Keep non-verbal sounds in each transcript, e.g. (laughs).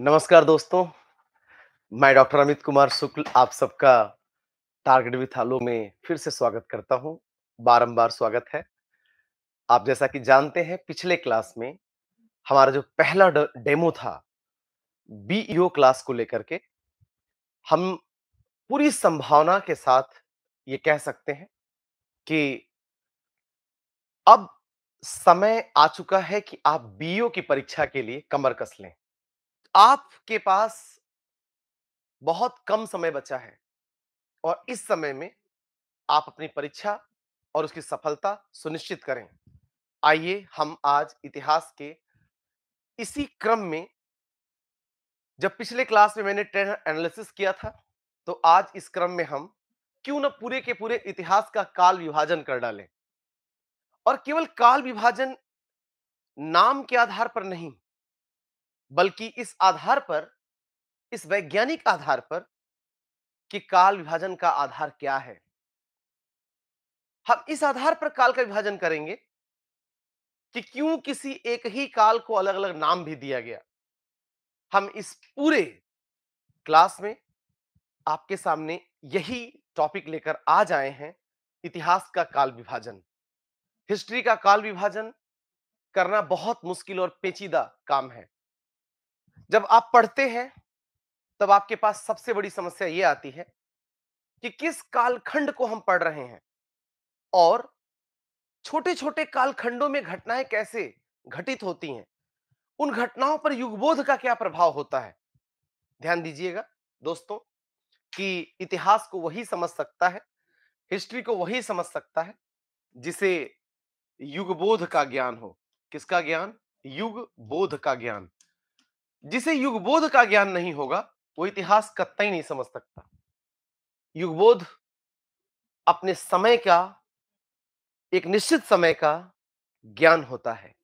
नमस्कार दोस्तों मैं डॉक्टर अमित कुमार शुक्ल आप सबका टारगेट विथ आलो में फिर से स्वागत करता हूं बारंबार स्वागत है आप जैसा कि जानते हैं पिछले क्लास में हमारा जो पहला डेमो था बीईओ क्लास को लेकर के हम पूरी संभावना के साथ ये कह सकते हैं कि अब समय आ चुका है कि आप बीईओ की परीक्षा के लिए कमर कस लें आपके पास बहुत कम समय बचा है और इस समय में आप अपनी परीक्षा और उसकी सफलता सुनिश्चित करें आइए हम आज इतिहास के इसी क्रम में जब पिछले क्लास में मैंने ट्रेंड एनालिसिस किया था तो आज इस क्रम में हम क्यों ना पूरे के पूरे इतिहास का काल विभाजन कर डालें और केवल काल विभाजन नाम के आधार पर नहीं बल्कि इस आधार पर इस वैज्ञानिक आधार पर कि काल विभाजन का आधार क्या है हम इस आधार पर काल का विभाजन करेंगे कि क्यों किसी एक ही काल को अलग अलग नाम भी दिया गया हम इस पूरे क्लास में आपके सामने यही टॉपिक लेकर आज आए हैं इतिहास का काल विभाजन हिस्ट्री का काल विभाजन करना बहुत मुश्किल और पेचीदा काम है जब आप पढ़ते हैं तब आपके पास सबसे बड़ी समस्या ये आती है कि किस कालखंड को हम पढ़ रहे हैं और छोटे छोटे कालखंडों में घटनाएं कैसे घटित होती हैं उन घटनाओं पर युगबोध का क्या प्रभाव होता है ध्यान दीजिएगा दोस्तों कि इतिहास को वही समझ सकता है हिस्ट्री को वही समझ सकता है जिसे युगबोध का ज्ञान हो किसका ज्ञान युग बोध का ज्ञान जिसे युगबोध का ज्ञान नहीं होगा वो इतिहास कतई नहीं समझ सकता युगबोध अपने समय का एक निश्चित समय का ज्ञान होता है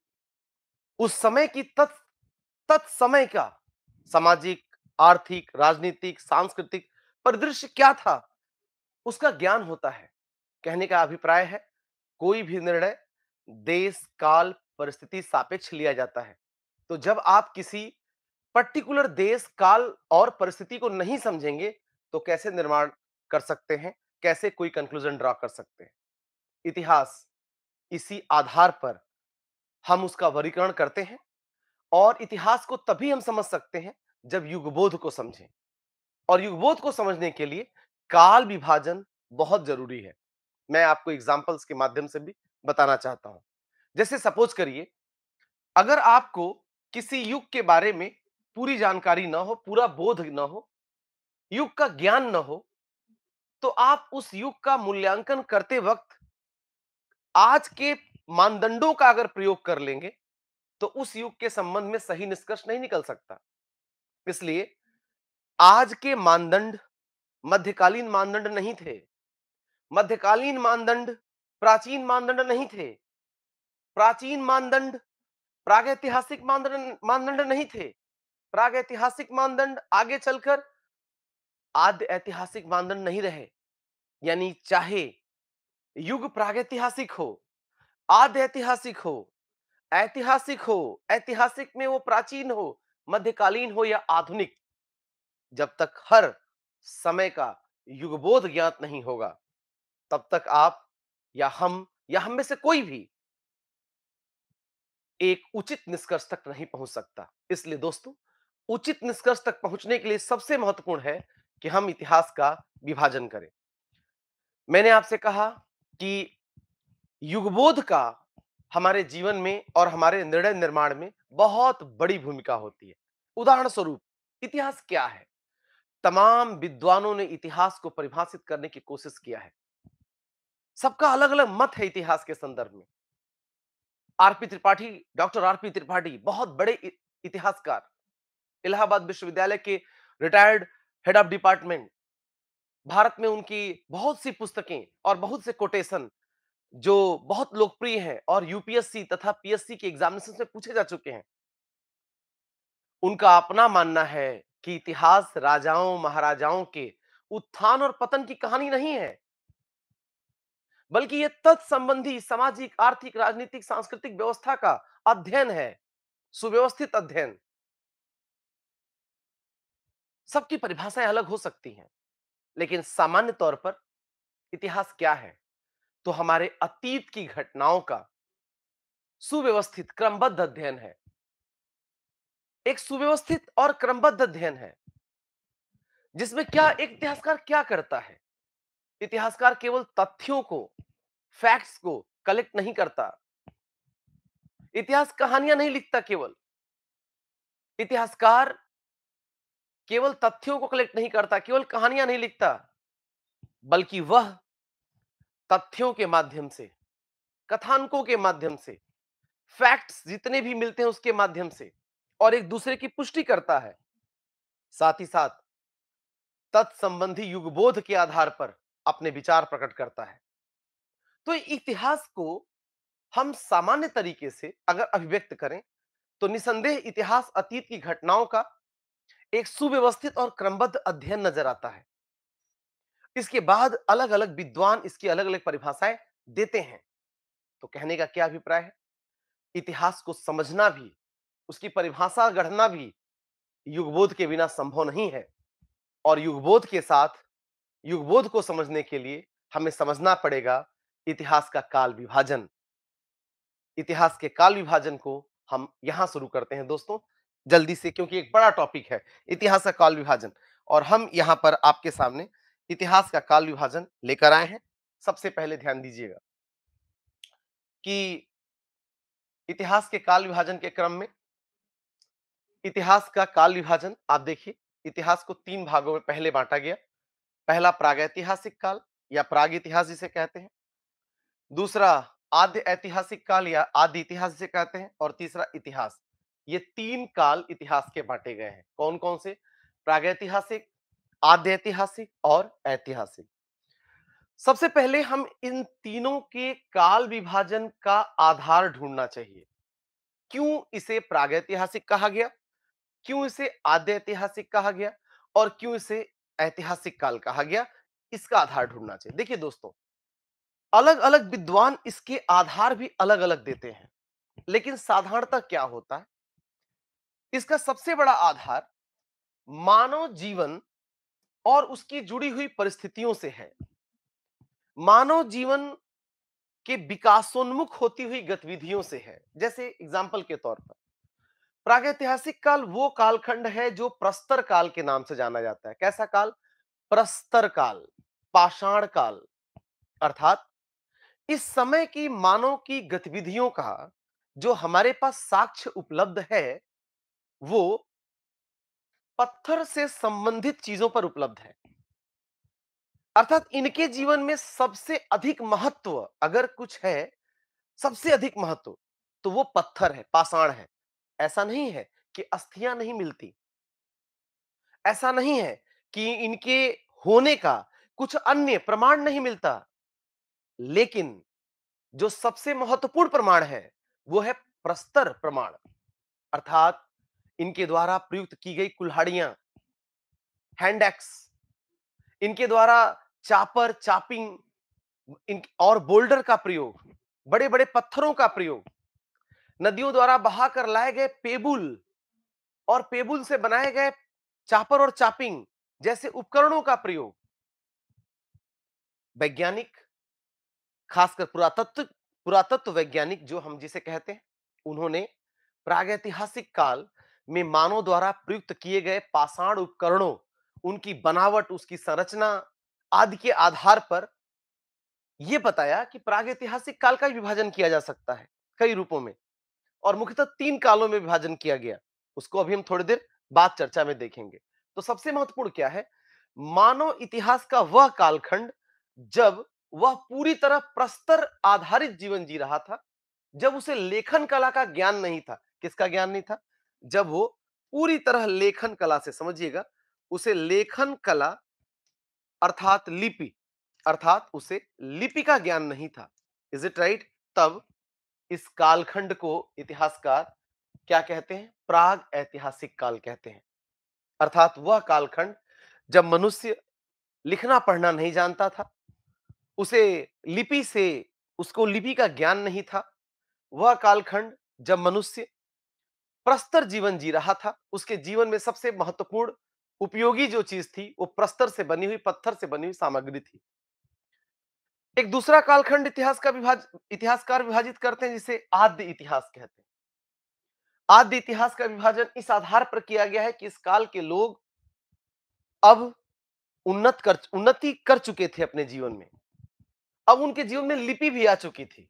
उस समय की तत् समय का सामाजिक आर्थिक राजनीतिक सांस्कृतिक परिदृश्य क्या था उसका ज्ञान होता है कहने का अभिप्राय है कोई भी निर्णय देश काल परिस्थिति सापेक्ष लिया जाता है तो जब आप किसी पर्टिकुलर देश काल और परिस्थिति को नहीं समझेंगे तो कैसे निर्माण कर सकते हैं कैसे कोई कंक्लूजन ड्रॉ कर सकते हैं इतिहास इसी आधार पर हम उसका वर्गीकरण करते हैं और इतिहास को तभी हम समझ सकते हैं जब युगबोध को समझें और युगबोध को समझने के लिए काल विभाजन बहुत जरूरी है मैं आपको एग्जाम्पल्स के माध्यम से भी बताना चाहता हूं जैसे सपोज करिए अगर आपको किसी युग के बारे में पूरी जानकारी ना हो पूरा बोध ना हो युग का ज्ञान ना हो तो आप उस युग का मूल्यांकन करते वक्त आज के मानदंडों का अगर प्रयोग कर लेंगे तो उस युग के संबंध में सही निष्कर्ष नहीं निकल सकता इसलिए आज के मानदंड मध्यकालीन मानदंड नहीं थे मध्यकालीन मानदंड प्राचीन मानदंड नहीं थे प्राचीन मानदंड प्रागैतिहासिक मानदंड मानदंड नहीं थे प्राग ऐतिहासिक मानदंड आगे चलकर आद्य ऐतिहासिक मानदंड नहीं रहे यानी चाहे युग प्रागैतिहासिक हो आद्य ऐतिहासिक हो ऐतिहासिक हो ऐतिहासिक में वो प्राचीन हो मध्यकालीन हो या आधुनिक जब तक हर समय का युगबोध ज्ञात नहीं होगा तब तक आप या हम या हम में से कोई भी एक उचित निष्कर्ष तक नहीं पहुंच सकता इसलिए दोस्तों उचित निष्कर्ष तक पहुंचने के लिए सबसे महत्वपूर्ण है कि हम इतिहास का विभाजन करें मैंने आपसे कहा कि युगबोध का हमारे जीवन में और हमारे निर्णय निर्माण में बहुत बड़ी भूमिका होती है उदाहरण स्वरूप इतिहास क्या है तमाम विद्वानों ने इतिहास को परिभाषित करने की कोशिश किया है सबका अलग अलग मत है इतिहास के संदर्भ में RP Tripathi doctor RP Tripathi बहुत बड़े इतिहासकार इलाहाबाद विश्वविद्यालय के retired head of department Bharat में उनकी बहुत सी पुस्तकें और बहुत से कोटेशन जो बहुत लोकप्रिय हैं और यूपीएससी तथा पीएससी के एग्जामिनेशन में पूछे जा चुके हैं उनका अपना मानना है कि इतिहास राजाओं महाराजाओं के उत्थान और पतन की कहानी नहीं है बल्कि यह तत्संबंधी सामाजिक आर्थिक राजनीतिक सांस्कृतिक व्यवस्था का अध्ययन है सुव्यवस्थित अध्ययन सबकी परिभाषाएं अलग हो सकती हैं लेकिन सामान्य तौर पर इतिहास क्या है तो हमारे अतीत की घटनाओं का सुव्यवस्थित क्रमबद्ध अध्ययन है एक सुव्यवस्थित और क्रमबद्ध अध्ययन है जिसमें क्या एक इतिहासकार क्या करता है इतिहासकार केवल तथ्यों को फैक्ट्स को कलेक्ट नहीं करता इतिहास कहानियां नहीं लिखता केवल इतिहासकार केवल तथ्यों को कलेक्ट नहीं करता केवल कहानियां नहीं लिखता बल्कि वह तथ्यों के माध्यम से कथानकों के माध्यम से फैक्ट्स जितने भी मिलते हैं उसके माध्यम से और एक दूसरे की पुष्टि करता है साथ ही साथ तत्संबंधी युगबोध के आधार पर अपने विचार प्रकट करता है तो इतिहास को हम सामान्य तरीके से अगर अभिव्यक्त करें तो निसंदेह इतिहास अतीत की घटनाओं का एक सुव्यवस्थित और क्रमबद्ध अध्ययन नजर आता है इसके बाद अलग अलग विद्वान इसकी अलग अलग परिभाषाएं देते हैं तो कहने का क्या अभिप्राय है इतिहास को समझना भी उसकी परिभाषा गढ़ना भी युगबोध के बिना संभव नहीं है और युगबोध के साथ युगबोध को समझने के लिए हमें समझना पड़ेगा इतिहास का काल विभाजन इतिहास के काल विभाजन को हम यहां शुरू करते हैं दोस्तों जल्दी से क्योंकि एक बड़ा टॉपिक है इतिहास का काल विभाजन और हम यहाँ पर आपके सामने इतिहास का काल विभाजन लेकर आए हैं सबसे पहले ध्यान दीजिएगा कि इतिहास के काल विभाजन के क्रम में इतिहास का काल विभाजन आप देखिए इतिहास को तीन भागों में पहले बांटा गया पहला प्रागैतिहासिक काल या प्राग इतिहास जिसे कहते हैं दूसरा आद्य ऐतिहासिक काल या आदि इतिहास जिसे कहते हैं और तीसरा इतिहास ये तीन काल इतिहास के बांटे गए हैं कौन कौन से प्रागैतिहासिक आद्य ऐतिहासिक और ऐतिहासिक सबसे पहले हम इन तीनों के काल विभाजन का आधार ढूंढना चाहिए क्यों इसे प्रागैतिहासिक कहा गया क्यों इसे आद्य ऐतिहासिक कहा गया और क्यों इसे ऐतिहासिक काल कहा गया इसका आधार ढूंढना चाहिए देखिए दोस्तों अलग अलग विद्वान इसके आधार भी अलग अलग देते हैं लेकिन साधारणता क्या होता है इसका सबसे बड़ा आधार मानव जीवन और उसकी जुड़ी हुई परिस्थितियों से है मानव जीवन के विकासोन्मुख होती हुई गतिविधियों से है जैसे एग्जाम्पल के तौर पर प्रागैतिहासिक काल वो कालखंड है जो प्रस्तर काल के नाम से जाना जाता है कैसा काल प्रस्तर काल पाषाण काल अर्थात इस समय की मानव की गतिविधियों का जो हमारे पास साक्ष्य उपलब्ध है वो पत्थर से संबंधित चीजों पर उपलब्ध है अर्थात इनके जीवन में सबसे अधिक महत्व अगर कुछ है सबसे अधिक महत्व तो वो पत्थर है पाषाण है ऐसा नहीं है कि अस्थियां नहीं मिलती ऐसा नहीं है कि इनके होने का कुछ अन्य प्रमाण नहीं मिलता लेकिन जो सबसे महत्वपूर्ण प्रमाण है वो है प्रस्तर प्रमाण अर्थात इनके द्वारा प्रयुक्त की गई कुल्हाड़ियां हैंड एक्स इनके द्वारा चापर चापिंग इन और बोल्डर का प्रयोग बड़े बड़े पत्थरों का प्रयोग नदियों द्वारा बहाकर लाए गए पेबुल और पेबुल से बनाए गए चापर और चापिंग जैसे उपकरणों का प्रयोग वैज्ञानिक खासकर पुरातत्व पुरातत्व वैज्ञानिक जो हम जिसे कहते हैं उन्होंने प्रागैतिहासिक काल में मानव द्वारा प्रयुक्त किए गए पाषाण उपकरणों उनकी बनावट उसकी संरचना आदि के आधार पर यह बताया कि प्रागैतिहासिक काल का विभाजन किया जा सकता है कई रूपों में और मुख्यतः तीन कालों में विभाजन किया गया उसको अभी हम थोड़ी देर बाद चर्चा में देखेंगे तो सबसे महत्वपूर्ण क्या है मानव इतिहास का वह कालखंड जब वह पूरी तरह प्रस्तर आधारित जीवन जी रहा था जब उसे लेखन कला का ज्ञान नहीं था किसका ज्ञान नहीं था जब वो पूरी तरह लेखन कला से समझिएगा उसे लेखन कला अर्थात लिपि अर्थात उसे लिपि का ज्ञान नहीं था इज इट राइट तब इस कालखंड को इतिहासकार क्या कहते हैं प्राग ऐतिहासिक काल कहते हैं अर्थात वह कालखंड जब मनुष्य लिखना पढ़ना नहीं जानता था उसे लिपि से उसको लिपि का ज्ञान नहीं था वह कालखंड जब मनुष्य प्रस्तर जीवन जी रहा था उसके जीवन में सबसे महत्वपूर्ण उपयोगी जो चीज थी वो प्रस्तर से बनी हुई पत्थर से बनी हुई सामग्री थी एक दूसरा कालखंड इतिहास का विभाज इतिहासकार विभाजित करते हैं जिसे आद्य इतिहास कहते हैं आद्य इतिहास का विभाजन इस आधार पर किया गया है कि इस काल के लोग अब उन्नत कर उन्नति कर चुके थे अपने जीवन में अब उनके जीवन में लिपि भी आ चुकी थी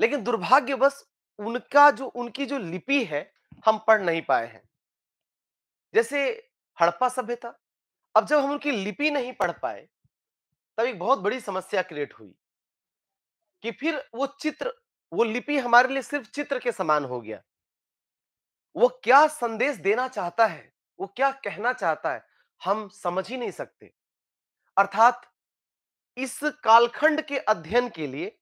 लेकिन दुर्भाग्यवश उनका जो उनकी जो लिपि है हम पढ़ नहीं पाए हैं जैसे हड़प्पा सभ्यता अब जब हम उनकी लिपि नहीं पढ़ पाए तब एक बहुत बड़ी समस्या क्रिएट हुई कि फिर वो चित्र वो लिपि हमारे लिए सिर्फ चित्र के समान हो गया वो क्या संदेश देना चाहता है वो क्या कहना चाहता है हम समझ ही नहीं सकते अर्थात इस कालखंड के अध्ययन के लिए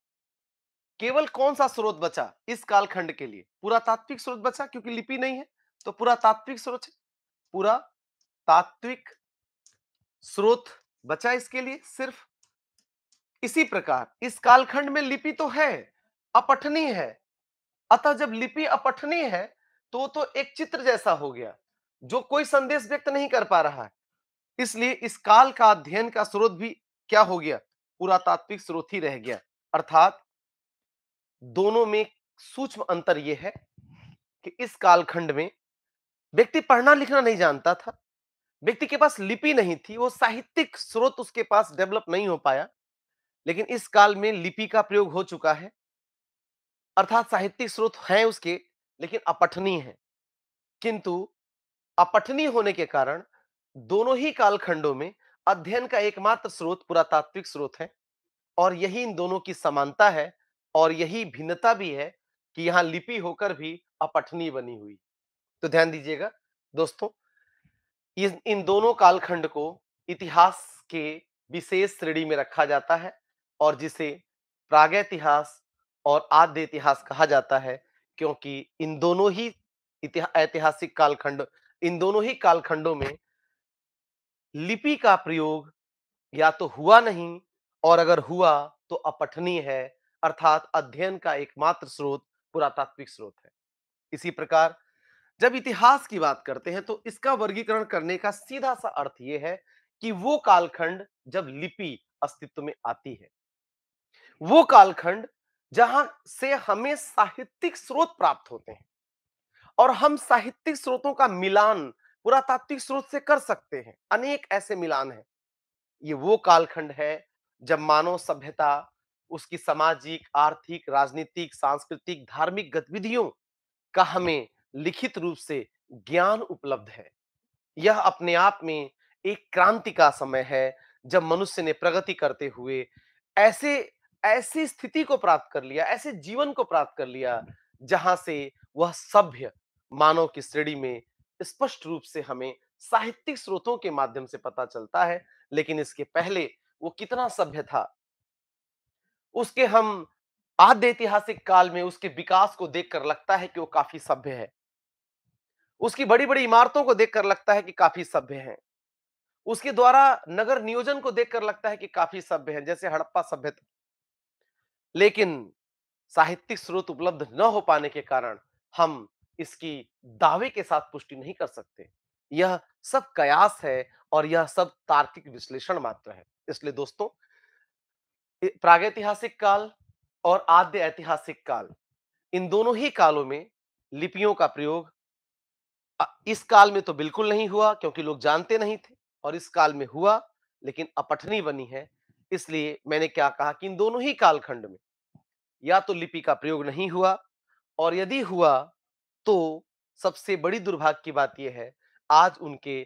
केवल कौन सा स्रोत बचा इस कालखंड के लिए पुरातात्विक स्रोत बचा क्योंकि लिपि नहीं है तो पुरातात्विक स्रोत पूरा तात्विक स्रोत बचा इसके लिए सिर्फ इसी प्रकार इस कालखंड में लिपि तो है अपठनी है अतः जब लिपि अपठनीय है तो तो एक चित्र जैसा हो गया जो कोई संदेश व्यक्त नहीं कर पा रहा है इसलिए इस काल का अध्ययन का स्रोत भी क्या हो गया पुरातात्विक स्रोत ही रह गया अर्थात दोनों में सूक्ष्म अंतर यह है कि इस कालखंड में व्यक्ति पढ़ना लिखना नहीं जानता था व्यक्ति के पास लिपि नहीं थी वो साहित्यिक स्रोत उसके पास डेवलप नहीं हो पाया लेकिन इस काल में लिपि का प्रयोग हो चुका है अर्थात साहित्यिक स्रोत हैं उसके लेकिन अपठनीय है किंतु अपठनीय होने के कारण दोनों ही कालखंडों में अध्ययन का एकमात्र स्रोत पुरातात्विक स्रोत है और यही इन दोनों की समानता है और यही भिन्नता भी है कि यहाँ लिपि होकर भी अपठनी बनी हुई तो ध्यान दीजिएगा दोस्तों इन दोनों कालखंड को इतिहास के विशेष श्रेणी में रखा जाता है और जिसे प्रागैतिहास और आद्य इतिहास कहा जाता है क्योंकि इन दोनों ही ऐतिहासिक कालखंड इन दोनों ही कालखंडों में लिपि का प्रयोग या तो हुआ नहीं और अगर हुआ तो अपठनी है अर्थात अध्ययन का एकमात्र स्रोत पुरातात्विक स्रोत है इसी प्रकार जब इतिहास की बात करते हैं तो इसका वर्गीकरण करने का सीधा सा अर्थ यह है कि वो कालखंड जब लिपि अस्तित्व में आती है वो कालखंड जहां से हमें साहित्यिक स्रोत प्राप्त होते हैं और हम साहित्यिक स्रोतों का मिलान पुरातात्विक स्रोत से कर सकते हैं अनेक ऐसे मिलान हैं ये वो कालखंड है जब मानव सभ्यता उसकी सामाजिक आर्थिक राजनीतिक सांस्कृतिक धार्मिक गतिविधियों का हमें लिखित रूप से ज्ञान उपलब्ध है यह अपने आप में एक क्रांति का समय है जब मनुष्य ने प्रगति करते हुए ऐसे ऐसी स्थिति को प्राप्त कर लिया ऐसे जीवन को प्राप्त कर लिया जहां से वह सभ्य मानव की श्रेणी में स्पष्ट रूप से हमें साहित्यिक स्रोतों के माध्यम से पता चलता है लेकिन इसके पहले वो कितना सभ्य था उसके हम आद्य ऐतिहासिक काल में उसके विकास को देखकर लगता है कि वो काफी सभ्य है उसकी बड़ी बड़ी इमारतों को देखकर लगता है कि काफी सभ्य है उसके द्वारा नगर नियोजन को देखकर लगता है कि काफी सभ्य है जैसे हड़प्पा सभ्यता लेकिन साहित्यिक स्रोत उपलब्ध न हो पाने के कारण हम इसकी दावे के साथ पुष्टि नहीं कर सकते यह सब कयास है और यह सब तार्किक विश्लेषण मात्र है इसलिए दोस्तों प्रागैतिहासिक काल और आद्य ऐतिहासिक काल इन दोनों ही कालों में लिपियों का प्रयोग इस काल में तो बिल्कुल नहीं हुआ क्योंकि लोग जानते नहीं थे और इस काल में हुआ लेकिन अपठनी बनी है इसलिए मैंने क्या कहा कि इन दोनों ही कालखंड में या तो लिपि का प्रयोग नहीं हुआ और यदि हुआ तो सबसे बड़ी दुर्भाग्य की बात यह है आज उनके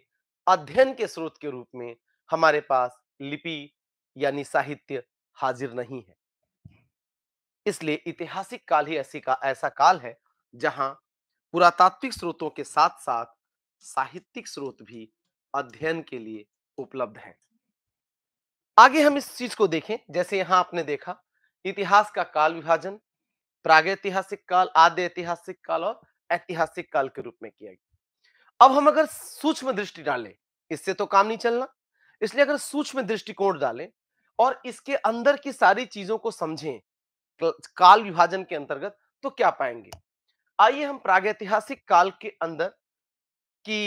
अध्ययन के स्रोत के रूप में हमारे पास लिपि यानी साहित्य हाजिर नहीं है इसलिए ऐतिहासिक काल ही ऐसी का ऐसा काल है जहां पुरातात्विक स्रोतों के साथ साथ साहित्यिक स्रोत भी अध्ययन के लिए उपलब्ध हैं आगे हम इस चीज को देखें जैसे यहां आपने देखा इतिहास का काल विभाजन प्रागैतिहासिक काल आद्य ऐतिहासिक काल और ऐतिहासिक काल के रूप में किया गया अब हम अगर सूक्ष्म दृष्टि डालें इससे तो काम नहीं चलना इसलिए अगर सूक्ष्म दृष्टिकोण डालें और इसके अंदर की सारी चीजों को समझें काल विभाजन के अंतर्गत तो क्या पाएंगे आइए हम प्रागैतिहासिक काल के अंदर की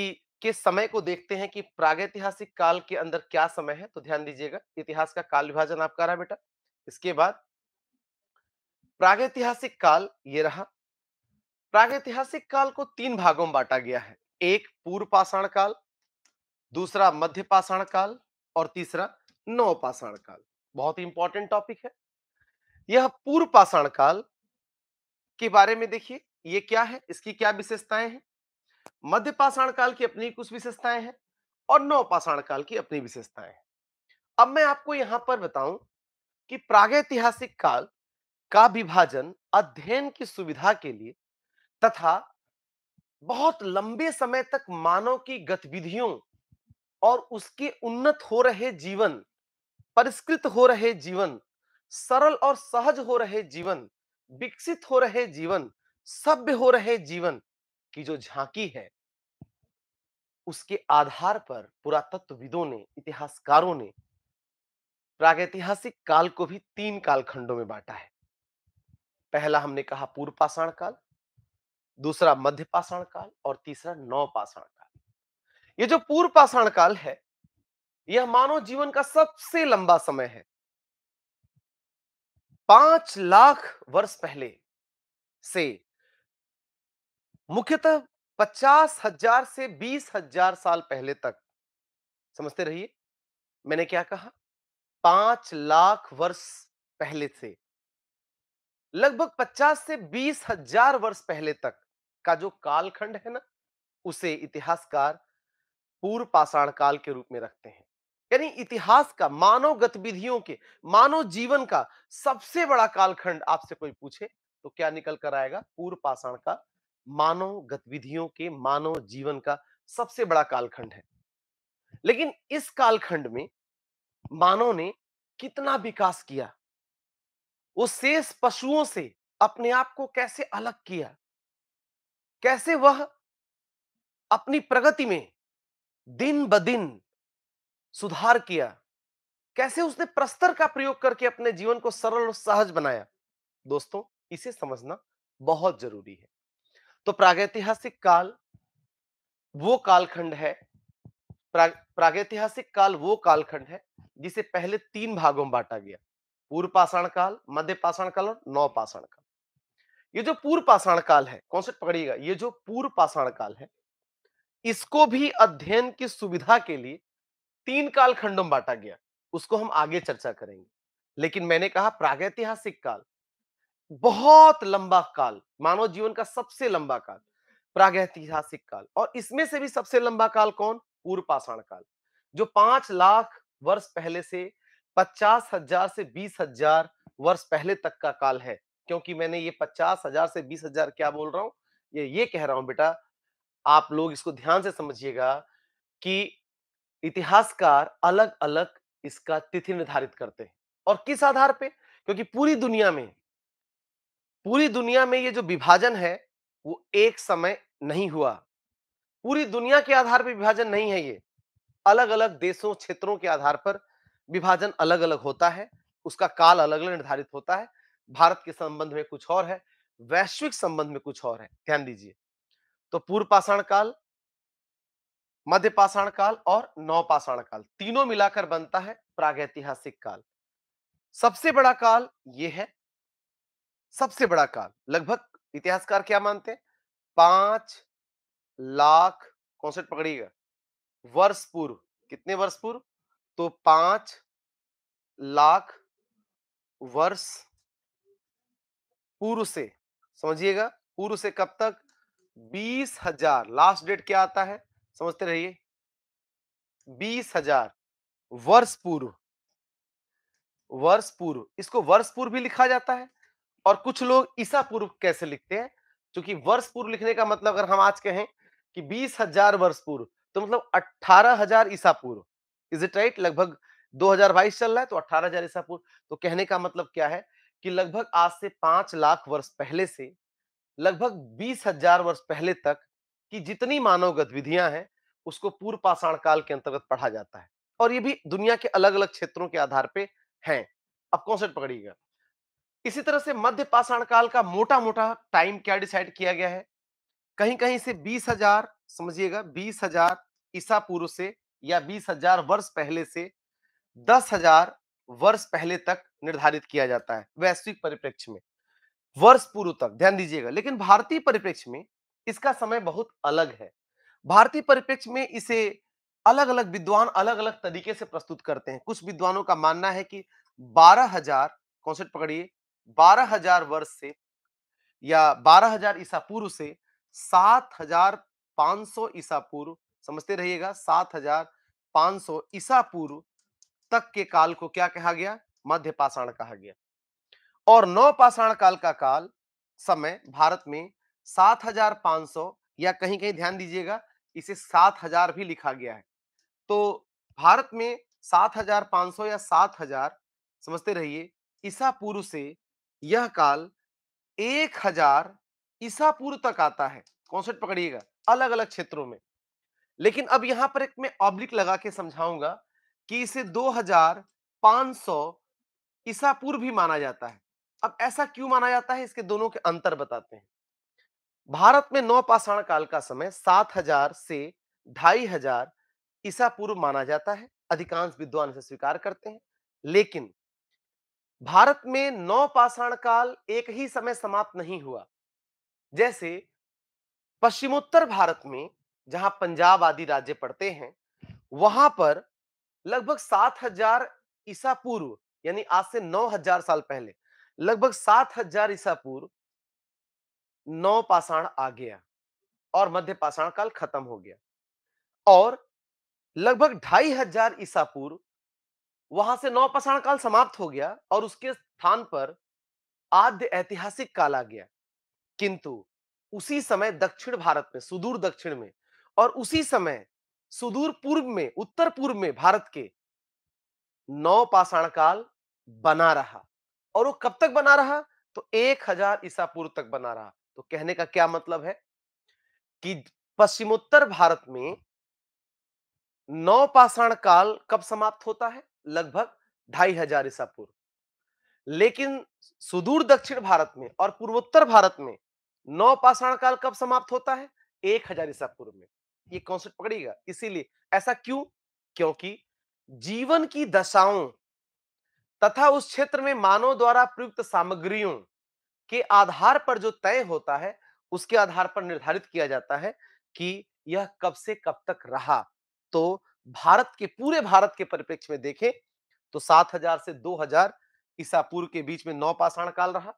के समय को देखते हैं कि प्रागैतिहासिक काल के अंदर क्या समय है तो ध्यान दीजिएगा इतिहास का काल विभाजन आपका रहा बेटा इसके बाद प्रागैतिहासिक काल ये रहा प्रागैतिहासिक काल को तीन भागों में बांटा गया है एक पूर्व पाषाण काल दूसरा मध्य पाषाण काल और तीसरा नौ पाषाण काल बहुत ही इंपॉर्टेंट टॉपिक है यह पूर्व पाषाण काल के बारे में देखिए यह क्या है इसकी क्या विशेषताएं हैं मध्य पाषाण काल की अपनी कुछ विशेषताएं हैं और नौ पाषाण काल की अपनी विशेषताएं हैं अब मैं आपको यहां पर बताऊं कि प्रागैतिहासिक काल का विभाजन अध्ययन की सुविधा के लिए तथा बहुत लंबे समय तक मानव की गतिविधियों और उसके उन्नत हो रहे जीवन परिष्कृत हो रहे जीवन सरल और सहज हो रहे जीवन विकसित हो रहे जीवन सभ्य हो रहे जीवन की जो झांकी है उसके आधार पर पुरातत्वविदों ने इतिहासकारों ने प्रागैतिहासिक काल को भी तीन कालखंडों में बांटा है पहला हमने कहा पूर्व पाषाण काल दूसरा मध्य पाषाण काल और तीसरा नव पाषाण काल ये जो पूर्व पाषाण काल है यह मानव जीवन का सबसे लंबा समय है पांच लाख वर्ष पहले से मुख्यतः पचास हजार से बीस हजार साल पहले तक समझते रहिए मैंने क्या कहा पांच लाख वर्ष पहले से लगभग पचास से बीस हजार वर्ष पहले तक का जो कालखंड है ना उसे इतिहासकार पूर्व पाषाण काल के रूप में रखते हैं यानी इतिहास का मानव गतिविधियों के मानव जीवन का सबसे बड़ा कालखंड आपसे कोई पूछे तो क्या निकल कर आएगा पूर्व पाषाण का मानव गतिविधियों के मानव जीवन का सबसे बड़ा कालखंड है लेकिन इस कालखंड में मानव ने कितना विकास किया वो शेष पशुओं से अपने आप को कैसे अलग किया कैसे वह अपनी प्रगति में दिन ब दिन सुधार किया कैसे उसने प्रस्तर का प्रयोग करके अपने जीवन को सरल और सहज बनाया दोस्तों इसे समझना बहुत जरूरी है तो प्रागैतिहासिक काल वो कालखंड है प्रा, प्रागैतिहासिक काल वो कालखंड है जिसे पहले तीन भागों में बांटा गया पूर्व पाषाण काल मध्य पाषाण काल और नौ पाषाण काल ये जो पूर्व पाषाण काल है कौन से पकड़िएगा ये जो पूर्व पाषाण काल है इसको भी अध्ययन की सुविधा के लिए तीन काल में बांटा गया उसको हम आगे चर्चा करेंगे लेकिन मैंने कहा प्रागैतिहासिक काल बहुत लंबा काल मानव जीवन का सबसे लंबा काल प्रागैतिहासिक काल और इसमें से भी सबसे लंबा काल कौन पूर्व पाषाण काल जो पांच लाख वर्ष पहले से पचास हजार से बीस हजार वर्ष पहले तक का काल है क्योंकि मैंने ये पचास हजार से बीस हजार क्या बोल रहा हूं ये ये कह रहा हूं बेटा आप लोग इसको ध्यान से समझिएगा कि इतिहासकार अलग अलग इसका तिथि निर्धारित करते हैं और किस आधार पे क्योंकि पूरी दुनिया में पूरी दुनिया में ये जो विभाजन है वो एक समय नहीं हुआ पूरी दुनिया के आधार पर विभाजन नहीं है ये अलग अलग देशों क्षेत्रों के आधार पर विभाजन अलग अलग होता है उसका काल अलग अलग निर्धारित होता है भारत के संबंध में कुछ और है वैश्विक संबंध में कुछ और है ध्यान दीजिए तो पूर्व पाषाण काल मध्य पाषाण काल और नौपाषाण काल तीनों मिलाकर बनता है प्रागैतिहासिक काल सबसे बड़ा काल यह है सबसे बड़ा काल लगभग इतिहासकार क्या मानते हैं पांच लाख कौन से पकड़िएगा वर्ष पूर्व कितने वर्ष पूर्व तो पांच लाख वर्ष पूर्व से समझिएगा पूर्व से कब तक बीस हजार लास्ट डेट क्या आता है समझते रहिए बीस हजार वर्ष पूर्व वर्ष पूर्व इसको वर्ष पूर्व भी लिखा जाता है और कुछ लोग ईसा पूर्व कैसे लिखते हैं क्योंकि वर्ष पूर्व लिखने का मतलब अगर हम आज कहें कि बीस हजार वर्ष पूर्व तो मतलब अठारह हजार ईसा पूर्व इज इट राइट लगभग दो हजार बाईस चल रहा है तो अठारह हजार ईसा पूर्व तो कहने का मतलब क्या है कि लगभग आज से पांच लाख वर्ष पहले से लगभग बीस हजार वर्ष पहले तक कि जितनी मानव गतिविधियां हैं उसको पूर्व पाषाण काल के अंतर्गत पढ़ा जाता है और ये भी दुनिया के अलग अलग क्षेत्रों के आधार पे हैं अब कॉन्सेप्ट पकड़िएगा इसी तरह से मध्य पाषाण काल का मोटा मोटा टाइम क्या डिसाइड किया गया है कहीं कहीं से बीस हजार समझिएगा बीस हजार ईसा पूर्व से या बीस हजार वर्ष पहले से दस हजार वर्ष पहले तक निर्धारित किया जाता है वैश्विक परिप्रेक्ष्य में वर्ष पूर्व तक ध्यान दीजिएगा लेकिन भारतीय परिप्रेक्ष्य में इसका समय बहुत अलग है भारतीय परिप्रेक्ष्य में इसे अलग अलग विद्वान अलग अलग तरीके से प्रस्तुत करते हैं कुछ विद्वानों का मानना है कि बारह हजार कॉन्सेप्ट पकड़िए बारह हजार वर्ष से या बारह हजार ईसा पूर्व से सात हजार पांच सौ ईसा पूर्व समझते रहिएगा सात हजार पांच सौ ईसा पूर्व तक के काल को क्या कहा गया मध्य पाषाण कहा गया और नौ पाषाण काल का काल समय भारत में सात हजार पांच सौ या कहीं कहीं ध्यान दीजिएगा इसे सात हजार भी लिखा गया है तो भारत में सात हजार पांच सौ या सात हजार समझते रहिए ईसा पूर्व से यह काल एक हजार ईसा पूर्व तक आता है कॉन्सेप्ट पकड़िएगा अलग अलग क्षेत्रों में लेकिन अब यहां पर एक मैं ऑब्लिक लगा के समझाऊंगा कि इसे 2500 ईसा पूर्व भी माना जाता है अब ऐसा क्यों माना जाता है इसके दोनों के अंतर बताते हैं भारत में नौ पाषाण काल का समय 7000 से ढाई हजार ईसा पूर्व माना जाता है अधिकांश विद्वान इसे स्वीकार करते हैं लेकिन भारत में नौ पाषाण काल एक ही समय समाप्त नहीं हुआ जैसे पश्चिमोत्तर भारत में जहां पंजाब आदि राज्य पड़ते हैं वहां पर लगभग सात हजार ईसा पूर्व यानी आज से नौ हजार साल पहले लगभग सात हजार ईसा पूर्व नौ पाषाण आ गया और मध्य पाषाण काल खत्म हो गया और लगभग ढाई हजार ईसा पूर्व वहां से नौ पाषाण काल समाप्त हो गया और उसके स्थान पर आद्य ऐतिहासिक काल आ गया किंतु उसी समय दक्षिण भारत में सुदूर दक्षिण में और उसी समय सुदूर पूर्व में उत्तर पूर्व में भारत के नौ पाषाण काल बना रहा और वो कब तक बना रहा तो एक हजार ईसा पूर्व तक बना रहा तो कहने का क्या मतलब है कि पश्चिमोत्तर भारत में नौ पाषाण काल कब समाप्त होता है लगभग ढाई हजार ईसा पूर्व लेकिन सुदूर दक्षिण भारत में और पूर्वोत्तर भारत में नौ पाषाण काल कब समाप्त होता है एक हजार ईसा पूर्व में ये कॉन्सेप्ट पकड़िएगा इसीलिए ऐसा क्यों क्योंकि जीवन की दशाओं तथा उस क्षेत्र में मानव द्वारा प्रयुक्त सामग्रियों के आधार पर जो तय होता है उसके आधार पर निर्धारित किया जाता है कि यह कब से कब तक रहा तो भारत के पूरे भारत के परिप्रेक्ष्य में देखें तो 7000 से 2000 ईसा पूर्व के बीच में नौ पाषाण काल रहा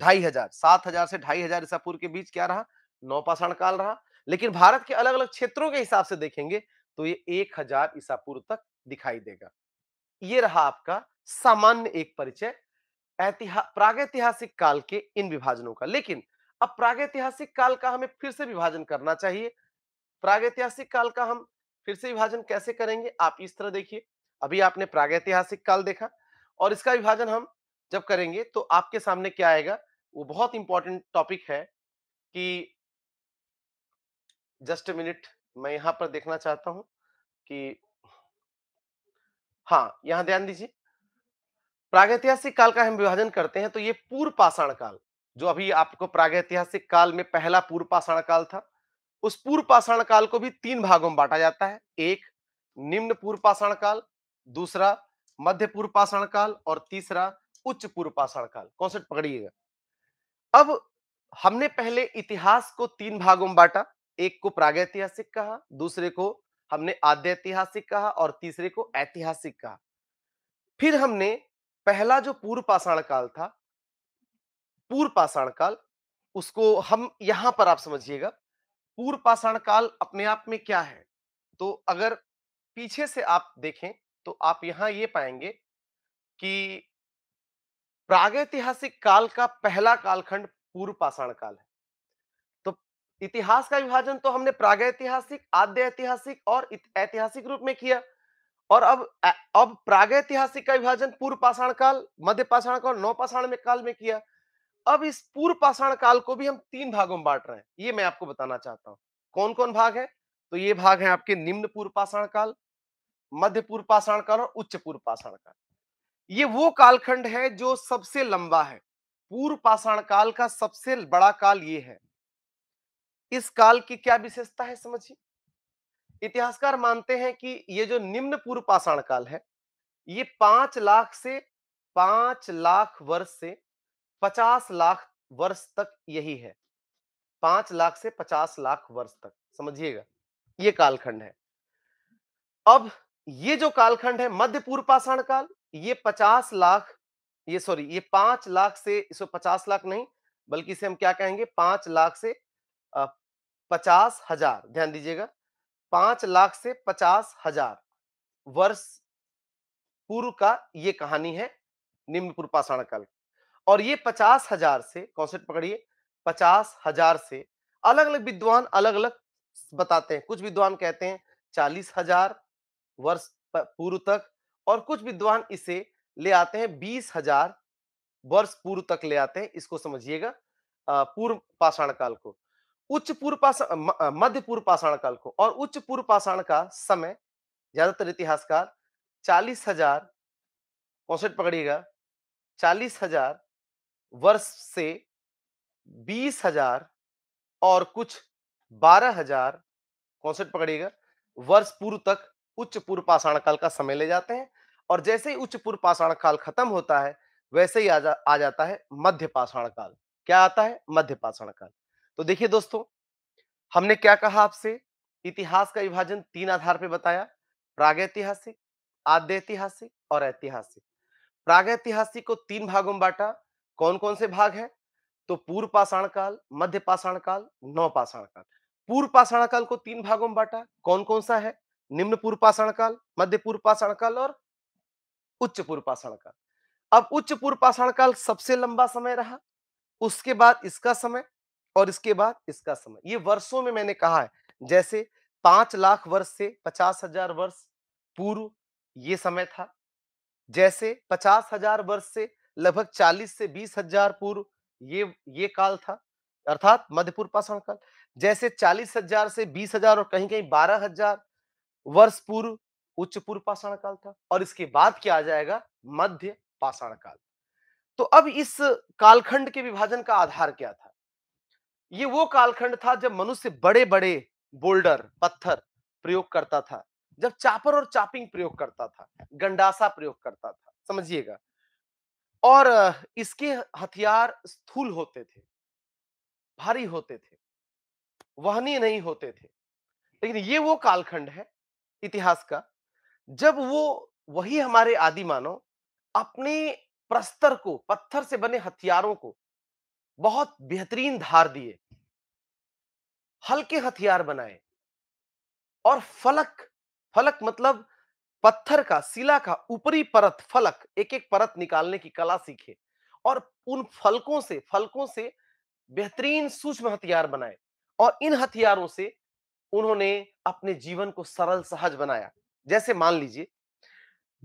ढाई हजार सात हजार से ढाई हजार ईसा पूर्व के बीच क्या रहा नौ पाषाण काल रहा लेकिन भारत के अलग अलग क्षेत्रों के हिसाब से देखेंगे तो ये एक हजार ईसा पूर्व तक दिखाई देगा ये रहा आपका सामान्य एक परिचय प्रागैतिहासिक काल के इन विभाजनों का लेकिन अब प्रागैतिहासिक काल का हमें फिर से विभाजन करना चाहिए प्रागैतिहासिक काल का हम फिर से विभाजन कैसे करेंगे आप इस तरह देखिए अभी आपने प्रागैतिहासिक काल देखा और इसका विभाजन हम जब करेंगे तो आपके सामने क्या आएगा वो बहुत इंपॉर्टेंट टॉपिक है कि जस्ट मिनट मैं यहां पर देखना चाहता हूं कि हाँ यहां ध्यान दीजिए प्रागैतिहासिक काल का हम विभाजन करते हैं तो ये पूर्व पाषाण काल जो अभी आपको प्रागैतिहासिक काल में पहला पूर्व पाषाण काल था उस पूर्व पाषाण काल को भी तीन भागों में बांटा जाता है एक निम्न पूर्व पाषाण काल दूसरा मध्य पूर्व पाषाण काल और तीसरा उच्च पूर्व पाषाण काल कौन से पकड़िएगा अब हमने पहले इतिहास को तीन भागों में बांटा एक को प्रागैतिहासिक कहा दूसरे को हमने आद्यतिहासिक कहा और तीसरे को ऐतिहासिक कहा फिर हमने पहला जो पूर्व पाषाण काल था पूर्व पाषाण काल उसको हम यहां पर आप समझिएगा पूर्व पाषाण काल अपने आप में क्या है तो अगर पीछे से आप देखें तो आप यहां ये पाएंगे कि प्रागैतिहासिक काल का पहला कालखंड पूर्व पाषाण काल है तो इतिहास का विभाजन तो हमने प्रागैतिहासिक आद्य ऐतिहासिक और ऐतिहासिक रूप में किया और अब अब प्रागैतिहासिक का विभाजन पूर्व पाषाण काल मध्य पाषाण काल नौ पाषाण में काल में किया अब इस पूर्व पाषाण काल को भी हम तीन भागों में बांट रहे हैं ये मैं आपको बताना चाहता हूं कौन कौन भाग है तो ये भाग है आपके निम्न पूर्व पाषाण काल मध्य पूर्व पाषाण काल और उच्च पूर्व पाषाण काल ये वो कालखंड है जो सबसे लंबा है पूर्व पाषाण काल का सबसे बड़ा काल ये है इस काल की क्या विशेषता है समझिए इतिहासकार मानते हैं कि ये जो निम्न पूर्व पाषाण काल है ये पांच लाख से पांच लाख वर्ष से पचास लाख वर्ष तक यही है पांच लाख से पचास लाख वर्ष तक समझिएगा ये कालखंड है अब ये जो कालखंड है मध्य पूर्व पाषाण काल ये पचास लाख ये सॉरी ये पांच लाख से इसको पचास लाख नहीं बल्कि इसे हम क्या कहेंगे पांच लाख से पचास हजार ध्यान दीजिएगा पांच लाख से पचास हजार वर्ष पूर्व का ये कहानी है निम्न पूर्व पाषाण काल और ये पचास हजार से कॉन्सेप्ट पकड़िए पचास हजार से अलग अलग विद्वान अलग अलग बताते हैं कुछ विद्वान कहते हैं चालीस हजार वर्ष पूर्व तक और कुछ विद्वान इसे ले आते हैं बीस हजार वर्ष पूर्व तक ले आते हैं इसको समझिएगा पूर्व पाषाण काल को उच्च पूर्व पाषाण मध्य पूर्व पाषाण काल को और उच्च पूर्व पाषाण का समय ज्यादातर इतिहासकार चालीस हजार कॉन्सेप्ट पकड़िएगा चालीस हजार वर्ष से बीस हजार और कुछ बारह हजार कॉन्सेप्ट पकड़िएगा वर्ष पूर्व तक उच्च पूर्व पाषाण काल का समय ले जाते हैं और जैसे ही उच्च पूर्व पाषाण काल खत्म होता है वैसे ही आ, जा, आ जाता है मध्य पाषाण काल क्या आता है मध्य पाषाण काल तो देखिए दोस्तों हमने क्या कहा आपसे इतिहास का विभाजन तीन आधार पर बताया प्रागैतिहासिक आद्य ऐतिहासिक और ऐतिहासिक प्रागैतिहासिक को तीन भागों में बांटा कौन कौन से भाग है तो पूर्व पाषाण काल मध्य पाषाण काल नौ पाषाण काल पूर्व पाषाण काल को तीन भागों में बांटा कौन कौन सा है निम्न पूर्व पाषाण काल मध्य पूर्व पाषाण काल और उच्च पूर्व पाषाण काल अब उच्च पूर्व पाषाण काल सबसे लंबा समय रहा उसके बाद इसका समय और इसके बाद इसका समय ये वर्षों में मैंने कहा है जैसे पांच लाख वर्ष से पचास हजार वर्ष पूर्व ये समय था जैसे पचास हजार वर्ष से लगभग चालीस से बीस हजार पूर्व ये ये काल था अर्थात मध्यपुर पाषाण काल जैसे चालीस हजार से बीस हजार और कहीं कहीं बारह हजार वर्ष पूर्व उच्च पूर्व पाषाण काल था और इसके बाद क्या आ जाएगा मध्य पाषाण काल तो अब इस कालखंड के विभाजन का आधार क्या था ये वो कालखंड था जब मनुष्य बड़े बड़े बोल्डर पत्थर प्रयोग करता था जब चापर और चापिंग प्रयोग करता था गंडासा प्रयोग करता था समझिएगा और इसके हथियार स्थूल होते थे भारी होते थे वहनी नहीं होते थे लेकिन ये वो कालखंड है इतिहास का जब वो वही हमारे आदि मानव अपने प्रस्तर को पत्थर से बने हथियारों को बहुत बेहतरीन धार दिए हल्के हथियार बनाए और फलक फलक मतलब पत्थर का शिला का ऊपरी परत फलक एक एक परत निकालने की कला सीखे और उन फलकों से फलकों से बेहतरीन सूक्ष्म हथियार बनाए और इन हथियारों से उन्होंने अपने जीवन को सरल सहज बनाया जैसे मान लीजिए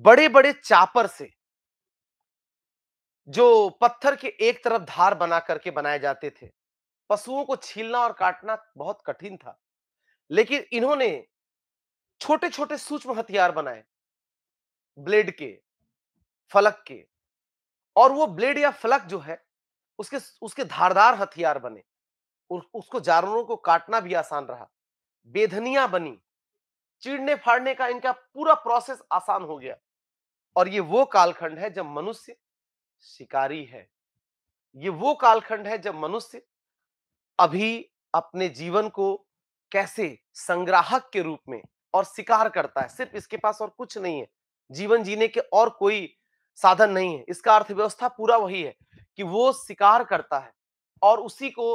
बड़े बड़े चापर से जो पत्थर के एक तरफ धार बना करके बनाए जाते थे पशुओं को छीलना और काटना बहुत कठिन था लेकिन इन्होंने छोटे छोटे सूक्ष्म हथियार बनाए ब्लेड के फलक के और वो ब्लेड या फलक जो है उसके उसके धारदार हथियार बने उसको जानवरों को काटना भी आसान रहा बेधनिया बनी चीड़ने फाड़ने का इनका पूरा प्रोसेस आसान हो गया और ये वो कालखंड है जब मनुष्य शिकारी है ये वो कालखंड है जब मनुष्य अभी अपने जीवन को कैसे संग्राहक के रूप में और शिकार करता है सिर्फ इसके पास और कुछ नहीं है जीवन जीने के और कोई साधन नहीं है इसका अर्थव्यवस्था पूरा वही है कि वो शिकार करता है और उसी को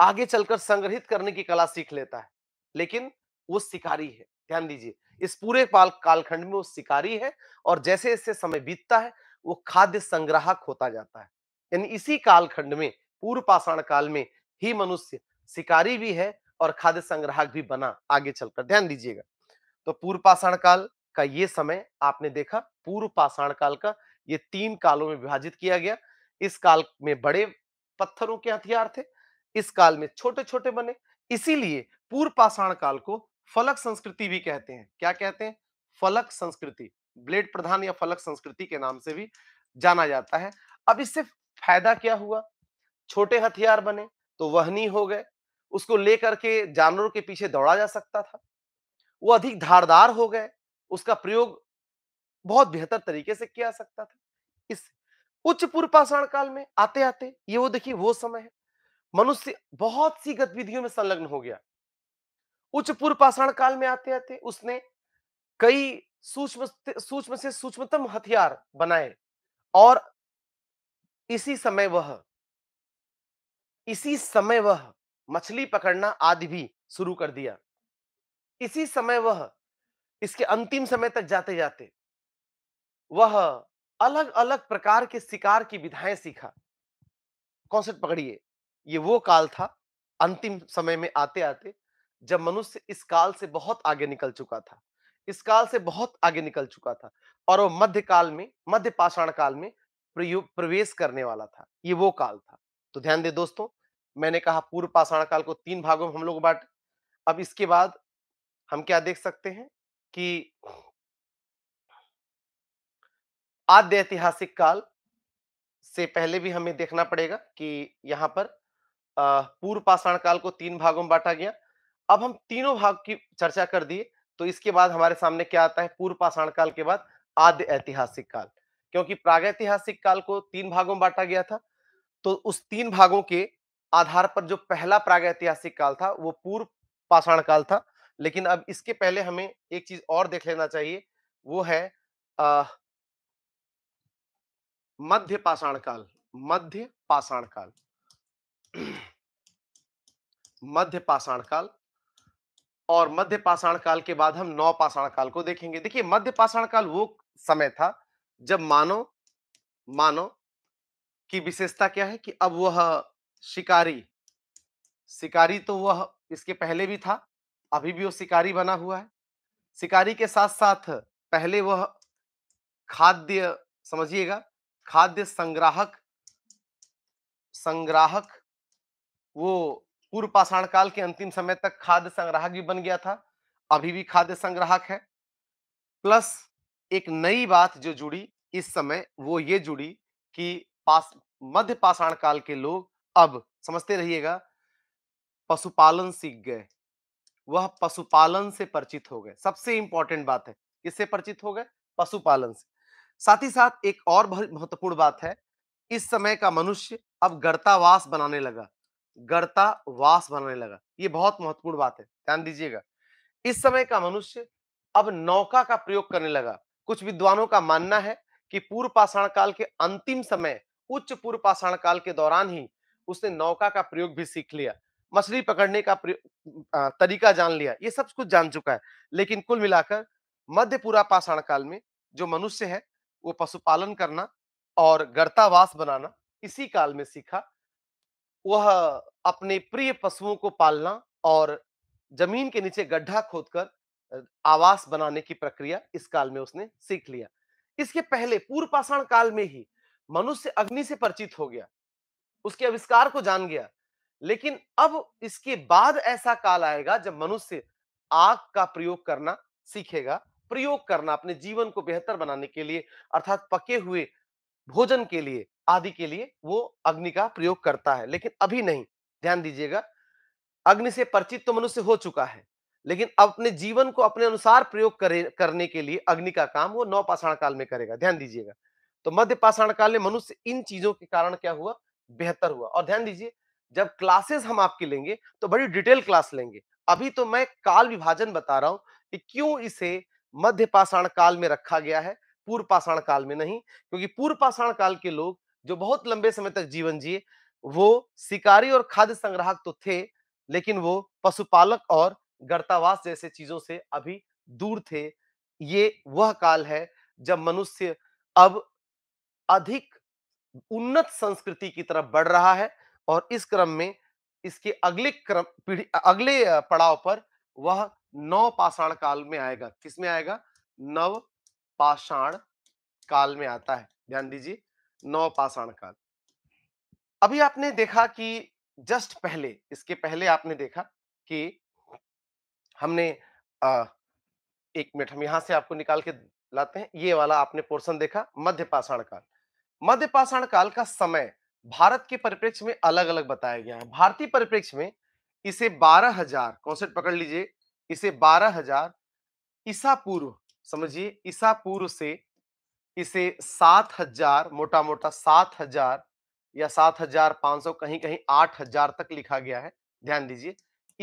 आगे चलकर संग्रहित करने की कला सीख लेता है लेकिन वो शिकारी है ध्यान दीजिए इस पूरे पाल कालखंड में वो शिकारी है और जैसे जैसे समय बीतता है वो खाद्य संग्राहक होता जाता है यानी इसी कालखंड में पूर्व पाषाण काल में ही मनुष्य शिकारी भी है और खाद्य संग्राहक भी बना आगे चलकर ध्यान दीजिएगा तो पूर्व पाषाण काल का ये समय आपने देखा पूर्व पाषाण काल का ये तीन कालों में विभाजित किया गया इस काल में बड़े पत्थरों के हथियार थे इस काल में छोटे छोटे बने इसीलिए पूर्व पाषाण काल को फलक संस्कृति भी कहते हैं क्या कहते हैं फलक संस्कृति ब्लेड प्रधान या फलक संस्कृति के नाम से भी जाना जाता है अब इससे फायदा क्या हुआ छोटे हथियार बने तो वहनी हो गए उसको लेकर के जानवरों के पीछे दौड़ा जा सकता था वो अधिक धारदार हो गए उसका प्रयोग बहुत बेहतर तरीके से किया सकता था इस उच्च पूर्व पाषाण काल में आते आते ये वो देखिए वो समय है मनुष्य बहुत सी गतिविधियों में संलग्न हो गया उच्च पूर्व पाषाण काल में आते आते उसने कई सूक्ष्म सूक्ष्म से सूक्ष्मतम हथियार बनाए और इसी समय वह इसी समय वह मछली पकड़ना आदि भी शुरू कर दिया इसी समय वह इसके अंतिम समय तक जाते जाते वह अलग अलग प्रकार के शिकार की विधाएं सीखा कॉन्सेप्ट पकड़िए ये वो काल था अंतिम समय में आते आते जब मनुष्य इस काल से बहुत आगे निकल चुका था इस काल से बहुत आगे निकल चुका था और वो मध्य काल में मध्य पाषाण काल में प्रवेश करने वाला था ये वो काल था तो ध्यान दे दोस्तों मैंने कहा पूर्व पाषाण काल को तीन भागों में हम लोग बांटे अब इसके बाद हम क्या देख सकते हैं कि आद्य ऐतिहासिक काल से पहले भी हमें देखना पड़ेगा कि यहां पर पूर्व पाषाण काल को तीन भागों में बांटा गया अब हम तीनों भाग की चर्चा कर दिए तो इसके बाद हमारे सामने क्या आता है पूर्व पाषाण काल के बाद आद्य ऐतिहासिक काल क्योंकि प्रागैतिहासिक काल को तीन भागों में बांटा गया था तो उस तीन भागों के आधार पर जो पहला प्रागैतिहासिक काल था वो पूर्व पाषाण काल था लेकिन अब इसके पहले हमें एक चीज और देख लेना चाहिए वो है आ, मध्य पाषाण काल मध्य पाषाण काल मध्य पाषाण काल और मध्य पाषाण काल के बाद हम नौ पाषाण काल को देखेंगे देखिए मध्य पाषाण काल वो समय था जब मानव मानव की विशेषता क्या है कि अब वह शिकारी शिकारी तो वह इसके पहले भी था अभी भी वो शिकारी बना हुआ है शिकारी के साथ साथ पहले वह खाद्य समझिएगा खाद्य संग्राहक संग्राहक वो पूर्व पाषाण काल के अंतिम समय तक खाद्य संग्राहक भी बन गया था अभी भी खाद्य संग्राहक है प्लस एक नई बात जो जुड़ी इस समय वो ये जुड़ी कि पास मध्य पाषाण काल के लोग अब समझते रहिएगा पशुपालन सीख गए वह पशुपालन से परिचित हो गए सबसे इंपॉर्टेंट बात है किससे परिचित हो गए पशुपालन से साथ ही साथ एक और बहुत महत्वपूर्ण बात है इस समय का मनुष्य अब गर्तावास बनाने लगा गढ़ता वास बनाने लगा ये बहुत महत्वपूर्ण बात है ध्यान दीजिएगा इस समय का मनुष्य अब नौका का प्रयोग करने लगा कुछ विद्वानों का मानना है कि पूर्व पाषाण काल के अंतिम समय उच्च पूर्व पाषाण काल के दौरान ही उसने नौका का प्रयोग भी सीख लिया मछली पकड़ने का तरीका जान लिया ये सब कुछ जान चुका है लेकिन कुल मिलाकर मध्य पूरा पाषाण काल में जो मनुष्य है वो पशुपालन करना और गर्तावास बनाना इसी काल में सीखा वह अपने प्रिय पशुओं को पालना और जमीन के नीचे गड्ढा खोदकर आवास बनाने की प्रक्रिया इस काल में उसने सीख लिया इसके पहले पूर्व पाषाण काल में ही मनुष्य अग्नि से परिचित हो गया उसके आविष्कार को जान गया लेकिन अब इसके बाद ऐसा काल आएगा जब मनुष्य आग का प्रयोग करना सीखेगा प्रयोग करना अपने जीवन को बेहतर बनाने के लिए अर्थात पके हुए भोजन के लिए आदि के लिए वो अग्नि का प्रयोग करता है लेकिन अभी नहीं ध्यान दीजिएगा अग्नि से परिचित तो मनुष्य हो चुका है लेकिन अपने जीवन को अपने अनुसार प्रयोग करे करने के लिए अग्नि का काम वो नौ पाषाण काल में करेगा ध्यान दीजिएगा तो मध्य पाषाण काल में मनुष्य इन चीजों के कारण क्या हुआ बेहतर हुआ और ध्यान दीजिए जब क्लासेस हम आपकी लेंगे तो बड़ी डिटेल क्लास लेंगे अभी तो मैं काल विभाजन बता रहा हूं कि क्यों इसे मध्य पाषाण काल में रखा गया है पूर्व पाषाण काल में नहीं क्योंकि पूर्व पाषाण काल के लोग जो बहुत लंबे समय तक जीवन जिए वो शिकारी और खाद्य संग्राहक तो थे लेकिन वो पशुपालक और गर्तावास जैसे चीजों से अभी दूर थे ये वह काल है जब मनुष्य अब अधिक उन्नत संस्कृति की तरफ बढ़ रहा है और इस क्रम में इसके अगले क्रम पीढ़ी अगले पड़ाव पर वह नव पाषाण काल में आएगा किसमें आएगा नव पाषाण काल में आता है ध्यान दीजिए नौ पाषाण काल अभी आपने देखा कि जस्ट पहले इसके पहले आपने देखा कि हमने आ, एक मिनट हम यहां से आपको निकाल के लाते हैं ये वाला आपने पोर्शन देखा मध्य पाषाण काल मध्य पाषाण काल का समय भारत के परिप्रेक्ष्य में अलग अलग बताया गया है भारतीय परिप्रेक्ष्य में इसे बारह हजार कॉन्सेप्ट पकड़ लीजिए इसे बारह हजार ईसा पूर्व समझिए ईसा पूर्व से इसे सात हजार मोटा मोटा सात हजार या सात हजार पांच सौ कहीं कहीं आठ हजार तक लिखा गया है ध्यान दीजिए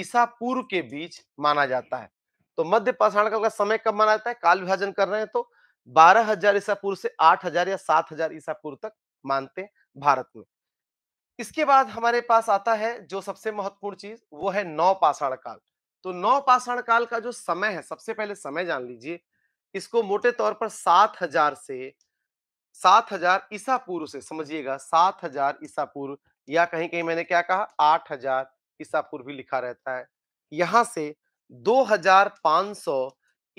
ईसा पूर्व के बीच माना जाता है तो मध्य पाषाण काल का समय कब माना जाता है काल विभाजन कर रहे हैं तो बारह हजार ईसा पूर्व से आठ हजार या सात हजार ईसा पूर्व तक मानते हैं भारत में इसके बाद हमारे पास आता है जो सबसे महत्वपूर्ण चीज वो है नौ पाषाण काल तो नौ पाषाण काल का जो समय है सबसे पहले समय जान लीजिए इसको मोटे तौर पर सात हजार से सात हजार ईसा पूर्व से समझिएगा सात हजार ईसा पूर्व या कहीं कहीं मैंने क्या कहा आठ हजार ईसा पूर्व भी लिखा रहता है यहां से 2500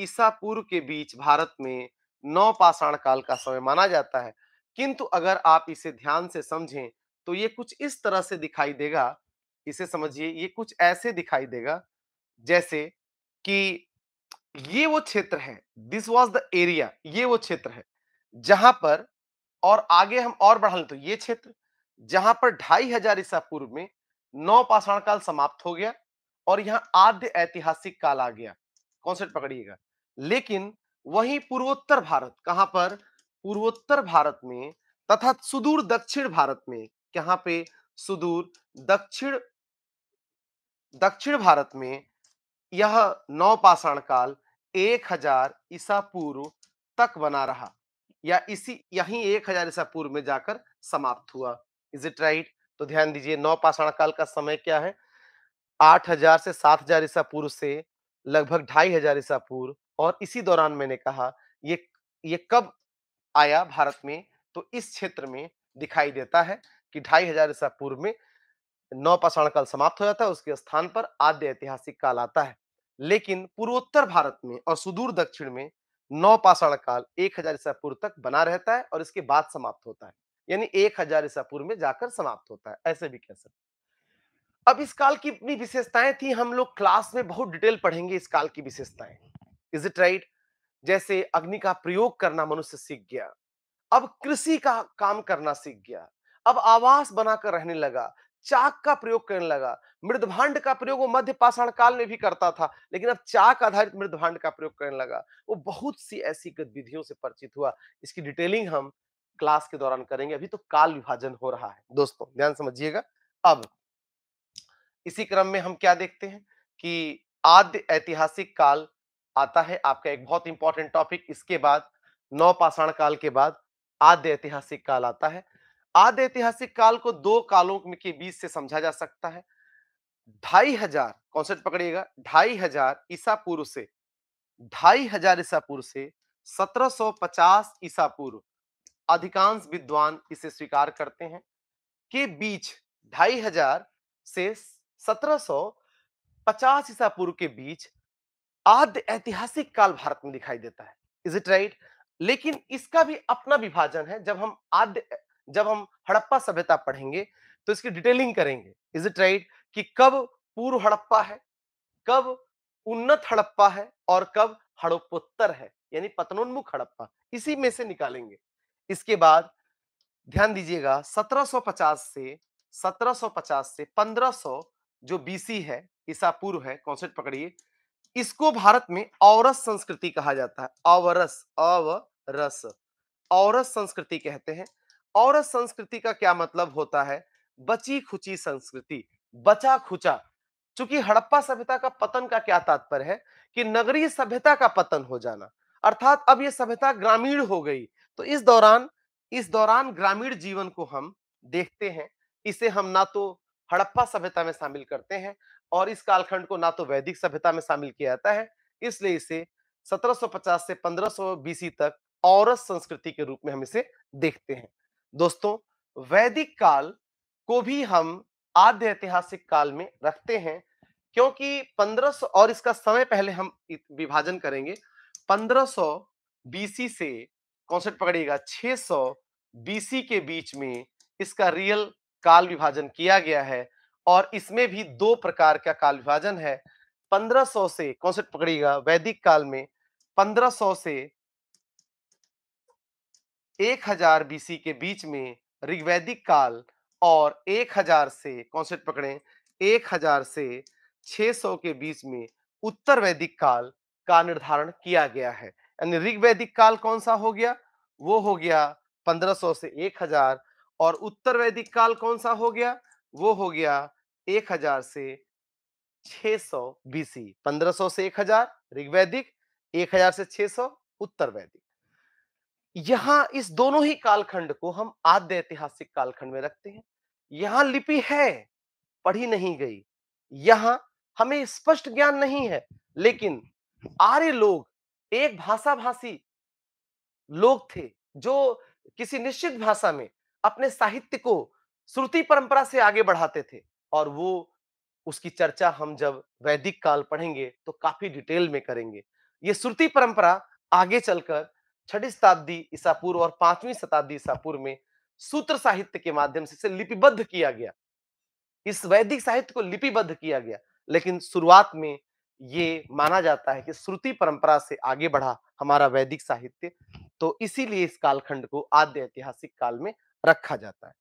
ईसा पूर्व के बीच भारत में नौ पाषाण काल का समय माना जाता है किंतु अगर आप इसे ध्यान से समझें तो ये कुछ इस तरह से दिखाई देगा इसे समझिए ये कुछ ऐसे दिखाई देगा जैसे कि ये वो क्षेत्र है दिस वॉज द एरिया ये वो क्षेत्र है जहां पर और आगे हम और बढ़ा तो ये क्षेत्र जहां पर ढाई हजार ईसा पूर्व में नौ पाषाण काल समाप्त हो गया और यहां आद्य ऐतिहासिक काल आ गया कॉन्सेप्ट पकड़िएगा लेकिन वही पूर्वोत्तर भारत कहाँ पर पूर्वोत्तर भारत में तथा सुदूर दक्षिण भारत में कहाँ पे सुदूर दक्षिण दक्षिण भारत में यह नौ पाषाण काल एक हजार ईसा पूर्व तक बना रहा या इसी यही एक हजार ईसा पूर्व में जाकर समाप्त हुआ इज इट राइट तो ध्यान दीजिए नौ पाषाण काल का समय क्या है आठ हजार से सात हजार ईसा पूर्व से लगभग ढाई हजार ईसा पूर्व और इसी दौरान मैंने कहा ये ये कब आया भारत में तो इस क्षेत्र में दिखाई देता है कि ढाई हजार ईसा पूर्व में नौ पाषाण काल समाप्त हो जाता है उसके स्थान पर आद्य ऐतिहासिक काल आता है लेकिन पूर्वोत्तर भारत में और सुदूर दक्षिण में नौ पाषाण काल एक हजार ईसा पूर्व तक बना रहता है और इसके बाद समाप्त होता है यानी एक हजार ईसा पूर्व में जाकर समाप्त होता है ऐसे भी कह सकते अब इस काल की अपनी विशेषताएं थी हम लोग क्लास में बहुत डिटेल पढ़ेंगे इस काल की विशेषताएं इज इट राइट जैसे अग्नि का प्रयोग करना मनुष्य सीख गया अब कृषि का काम करना सीख गया अब आवास बनाकर रहने लगा चाक का प्रयोग करने लगा मृदभांड का प्रयोग वो मध्य पाषाण काल में भी करता था लेकिन अब चाक आधारित मृदभांड का प्रयोग करने लगा वो बहुत सी ऐसी गतिविधियों से परिचित हुआ इसकी डिटेलिंग हम क्लास के दौरान करेंगे अभी तो काल विभाजन हो रहा है दोस्तों ध्यान समझिएगा अब इसी क्रम में हम क्या देखते हैं कि आद्य ऐतिहासिक काल आता है आपका एक बहुत इंपॉर्टेंट टॉपिक इसके बाद नौ पाषाण काल के बाद आद्य ऐतिहासिक काल आता है आदि ऐतिहासिक काल को दो कालों के बीच से समझा जा सकता है ढाई हजार कॉन्सेप्ट पकड़िएगा ढाई हजार ईसा पूर्व से ढाई हजार ईसा पूर्व से 1750 ईसा पूर्व अधिकांश विद्वान इसे स्वीकार करते हैं के बीच ढाई हजार से 1750 ईसा पूर्व के बीच आद्य ऐतिहासिक काल भारत में दिखाई देता है इज इट राइट लेकिन इसका भी अपना विभाजन है जब हम आद्य जब हम हड़प्पा सभ्यता पढ़ेंगे तो इसकी डिटेलिंग करेंगे इज इट राइट कि कब पूर्व हड़प्पा है कब उन्नत हड़प्पा है और कब हड़प्पोत्तर है यानी पतनोन्मुख हड़प्पा इसी में से निकालेंगे इसके बाद ध्यान दीजिएगा 1750 से 1750 से 1500 जो बीसी है ईसा पूर्व है कॉन्सेप्ट पकड़िए इसको भारत में औरस संस्कृति कहा जाता है अवरस अवरस औरस संस्कृति कहते हैं औरत संस्कृति का क्या मतलब होता है बची खुची संस्कृति बचा खुचा चूंकि हड़प्पा सभ्यता का पतन का क्या तात्पर्य है कि नगरीय सभ्यता का पतन हो जाना अर्थात अब यह सभ्यता ग्रामीण हो गई तो इस दौरान इस दौरान ग्रामीण जीवन को हम देखते हैं इसे हम ना तो हड़प्पा सभ्यता में शामिल करते हैं और इस कालखंड को ना तो वैदिक सभ्यता में शामिल किया जाता है इसलिए इसे 1750 से 1500 बीसी तक औरत संस्कृति के रूप में हम इसे देखते हैं दोस्तों वैदिक काल को भी हम आद्य ऐतिहासिक काल में रखते हैं क्योंकि 1500 और इसका समय पहले हम विभाजन करेंगे 1500 बीसी से कॉन्सेप्ट पकड़िएगा 600 बीसी के बीच में इसका रियल काल विभाजन किया गया है और इसमें भी दो प्रकार का काल विभाजन है 1500 से कॉन्सेप्ट पकड़िएगा वैदिक काल में 1500 से 1000 बीसी के बीच में ऋग्वैदिक काल और 1000 से कॉन्सेप्ट पकड़ें 1000 से 600 के बीच में उत्तर वैदिक काल का निर्धारण किया गया है यानी ऋग्वैदिक काल कौन सा हो गया वो हो गया 1500 से 1000 और उत्तर वैदिक काल कौन सा हो गया वो हो गया 1000 से 600 बीसी पंद्रह से 1000 ऋग्वैदिक 1000 से 600 उत्तर वैदिक यहां इस दोनों ही कालखंड को हम आद्य ऐतिहासिक कालखंड में रखते हैं यहां लिपि है पढ़ी नहीं गई यहां हमें स्पष्ट ज्ञान नहीं है लेकिन आर्य लोग एक भाषा भाषी लोग थे जो किसी निश्चित भाषा में अपने साहित्य को श्रुति परंपरा से आगे बढ़ाते थे और वो उसकी चर्चा हम जब वैदिक काल पढ़ेंगे तो काफी डिटेल में करेंगे ये श्रुति परंपरा आगे चलकर छठी शताब्दी ईसा पूर्व और पांचवी शताब्दी ईसा पूर्व में सूत्र साहित्य के माध्यम से इसे लिपिबद्ध किया गया इस वैदिक साहित्य को लिपिबद्ध किया गया लेकिन शुरुआत में ये माना जाता है कि श्रुति परंपरा से आगे बढ़ा हमारा वैदिक साहित्य तो इसीलिए इस कालखंड को आद्य ऐतिहासिक काल में रखा जाता है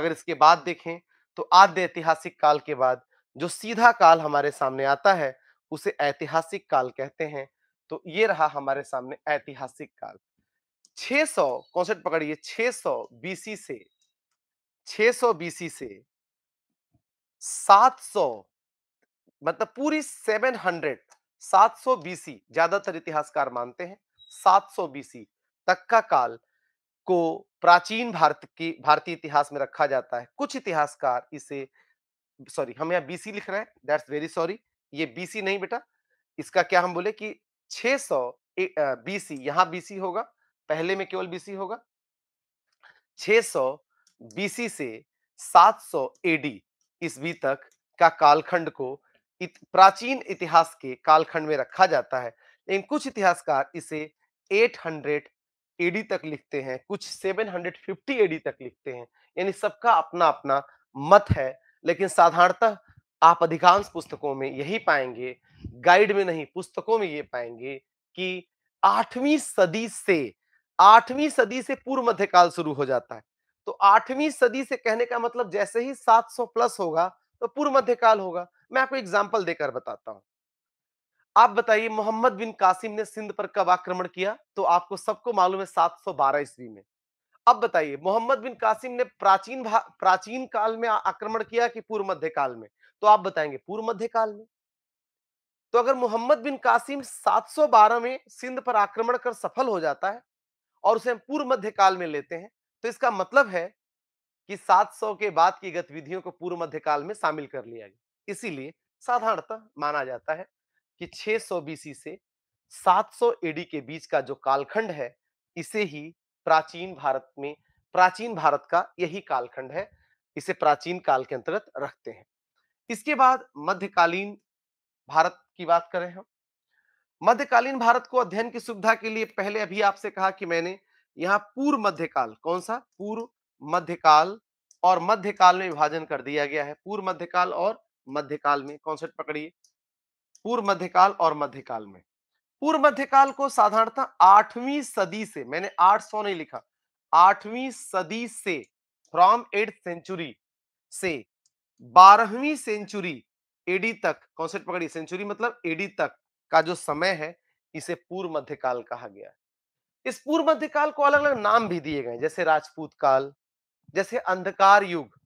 अगर इसके बाद देखें तो आद्य ऐतिहासिक काल के बाद जो सीधा काल हमारे सामने आता है उसे ऐतिहासिक काल कहते हैं तो ये रहा हमारे सामने ऐतिहासिक काल 600 कॉन्सेप्ट पकड़िए 600 बीसी से 600 बीसी से 700 मतलब पूरी 700 700 बीसी ज्यादातर इतिहासकार मानते हैं 700 बीसी तक का काल को प्राचीन भारत की भारतीय इतिहास में रखा जाता है कुछ इतिहासकार इसे सॉरी हम यहाँ बीसी लिख रहे हैं दैट्स वेरी सॉरी ये बीसी नहीं बेटा इसका क्या हम बोले कि 600 बीसी यहाँ बीसी होगा पहले में केवल बीसी होगा 600 बीसी से 700 एडी ईस्वी तक का कालखंड को इत, प्राचीन इतिहास के कालखंड में रखा जाता है लेकिन कुछ इतिहासकार इसे 800 एडी तक लिखते हैं कुछ 750 एडी तक लिखते हैं यानी सबका अपना अपना मत है लेकिन साधारणतः आप अधिकांश पुस्तकों में यही पाएंगे गाइड में नहीं पुस्तकों में ये पाएंगे कि आठवीं सदी से आठवीं सदी से पूर्व मध्यकाल शुरू हो जाता है तो आठवीं सदी से कहने का मतलब जैसे ही 700 प्लस होगा तो पूर्व मध्यकाल होगा मैं आपको एग्जाम्पल देकर बताता हूं आप बताइए मोहम्मद बिन कासिम ने सिंध पर कब आक्रमण किया तो आपको सबको मालूम है 712 ईस्वी में अब बताइए मोहम्मद बिन कासिम ने प्राचीन प्राचीन काल में आक्रमण किया कि पूर्व मध्य काल में तो आप बताएंगे पूर्व मध्य काल में तो अगर मोहम्मद बिन कासिम 712 में सिंध पर आक्रमण कर सफल हो जाता है और उसे हम पूर्व मध्य काल में लेते हैं तो इसका मतलब है कि 700 के बाद की गतिविधियों को पूर्व मध्य काल में शामिल कर लिया गया इसीलिए साधारणतः माना जाता है कि 600 बीसी से 700 एडी के बीच का जो कालखंड है इसे ही प्राचीन भारत में प्राचीन भारत का यही कालखंड है इसे प्राचीन काल के अंतर्गत रखते हैं इसके बाद मध्यकालीन भारत की बात करें हम मध्यकालीन भारत को अध्ययन की सुविधा के लिए पहले अभी आपसे कहा कि मैंने यहाँ पूर्व मध्यकाल कौन सा पूर्व मध्यकाल और मध्यकाल में विभाजन कर दिया गया है पूर्व मध्यकाल और मध्यकाल में कॉन्सेप्ट पकड़िए पूर्व मध्यकाल और मध्यकाल में पूर्व मध्यकाल को साधारणतः आठवीं सदी से मैंने आठ सौ नहीं लिखा आठवीं सदी से फ्रॉम एट सेंचुरी से बारहवीं सेंचुरी एडी तक कॉन्सेप्ट पकड़िए सेंचुरी मतलब एडी तक का जो समय है इसे पूर्व मध्यकाल कहा गया इस पूर्व मध्यकाल को अलग अलग नाम भी दिए गए जैसे राजपूत काल जैसे अंधकार युग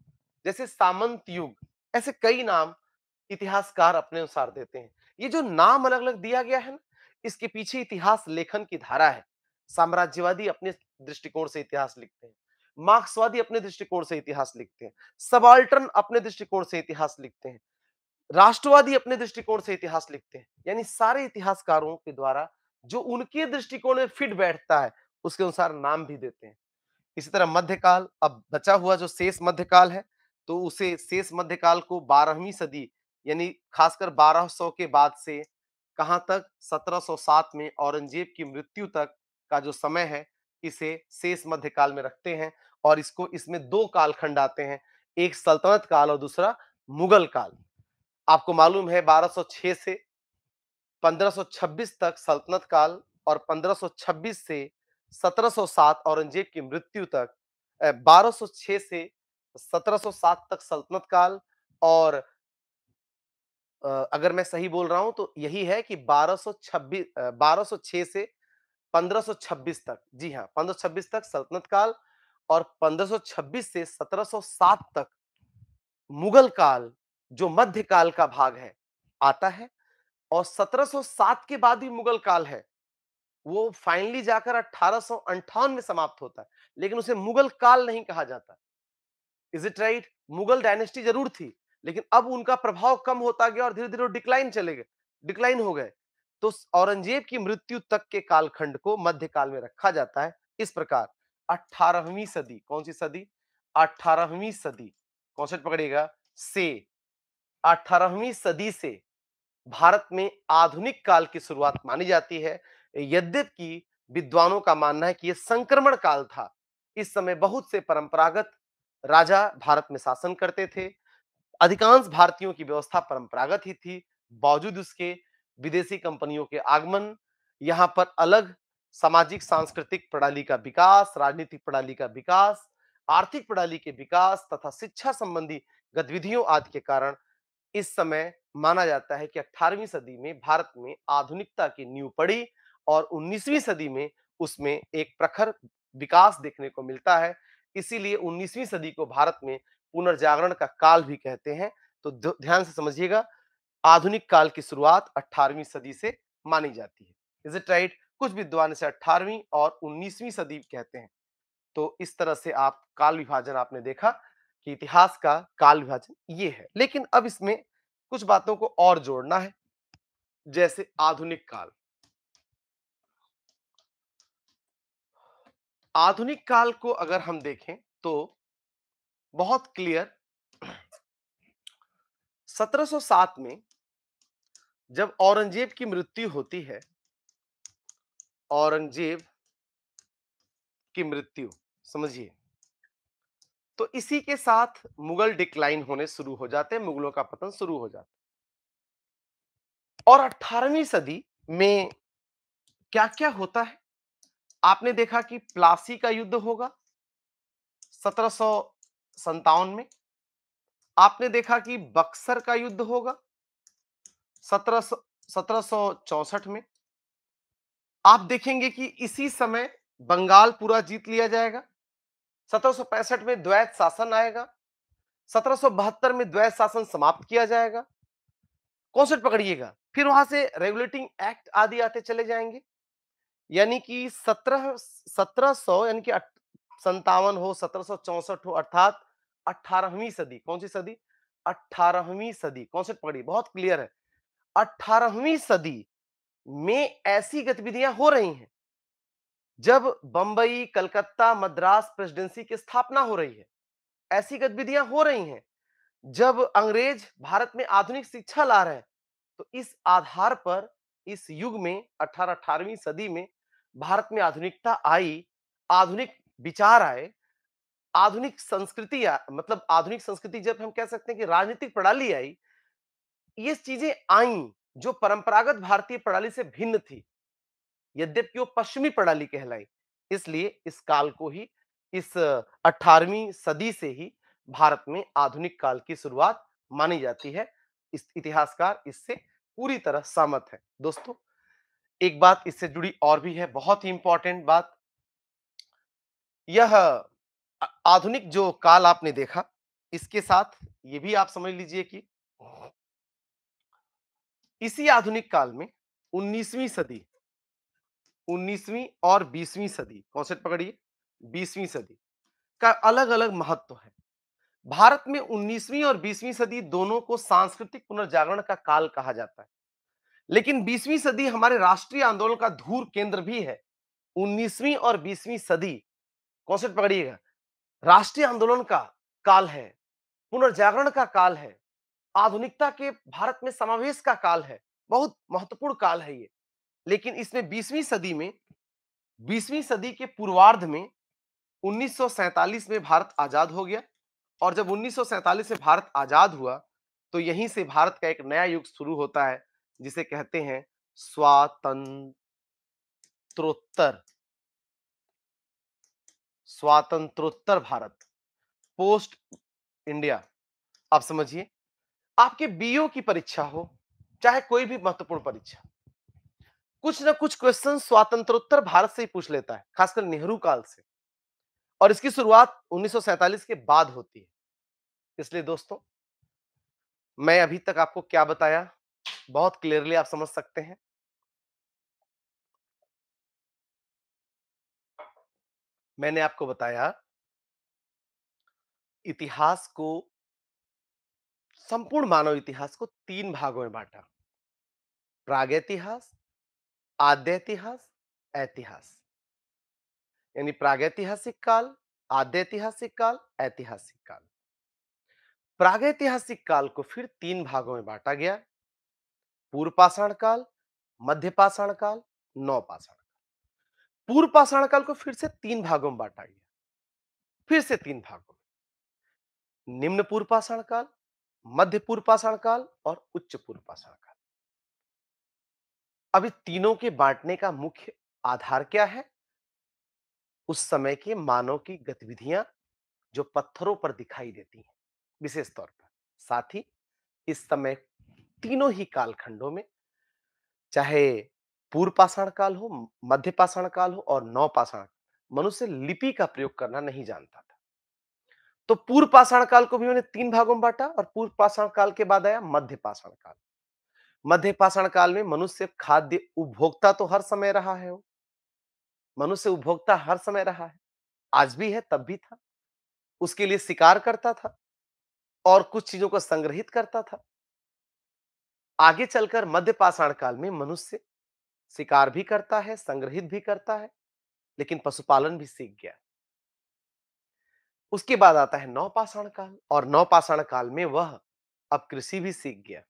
जैसे सामंत युग ऐसे कई नाम इतिहासकार अपने अनुसार देते हैं ये जो नाम अलग अलग दिया गया है ना इसके पीछे इतिहास लेखन की धारा है साम्राज्यवादी अपने दृष्टिकोण से इतिहास लिखते हैं मार्क्सवादी अपने दृष्टिकोण से इतिहास लिखते हैं सबाल्टन अपने दृष्टिकोण से इतिहास लिखते हैं राष्ट्रवादी अपने दृष्टिकोण से इतिहास लिखते हैं यानी सारे इतिहासकारों के द्वारा जो उनके दृष्टिकोण में फिट बैठता है उसके अनुसार नाम भी देते हैं इसी तरह मध्यकाल अब बचा हुआ जो शेष मध्यकाल है तो उसे शेष मध्यकाल को बारहवीं सदी यानी खासकर 1200 के बाद से कहाँ तक 1707 में औरंगजेब की मृत्यु तक का जो समय है इसे शेष मध्यकाल में रखते हैं और इसको इसमें दो कालखंड आते हैं एक सल्तनत काल और दूसरा मुगल काल आपको मालूम है 1206 से 1526 तक सल्तनत काल और 1526 से 1707 औरंगजेब की मृत्यु तक 1206 से 1707 तक सल्तनत काल और अगर मैं सही बोल रहा हूं तो यही है कि 1226 1206 से 1526 तक जी हाँ 1526 तक सल्तनत काल और 1526 से 1707 तक मुगल काल जो मध्य काल का भाग है आता है और 1707 के बाद ही मुगल काल है वो फाइनली जाकर अठारह में समाप्त होता है लेकिन उसे मुगल काल नहीं कहा जाता is it right Mughal dynasty जरूर थी लेकिन अब उनका प्रभाव कम होता गया और धीरे धीरे डिक्लाइन चले गए डिक्लाइन हो गए तो औरंगजेब की मृत्यु तक के कालखंड को मध्य काल में रखा जाता है इस प्रकार अठारहवीं सदी कौन सी सदी अठारहवीं सदी कौन से पकड़ेगा से अठारहवीं सदी से भारत में आधुनिक काल की शुरुआत मानी जाती है यद्यप की विद्वानों का मानना है कि यह संक्रमण काल था इस समय बहुत से परंपरागत राजा भारत में शासन करते थे अधिकांश भारतीयों की व्यवस्था परंपरागत ही थी बावजूद उसके विदेशी कंपनियों के आगमन यहाँ पर अलग सामाजिक सांस्कृतिक प्रणाली का विकास राजनीतिक प्रणाली का विकास आर्थिक प्रणाली के विकास तथा शिक्षा संबंधी गतिविधियों आदि के कारण इस समय माना जाता है कि 18वीं सदी में भारत में आधुनिकता की नींव पड़ी और 19वीं सदी में उसमें एक प्रखर विकास देखने को मिलता है इसीलिए 19वीं सदी को भारत में पुनर्जागरण का काल भी कहते हैं तो ध्यान से समझिएगा आधुनिक काल की शुरुआत 18वीं सदी से मानी जाती है इज इट राइट कुछ विद्वान इसे 18वीं और 19वीं सदी कहते हैं तो इस तरह से आप काल विभाजन आपने देखा कि इतिहास का काल विभाजन ये है लेकिन अब इसमें कुछ बातों को और जोड़ना है जैसे आधुनिक काल आधुनिक काल को अगर हम देखें तो बहुत क्लियर 1707 में जब औरंगजेब की मृत्यु होती है औरंगजेब की मृत्यु समझिए तो इसी के साथ मुगल डिक्लाइन होने शुरू हो जाते हैं मुगलों का पतन शुरू हो जाता और 18वीं सदी में क्या क्या होता है आपने देखा कि प्लासी का युद्ध होगा सत्रह में आपने देखा कि बक्सर का युद्ध होगा सत्रह सत्रह में आप देखेंगे कि इसी समय बंगाल पूरा जीत लिया जाएगा सत्रह में द्वैत शासन आएगा सत्रह में द्वैत शासन समाप्त किया जाएगा कॉन्सेप्ट पकड़िएगा फिर वहां से रेगुलेटिंग एक्ट आदि आते चले जाएंगे यानी कि सत्रह सत्रह सौ यानी कि संतावन हो सत्रह सौ चौसठ हो अर्थात अठारहवीं सदी कौन सी सदी अठारहवीं सदी कॉन्सेप्ट पकड़िए बहुत क्लियर है अठारहवीं सदी में ऐसी गतिविधियां हो रही हैं जब बंबई कलकत्ता मद्रास प्रेसिडेंसी की स्थापना हो रही है ऐसी गतिविधियां हो रही हैं जब अंग्रेज भारत में आधुनिक शिक्षा ला रहे हैं तो इस आधार पर इस युग में अठारह अठारहवीं सदी में भारत में आधुनिकता आई आधुनिक विचार आए आधुनिक संस्कृति आ, मतलब आधुनिक संस्कृति जब हम कह सकते हैं कि राजनीतिक प्रणाली आई ये चीजें आई जो परंपरागत भारतीय प्रणाली से भिन्न थी यद्यपि वो पश्चिमी प्रणाली कहलाई इसलिए इस काल को ही इस 18वीं सदी से ही भारत में आधुनिक काल की शुरुआत मानी जाती है इस इतिहासकार इससे पूरी तरह सहमत है दोस्तों एक बात इससे जुड़ी और भी है बहुत ही इंपॉर्टेंट बात यह आधुनिक जो काल आपने देखा इसके साथ ये भी आप समझ लीजिए कि इसी आधुनिक काल में 19वीं सदी 19वीं और 20वीं सदी कॉन्सेप्ट पकड़िए 20वीं सदी का अलग अलग महत्व है भारत में 19वीं और 20वीं सदी दोनों को सांस्कृतिक पुनर्जागरण का काल कहा जाता है लेकिन 20वीं सदी हमारे राष्ट्रीय आंदोलन का धूर केंद्र भी है 19वीं और 20वीं सदी से पकड़िएगा राष्ट्रीय आंदोलन का काल है पुनर्जागरण का काल है आधुनिकता के भारत में समावेश का काल है बहुत महत्वपूर्ण काल है ये लेकिन इसने बीसवीं सदी में बीसवीं सदी के पूर्वार्ध में 1947 में भारत आजाद हो गया और जब 1947 में भारत आजाद हुआ तो यहीं से भारत का एक नया युग शुरू होता है जिसे कहते हैं स्वातंत्रोत्तर स्वातंत्रोत्तर भारत पोस्ट इंडिया आप समझिए आपके बीओ की परीक्षा हो चाहे कोई भी महत्वपूर्ण परीक्षा कुछ ना कुछ क्वेश्चन स्वतंत्रोत्तर भारत से ही पूछ लेता है खासकर नेहरू काल से और इसकी शुरुआत 1947 के बाद होती है इसलिए दोस्तों मैं अभी तक आपको क्या बताया बहुत क्लियरली आप समझ सकते हैं मैंने आपको बताया इतिहास को संपूर्ण मानव इतिहास को तीन भागों में बांटा प्रागैतिहास आद्य इतिहास ऐतिहास यानी प्रागैतिहासिक काल आद्य ऐतिहासिक काल ऐतिहासिक काल प्रागैतिहासिक काल को फिर तीन भागों में बांटा गया पूर्व पाषाण काल मध्य पाषाण काल नौ पाषाण काल पूर्व पाषाण काल को फिर से तीन भागों में बांटा गया फिर से तीन भागों में निम्न पूर्व पाषाण काल मध्य पूर्व पाषाण काल और उच्च पूर्व पाषाण काल अब इस तीनों के बांटने का मुख्य आधार क्या है उस समय के मानव की गतिविधियां जो पत्थरों पर दिखाई देती हैं विशेष तौर पर साथ ही इस समय तीनों ही कालखंडों में चाहे पूर्व पाषाण काल हो मध्य पाषाण काल हो और नौ पाषाण मनुष्य लिपि का प्रयोग करना नहीं जानता था तो पूर्व पाषाण काल को भी उन्होंने तीन भागों में बांटा और पूर्व पाषाण काल के बाद आया मध्य पाषाण काल मध्य पाषाण काल में मनुष्य खाद्य उपभोक्ता तो हर समय रहा है वो मनुष्य उपभोक्ता हर समय रहा है आज भी है तब भी था उसके लिए शिकार करता था और कुछ चीजों को संग्रहित करता था आगे चलकर मध्य पाषाण काल में मनुष्य शिकार भी करता है संग्रहित भी करता है लेकिन पशुपालन भी सीख गया उसके बाद आता है नौपाषाण काल और नौपाषाण काल में वह अब कृषि भी सीख गया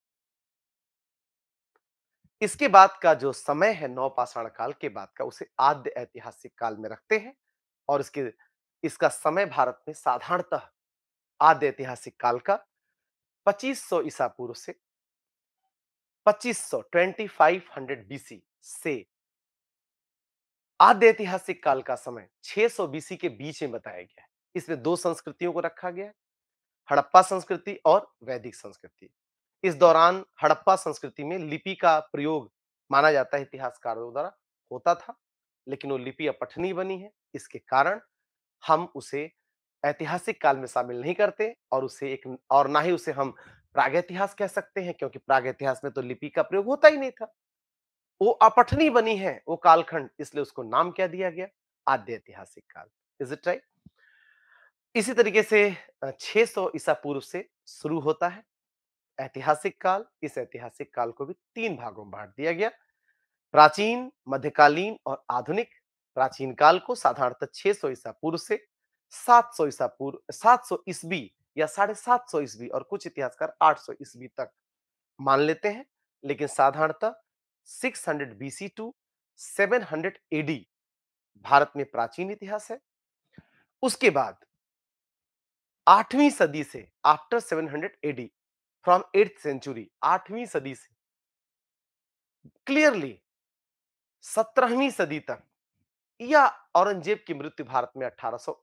इसके बाद का जो समय है नौ पाषाण काल के बाद का उसे आद्य ऐतिहासिक काल में रखते हैं और इसके इसका समय भारत में साधारणतः आद्य ऐतिहासिक काल का 2500 ईसा पूर्व से 2500 2500 बीसी से आद्य ऐतिहासिक काल का समय 600 बीसी के बीच में बताया गया है इसमें दो संस्कृतियों को रखा गया है हड़प्पा संस्कृति और वैदिक संस्कृति इस दौरान हड़प्पा संस्कृति में लिपि का प्रयोग माना जाता है इतिहासकारों द्वारा होता था लेकिन वो लिपि अपठनी बनी है इसके कारण हम उसे ऐतिहासिक काल में शामिल नहीं करते और उसे एक और ना ही उसे हम प्रागैतिहास कह सकते हैं क्योंकि प्रागैतिहास में तो लिपि का प्रयोग होता ही नहीं था वो अपठनी बनी है वो कालखंड इसलिए उसको नाम क्या दिया गया आद्य ऐतिहासिक काल इज इट राइट इसी तरीके से 600 ईसा पूर्व से शुरू होता है ऐतिहासिक काल इस ऐतिहासिक काल को भी तीन भागों में बांट दिया गया प्राचीन मध्यकालीन और आधुनिक प्राचीन काल को साधारणतः 600 ईसा पूर्व से 700 ईसा पूर्व सौ ईस्वी या साढ़े सात सौ ईस्वी और कुछ इतिहासकार 800 ईस्वी तक मान लेते हैं लेकिन साधारणतः 600 hundred BC to seven hundred AD Bharat में प्राचीन इतिहास है उसके बाद आठवीं सदी से after 700 AD from eight century आठवीं सदी से क्लियरली सत्रहवीं सदी तक या औरंगजेब की मृत्यु भारत में 1800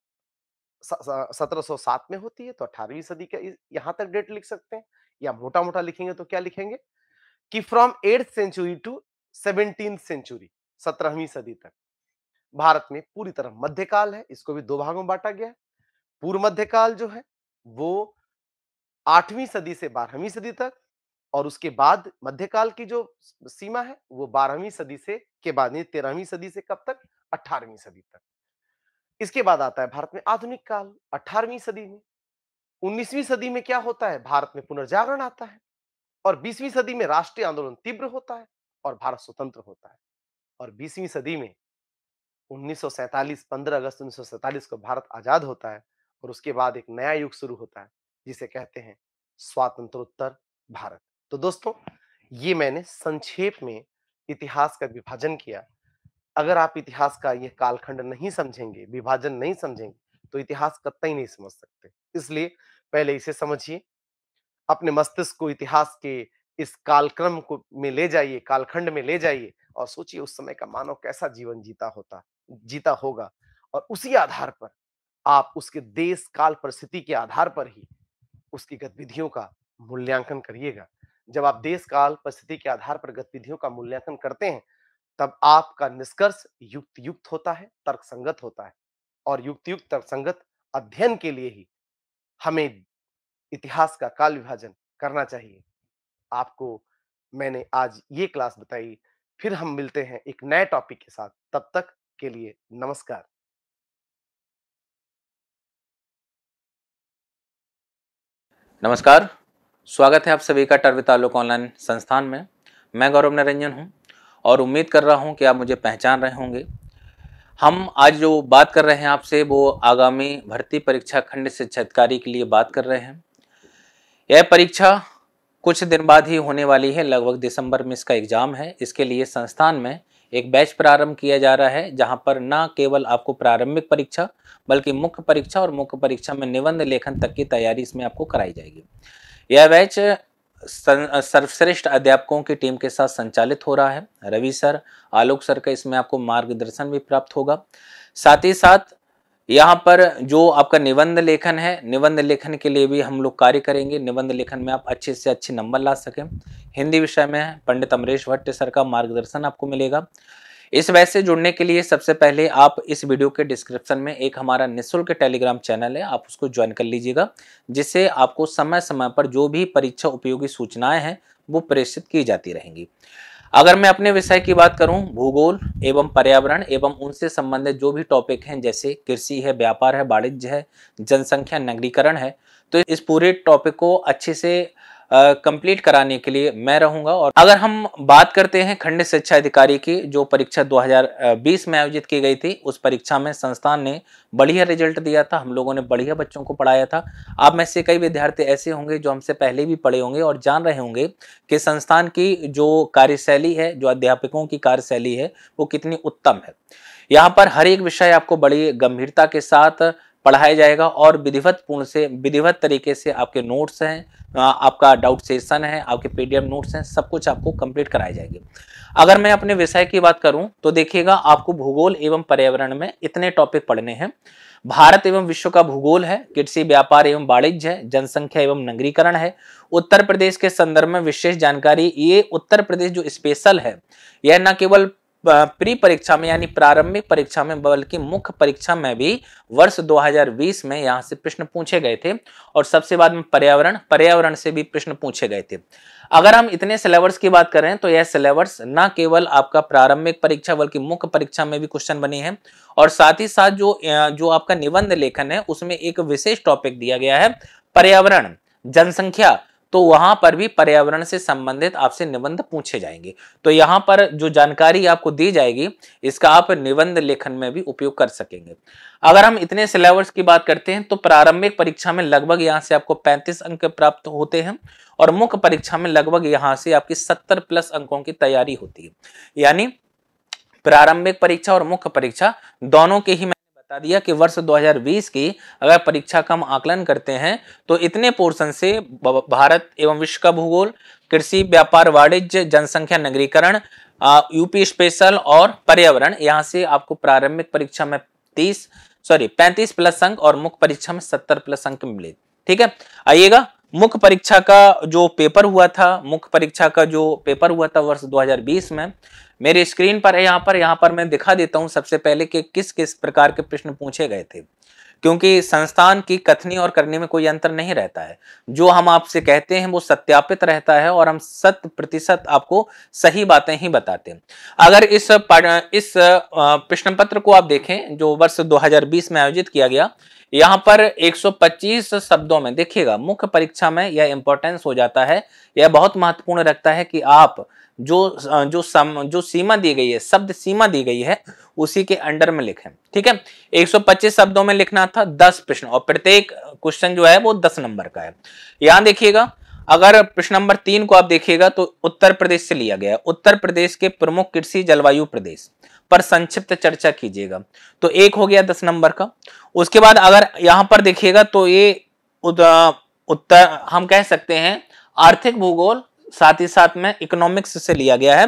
1707 में होती है तो 18वीं सदी का यहां तक डेट लिख सकते हैं या मोटा मोटा लिखेंगे तो क्या लिखेंगे कि from eighth century to seventeen century सत्रहवीं सदी तक भारत में पूरी तरह मध्यकाल है इसको भी दो भागों में बांटा गया है पूर्व मध्यकाल जो है वो आठवीं सदी से बारहवीं सदी तक और उसके बाद मध्यकाल की जो सीमा है वो बारहवीं सदी से के बाद तेरहवीं सदी से कब तक अठारहवीं सदी तक इसके बाद आता है भारत में आधुनिक काल अठारहवीं सदी में उन्नीसवीं सदी में क्या होता है भारत में पुनर्जागरण आता है और बीसवीं सदी में राष्ट्रीय आंदोलन तीव्र होता है और भारत स्वतंत्र होता है और बीसवीं सदी में 1947 15 अगस्त 1947 को भारत आजाद होता है और उसके बाद एक नया युग शुरू होता है जिसे कहते हैं स्वातंत्रोत्तर भारत तो दोस्तों ये मैंने संक्षेप में इतिहास का विभाजन किया अगर आप इतिहास का यह कालखंड नहीं समझेंगे विभाजन नहीं समझेंगे तो इतिहास कतई नहीं समझ सकते इसलिए पहले इसे समझिए अपने मस्तिष्क को इतिहास के इस कालक्रम को में ले जाइए कालखंड में ले जाइए और सोचिए उस समय का मानव कैसा जीवन जीता होता जीता होगा और उसी आधार पर आप उसके देश काल परिस्थिति के आधार पर ही उसकी गतिविधियों का मूल्यांकन करिएगा जब आप देश काल परिस्थिति के आधार पर गतिविधियों का मूल्यांकन करते हैं तब आपका निष्कर्ष युक्त युक्त होता है तर्क संगत होता है और युक्त युक्त तर्क संगत अध्ययन के लिए ही हमें इतिहास का काल विभाजन करना चाहिए आपको मैंने आज ये क्लास बताई फिर हम मिलते हैं एक नए टॉपिक के साथ तब तक के लिए नमस्कार नमस्कार स्वागत है आप सभी का टर्वी तालुक ऑनलाइन संस्थान में मैं गौरव निरंजन हूं और उम्मीद कर रहा हूं कि आप मुझे पहचान रहे होंगे हम आज जो बात कर रहे हैं आपसे वो आगामी भर्ती परीक्षा खंड शिक्षाधिकारी के लिए बात कर रहे हैं यह परीक्षा कुछ दिन बाद ही होने वाली है लगभग दिसंबर में इसका एग्ज़ाम है इसके लिए संस्थान में एक बैच प्रारंभ किया जा रहा है जहां पर न केवल आपको प्रारंभिक परीक्षा बल्कि मुख्य परीक्षा और मुख्य परीक्षा में निबंध लेखन तक की तैयारी इसमें आपको कराई जाएगी यह बैच सर्वश्रेष्ठ अध्यापकों की टीम के साथ संचालित हो रहा है रवि सर आलोक सर का इसमें आपको मार्गदर्शन भी प्राप्त होगा साथ ही साथ यहाँ पर जो आपका निबंध लेखन है निबंध लेखन के लिए भी हम लोग कार्य करेंगे निबंध लेखन में आप अच्छे से अच्छे नंबर ला सकें हिंदी विषय में पंडित अमरेश भट्ट सर का मार्गदर्शन आपको मिलेगा इस वैसे से जुड़ने के लिए सबसे पहले आप इस वीडियो के डिस्क्रिप्शन में एक हमारा निःशुल्क टेलीग्राम चैनल है आप उसको ज्वाइन कर लीजिएगा जिससे आपको समय समय पर जो भी परीक्षा उपयोगी सूचनाएं हैं वो प्रेषित की जाती रहेंगी अगर मैं अपने विषय की बात करूं भूगोल एवं पर्यावरण एवं उनसे संबंधित जो भी टॉपिक हैं जैसे कृषि है व्यापार है वाणिज्य है जनसंख्या नगरीकरण है तो इस पूरे टॉपिक को अच्छे से कंप्लीट कराने के लिए मैं रहूंगा और अगर हम बात करते हैं खंड शिक्षा अधिकारी की जो परीक्षा 2020 में आयोजित की गई थी उस परीक्षा में संस्थान ने बढ़िया रिजल्ट दिया था हम लोगों ने बढ़िया बच्चों को पढ़ाया था आप में से कई विद्यार्थी ऐसे होंगे जो हमसे पहले भी पढ़े होंगे और जान रहे होंगे कि संस्थान की जो कार्यशैली है जो अध्यापकों की कार्यशैली है वो कितनी उत्तम है यहाँ पर हर एक विषय आपको बड़ी गंभीरता के साथ पढ़ाया जाएगा और विधिवत पूर्ण से विधिवत तरीके से आपके नोट्स हैं आपका डाउट सेशन है आपके पीडीएफ नोट्स हैं सब कुछ आपको कंप्लीट कराई जाएगी अगर मैं अपने विषय की बात करूं तो देखिएगा आपको भूगोल एवं पर्यावरण में इतने टॉपिक पढ़ने हैं भारत एवं विश्व का भूगोल है कृषि व्यापार एवं वाणिज्य है जनसंख्या एवं नगरीकरण है उत्तर प्रदेश के संदर्भ में विशेष जानकारी ये उत्तर प्रदेश जो स्पेशल है यह न केवल प्री परीक्षा में यानी प्रारंभिक परीक्षा में बल्कि मुख्य परीक्षा में भी वर्ष 2020 में यहाँ से प्रश्न पूछे गए थे और सबसे बाद में पर्यावरण पर्यावरण से भी प्रश्न पूछे गए थे अगर हम इतने सिलेबस की बात करें तो यह सिलेबस न केवल आपका प्रारंभिक परीक्षा बल्कि मुख्य परीक्षा में भी क्वेश्चन बने हैं और साथ ही साथ जो जो आपका निबंध लेखन है उसमें एक विशेष टॉपिक दिया गया है पर्यावरण जनसंख्या तो वहां पर भी पर्यावरण से संबंधित आपसे निबंध पूछे जाएंगे तो यहां पर जो जानकारी आपको दी जाएगी इसका आप निबंध लेखन में भी उपयोग कर सकेंगे अगर हम इतने सिलेबस की बात करते हैं तो प्रारंभिक परीक्षा में लगभग यहाँ से आपको 35 अंक प्राप्त होते हैं और मुख्य परीक्षा में लगभग यहाँ से आपकी 70 प्लस अंकों की तैयारी होती है यानी प्रारंभिक परीक्षा और मुख्य परीक्षा दोनों के ही बता दिया कि वर्ष 2020 की अगर परीक्षा का हम आकलन करते हैं तो इतने पोर्शन से भारत एवं विश्व का भूगोल कृषि व्यापार वाणिज्य जनसंख्या नगरीकरण यूपी स्पेशल और पर्यावरण यहाँ से आपको प्रारंभिक परीक्षा में तीस सॉरी पैंतीस प्लस अंक और मुख्य परीक्षा में सत्तर प्लस अंक मिले ठीक है आइएगा मुख्य परीक्षा का जो पेपर हुआ था मुख्य परीक्षा का जो पेपर हुआ था वर्ष 2020 में मेरी स्क्रीन पर है यहाँ पर यहाँ पर मैं दिखा देता हूँ सबसे पहले कि किस किस प्रकार के प्रश्न पूछे गए थे क्योंकि संस्थान की कथनी और करने में कोई अंतर नहीं रहता है जो हम आपसे कहते हैं वो सत्यापित रहता है और हम शत प्रतिशत आपको सही बातें ही बताते हैं अगर इस इस प्रश्न पत्र को आप देखें जो वर्ष 2020 में आयोजित किया गया यहाँ पर 125 शब्दों में देखिएगा मुख्य परीक्षा में यह इंपॉर्टेंस हो जाता है यह बहुत महत्वपूर्ण रखता है कि आप जो जो सम जो सीमा दी गई है शब्द सीमा दी गई है उसी के अंडर में लिखें ठीक है 125 शब्दों में लिखना था 10 प्रश्न और प्रत्येक क्वेश्चन जो है वो 10 नंबर का है यहां देखिएगा अगर प्रश्न नंबर तीन को आप देखिएगा तो उत्तर प्रदेश से लिया गया है उत्तर प्रदेश के प्रमुख कृषि जलवायु प्रदेश पर संक्षिप्त चर्चा कीजिएगा तो एक हो गया दस नंबर का उसके बाद अगर यहां पर देखिएगा तो ये उत्तर हम कह सकते हैं आर्थिक भूगोल साथ ही साथ में इकोनॉमिक्स से लिया गया है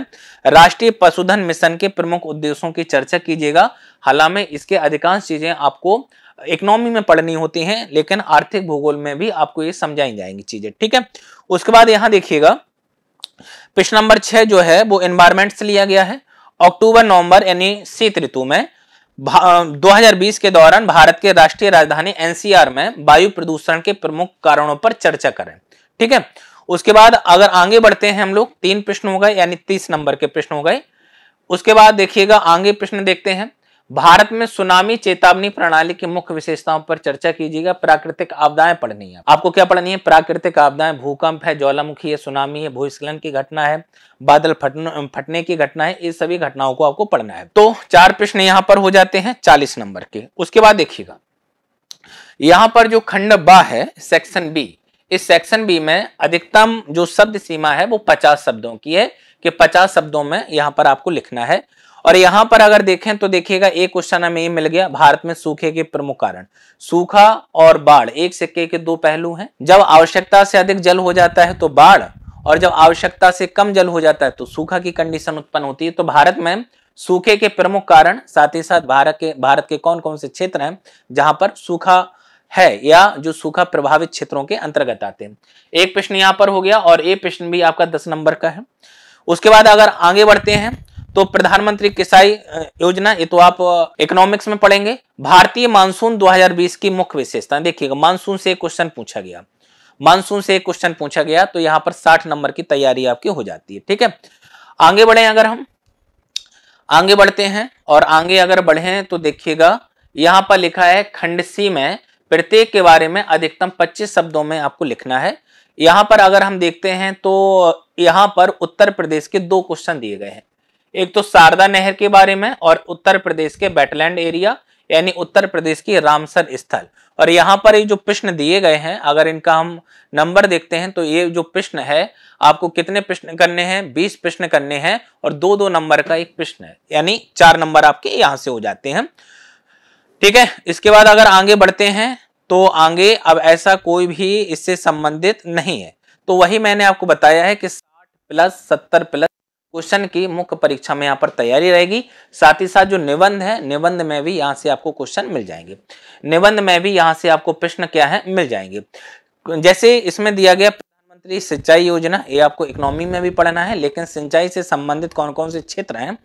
राष्ट्रीय पशुधन मिशन के प्रमुख उद्देश्यों की चर्चा कीजिएगा हालांकि इसके अधिकांश चीजें आपको इकोनॉमी में पढ़नी होती हैं लेकिन आर्थिक भूगोल में भी आपको ये समझाई जाएंगी चीजें ठीक है उसके बाद यहाँ देखिएगा प्रश्न नंबर छह जो है वो एनवायरमेंट से लिया गया है अक्टूबर नवंबर यानी शीत ऋतु में 2020 के दौरान भारत के राष्ट्रीय राजधानी एनसीआर में वायु प्रदूषण के प्रमुख कारणों पर चर्चा करें ठीक है उसके बाद अगर आगे बढ़ते हैं हम लोग तीन प्रश्न हो गए यानी तीस नंबर के प्रश्न हो गए उसके बाद देखिएगा आगे प्रश्न देखते हैं भारत में सुनामी चेतावनी प्रणाली की मुख्य विशेषताओं पर चर्चा कीजिएगा प्राकृतिक आपदाएं पढ़नी है आपको क्या पढ़नी है प्राकृतिक आपदाएं भूकंप है ज्वालामुखी है सुनामी है भूस्खलन की घटना है बादल फटने फटने की घटना है इस सभी घटनाओं को आपको पढ़ना है तो चार प्रश्न यहाँ पर हो जाते हैं चालीस नंबर के उसके बाद देखिएगा यहां पर जो खंड बा है सेक्शन बी इस सेक्शन बी में अधिकतम जो शब्द सीमा है वो पचास शब्दों की है कि पचास शब्दों में यहाँ पर आपको लिखना है और यहाँ पर अगर देखें तो देखिएगा एक क्वेश्चन हमें ये मिल गया भारत में सूखे के प्रमुख कारण सूखा और बाढ़ एक सिक्के के दो पहलू हैं जब आवश्यकता से अधिक जल हो जाता है तो बाढ़ और जब आवश्यकता से कम जल हो जाता है तो सूखा की कंडीशन उत्पन्न होती है तो भारत में सूखे के प्रमुख कारण साथ ही साथ भारत के भारत के कौन कौन से क्षेत्र हैं जहां पर सूखा है या जो सूखा प्रभावित क्षेत्रों के अंतर्गत आते हैं एक प्रश्न यहाँ पर हो गया और ये प्रश्न भी आपका दस नंबर का है उसके बाद अगर आगे बढ़ते हैं तो प्रधानमंत्री किसाई योजना ये तो आप इकोनॉमिक्स में पढ़ेंगे भारतीय मानसून 2020 की मुख्य विशेषता देखिएगा मानसून से क्वेश्चन पूछा गया मानसून से क्वेश्चन पूछा गया तो यहां पर साठ नंबर की तैयारी आपकी हो जाती है ठीक है आगे बढ़े अगर हम आगे बढ़ते हैं और आगे अगर बढ़े तो देखिएगा यहां पर लिखा है खंडसी में प्रत्येक के बारे में अधिकतम 25 शब्दों में आपको लिखना है यहां पर अगर हम देखते हैं तो यहाँ पर उत्तर प्रदेश के दो क्वेश्चन दिए गए हैं एक तो शारदा नहर के बारे में और उत्तर प्रदेश के बेटलैंड एरिया यानी उत्तर प्रदेश की रामसर स्थल और यहाँ पर ये जो प्रश्न दिए गए हैं अगर इनका हम नंबर देखते हैं तो ये जो प्रश्न है आपको कितने प्रश्न करने हैं बीस प्रश्न करने हैं और दो दो नंबर का एक प्रश्न है यानी चार नंबर आपके यहाँ से हो जाते हैं ठीक है इसके बाद अगर आगे बढ़ते हैं तो आगे अब ऐसा कोई भी इससे संबंधित नहीं है तो वही मैंने आपको बताया है कि साठ प्लस सत्तर प्लस क्वेश्चन की मुख्य परीक्षा में यहाँ पर तैयारी रहेगी साथ ही साथ जो निबंध है निबंध में भी यहाँ से आपको क्वेश्चन मिल जाएंगे निबंध में भी यहाँ से आपको प्रश्न क्या है मिल जाएंगे जैसे इसमें दिया गया प्रधानमंत्री सिंचाई योजना ये आपको इकोनॉमी में भी पढ़ना है लेकिन सिंचाई से संबंधित कौन कौन से क्षेत्र हैं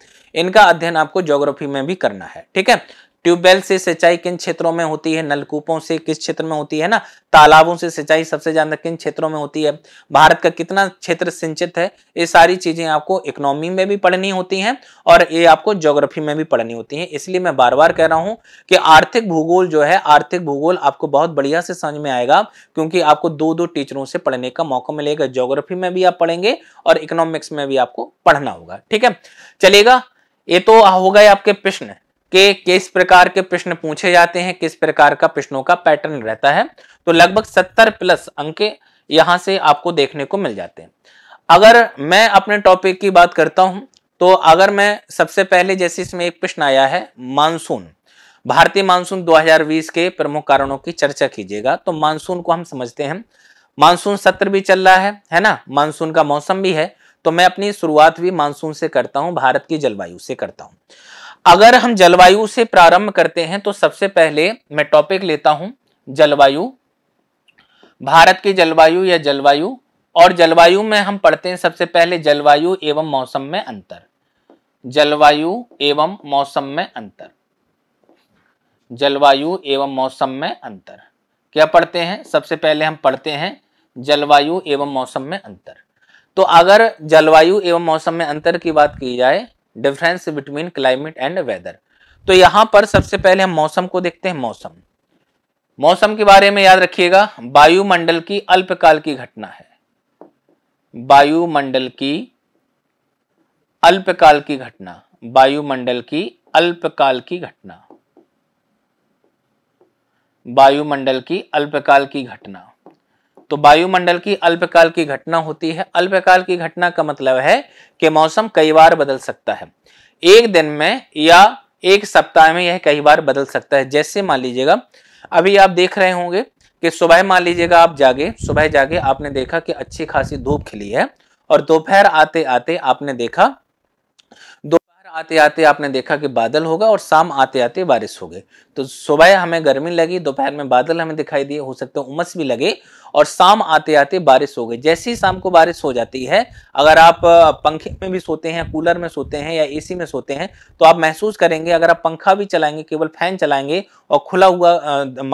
इनका अध्ययन आपको ज्योग्राफी में भी करना है ठीक है ट्यूबवेल से सिंचाई किन क्षेत्रों में होती है नलकूपों से किस क्षेत्र में होती है ना तालाबों से सिंचाई सबसे ज्यादा किन क्षेत्रों में होती है भारत का कितना क्षेत्र सिंचित है ये सारी चीजें आपको इकोनॉमी में भी पढ़नी होती हैं और ये आपको ज्योग्राफी में भी पढ़नी होती है इसलिए मैं बार बार कह रहा हूँ कि आर्थिक भूगोल जो है आर्थिक भूगोल आपको बहुत बढ़िया से समझ में आएगा क्योंकि आपको दो दो टीचरों से पढ़ने का मौका मिलेगा ज्योग्राफी में भी आप पढ़ेंगे और इकोनॉमिक्स में भी आपको पढ़ना होगा ठीक है चलेगा ये तो हो गए आपके प्रश्न कि किस प्रकार के प्रश्न पूछे जाते हैं किस प्रकार का प्रश्नों का पैटर्न रहता है तो लगभग सत्तर प्लस अंक यहाँ से आपको देखने को मिल जाते हैं अगर मैं अपने टॉपिक की बात करता हूं तो अगर मैं सबसे पहले जैसे इसमें एक प्रश्न आया है मानसून भारतीय मानसून 2020 के प्रमुख कारणों की चर्चा कीजिएगा तो मानसून को हम समझते हैं मानसून सत्र भी चल रहा है है ना मानसून का मौसम भी है तो मैं अपनी शुरुआत भी मानसून से करता हूँ भारत की जलवायु से करता हूँ अगर हम जलवायु से प्रारंभ करते हैं तो सबसे पहले मैं टॉपिक लेता हूं जलवायु भारत की जलवायु या जलवायु और जलवायु में हम पढ़ते हैं सबसे पहले जलवायु एवं मौसम में अंतर जलवायु एवं मौसम में अंतर जलवायु एवं मौसम में अंतर क्या पढ़ते हैं सबसे पहले हम पढ़ते हैं जलवायु एवं मौसम में अंतर तो अगर जलवायु एवं मौसम में अंतर की बात की जाए difference between climate and weather तो यहां पर सबसे पहले हम मौसम को देखते हैं मौसम मौसम के बारे में याद रखिएगा वायुमंडल की अल्पकाल की घटना है वायुमंडल की अल्पकाल की घटना वायुमंडल की अल्पकाल की घटना वायुमंडल की अल्पकाल की घटना तो वायुमंडल की अल्पकाल की घटना होती है अल्पकाल की घटना का मतलब है कि मौसम कई बार बदल सकता है एक दिन में या एक सप्ताह में यह कई बार बदल सकता है जैसे मान लीजिएगा अभी आप देख रहे होंगे कि सुबह मान लीजिएगा आप जागे सुबह जागे आपने देखा कि अच्छी खासी धूप खिली है और दोपहर आते आते आपने देखा दोपहर आते आते आपने देखा कि बादल होगा और शाम आते आते बारिश हो गई तो सुबह हमें गर्मी लगी दोपहर में बादल हमें दिखाई दिए हो सकते हैं उमस भी लगे और शाम आते आते बारिश हो गई जैसे ही शाम को बारिश हो जाती है अगर आप पंखे में भी सोते हैं कूलर में सोते हैं या एसी में सोते हैं तो आप महसूस करेंगे अगर आप पंखा भी चलाएंगे केवल फैन चलाएंगे और खुला हुआ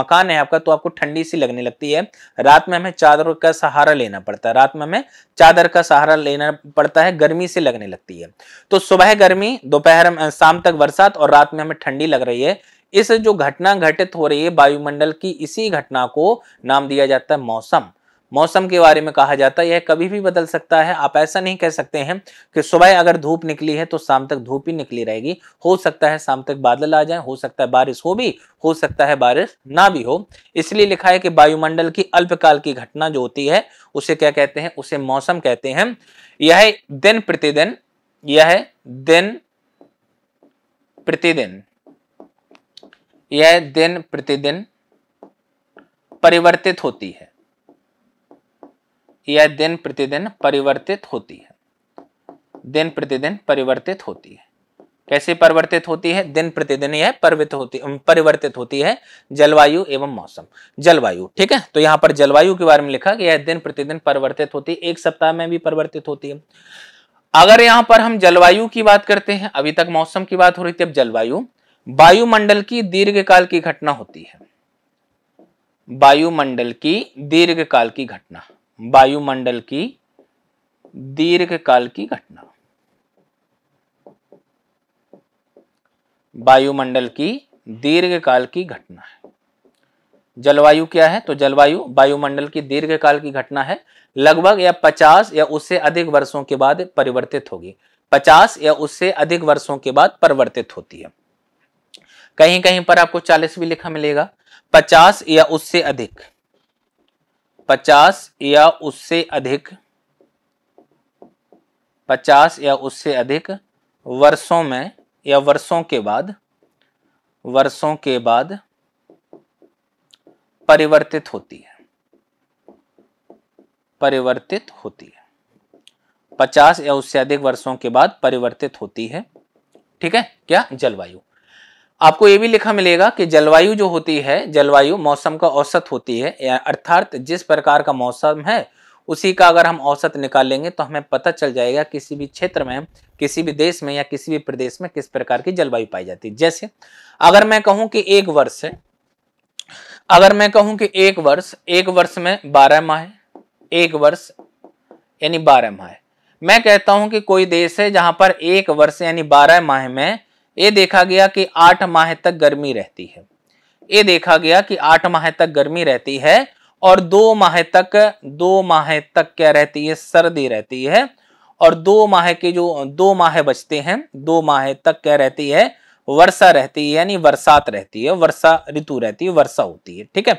मकान है आपका तो आपको ठंडी सी लगने लगती है रात में हमें चादर का सहारा लेना पड़ता है रात में हमें चादर का सहारा लेना पड़ता है गर्मी से लगने लगती है तो सुबह गर्मी दोपहर शाम तक बरसात और रात में हमें ठंडी लग रही है इस जो घटना घटित हो रही है वायुमंडल की इसी घटना को नाम दिया जाता है मौसम मौसम के बारे में कहा जाता है यह कभी भी बदल सकता है आप ऐसा नहीं कह सकते हैं कि सुबह अगर धूप निकली है तो शाम तक धूप ही निकली रहेगी हो सकता है शाम तक बादल आ जाए हो सकता है बारिश हो भी हो सकता है बारिश ना भी हो इसलिए लिखा है कि वायुमंडल की अल्पकाल की घटना जो होती है उसे क्या कहते हैं उसे मौसम कहते हैं यह दिन प्रतिदिन यह दिन प्रतिदिन यह दिन प्रतिदिन परिवर्तित होती है यह दिन प्रतिदिन परिवर्तित होती है दिन प्रतिदिन परिवर्तित होती है कैसे परिवर्तित होती है दिन प्रतिदिन यह परिवर्तित होती परिवर्तित होती है जलवायु एवं मौसम जलवायु ठीक है तो यहां पर जलवायु के बारे में लिखा कि यह दिन प्रतिदिन परिवर्तित होती है एक सप्ताह में भी परिवर्तित होती है अगर यहां पर हम जलवायु की बात करते हैं अभी तक मौसम की बात हो रही थी अब जलवायु वायुमंडल की दीर्घकाल की घटना होती है वायुमंडल की दीर्घकाल की घटना वायुमंडल की दीर्घकाल की घटना वायुमंडल की दीर्घकाल की घटना है जलवायु क्या है तो जलवायु वायुमंडल की दीर्घकाल की घटना है लगभग या 50 या उससे अधिक वर्षों के बाद परिवर्तित होगी 50 या उससे अधिक वर्षों के बाद परिवर्तित होती है कहीं कहीं पर आपको चालीस भी लिखा मिलेगा पचास या उससे अधिक पचास या उससे अधिक पचास या उससे अधिक वर्षों में या वर्षों के बाद वर्षों के बाद परिवर्तित होती है परिवर्तित होती है पचास या उससे अधिक वर्षों के बाद परिवर्तित होती है ठीक है क्या जलवायु आपको ये भी लिखा मिलेगा कि जलवायु जो होती है जलवायु मौसम का औसत होती है अर्थात जिस प्रकार का मौसम है उसी का अगर हम औसत निकालेंगे तो हमें पता चल जाएगा किसी भी क्षेत्र में किसी भी देश में या किसी भी प्रदेश में किस प्रकार की जलवायु पाई जाती है जैसे अगर मैं कहूँ कि एक वर्ष है अगर मैं कहूँ कि एक वर्ष एक वर्ष में बारह माह है एक वर्ष यानी बारह माह है मैं कहता हूँ कि कोई देश है जहाँ पर एक वर्ष यानी बारह माह में ये देखा गया कि आठ माह तक गर्मी रहती है ये देखा गया कि आठ माह तक गर्मी रहती है और दो माह तक दो माह तक क्या रहती है सर्दी रहती है और दो माह के जो दो माह बचते हैं दो माह तक क्या रहती है वर्षा रहती है यानी बरसात रहती है वर्षा ऋतु रहती है वर्षा होती है ठीक है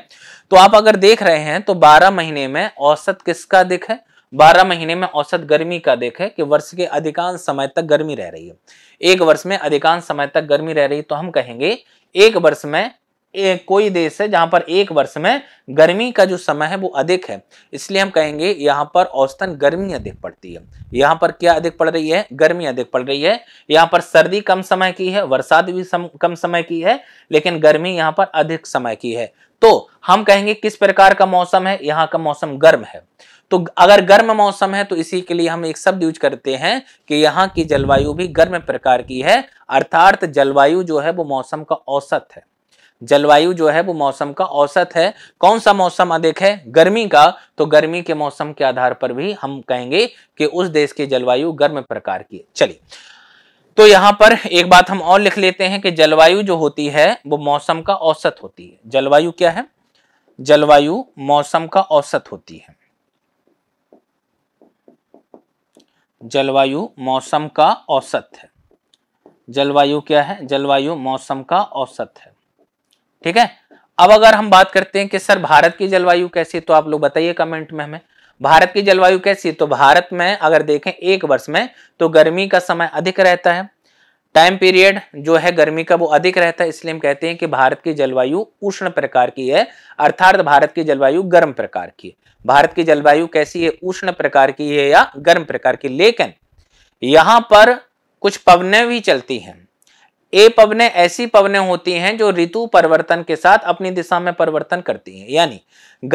तो आप अगर देख रहे हैं तो 12 महीने में औसत किसका दिख है 12 महीने में औसत गर्मी का देख है कि वर्ष के अधिकांश समय तक गर्मी रह रही है एक वर्ष में अधिकांश समय तक गर्मी रह रही तो हम कहेंगे एक वर्ष में एक कोई देश है जहां पर एक वर्ष में गर्मी का जो समय है वो अधिक है इसलिए हम कहेंगे यहाँ पर औसतन गर्मी अधिक पड़ती है यहाँ पर क्या अधिक पड़ रही है गर्मी अधिक पड़ रही है यहाँ पर सर्दी कम समय की है बरसात भी सम, कम समय की है लेकिन गर्मी यहाँ पर अधिक समय की है तो हम कहेंगे किस प्रकार का मौसम है यहाँ का मौसम गर्म है तो अगर गर्म मौसम है तो इसी के लिए हम एक शब्द यूज करते हैं कि यहाँ की जलवायु भी गर्म प्रकार की है अर्थात जलवायु जो है वो मौसम का औसत है जलवायु जो है वो मौसम का औसत है कौन सा मौसम अधिक है गर्मी का तो गर्मी के मौसम के आधार पर भी हम कहेंगे कि उस देश की जलवायु गर्म प्रकार की है चलिए तो यहाँ पर एक बात हम और लिख लेते हैं कि जलवायु जो होती है वो मौसम का औसत होती है जलवायु क्या है जलवायु मौसम का औसत होती है जलवायु मौसम का औसत है जलवायु क्या है जलवायु मौसम का औसत है ठीक है अब अगर हम बात करते हैं कि सर भारत की जलवायु कैसी है तो आप लोग बताइए कमेंट में हमें भारत की जलवायु कैसी है तो भारत में अगर देखें एक वर्ष में तो गर्मी का समय अधिक रहता है टाइम पीरियड जो है गर्मी का वो अधिक रहता है इसलिए हम कहते हैं कि भारत की जलवायु उष्ण प्रकार की है अर्थात भारत की जलवायु गर्म प्रकार की है भारत की जलवायु कैसी है उष्ण प्रकार की है या गर्म प्रकार की लेकिन यहाँ पर कुछ पवने भी चलती हैं ये पवने ऐसी पवने होती हैं जो ऋतु परिवर्तन के साथ अपनी दिशा में परिवर्तन करती हैं यानी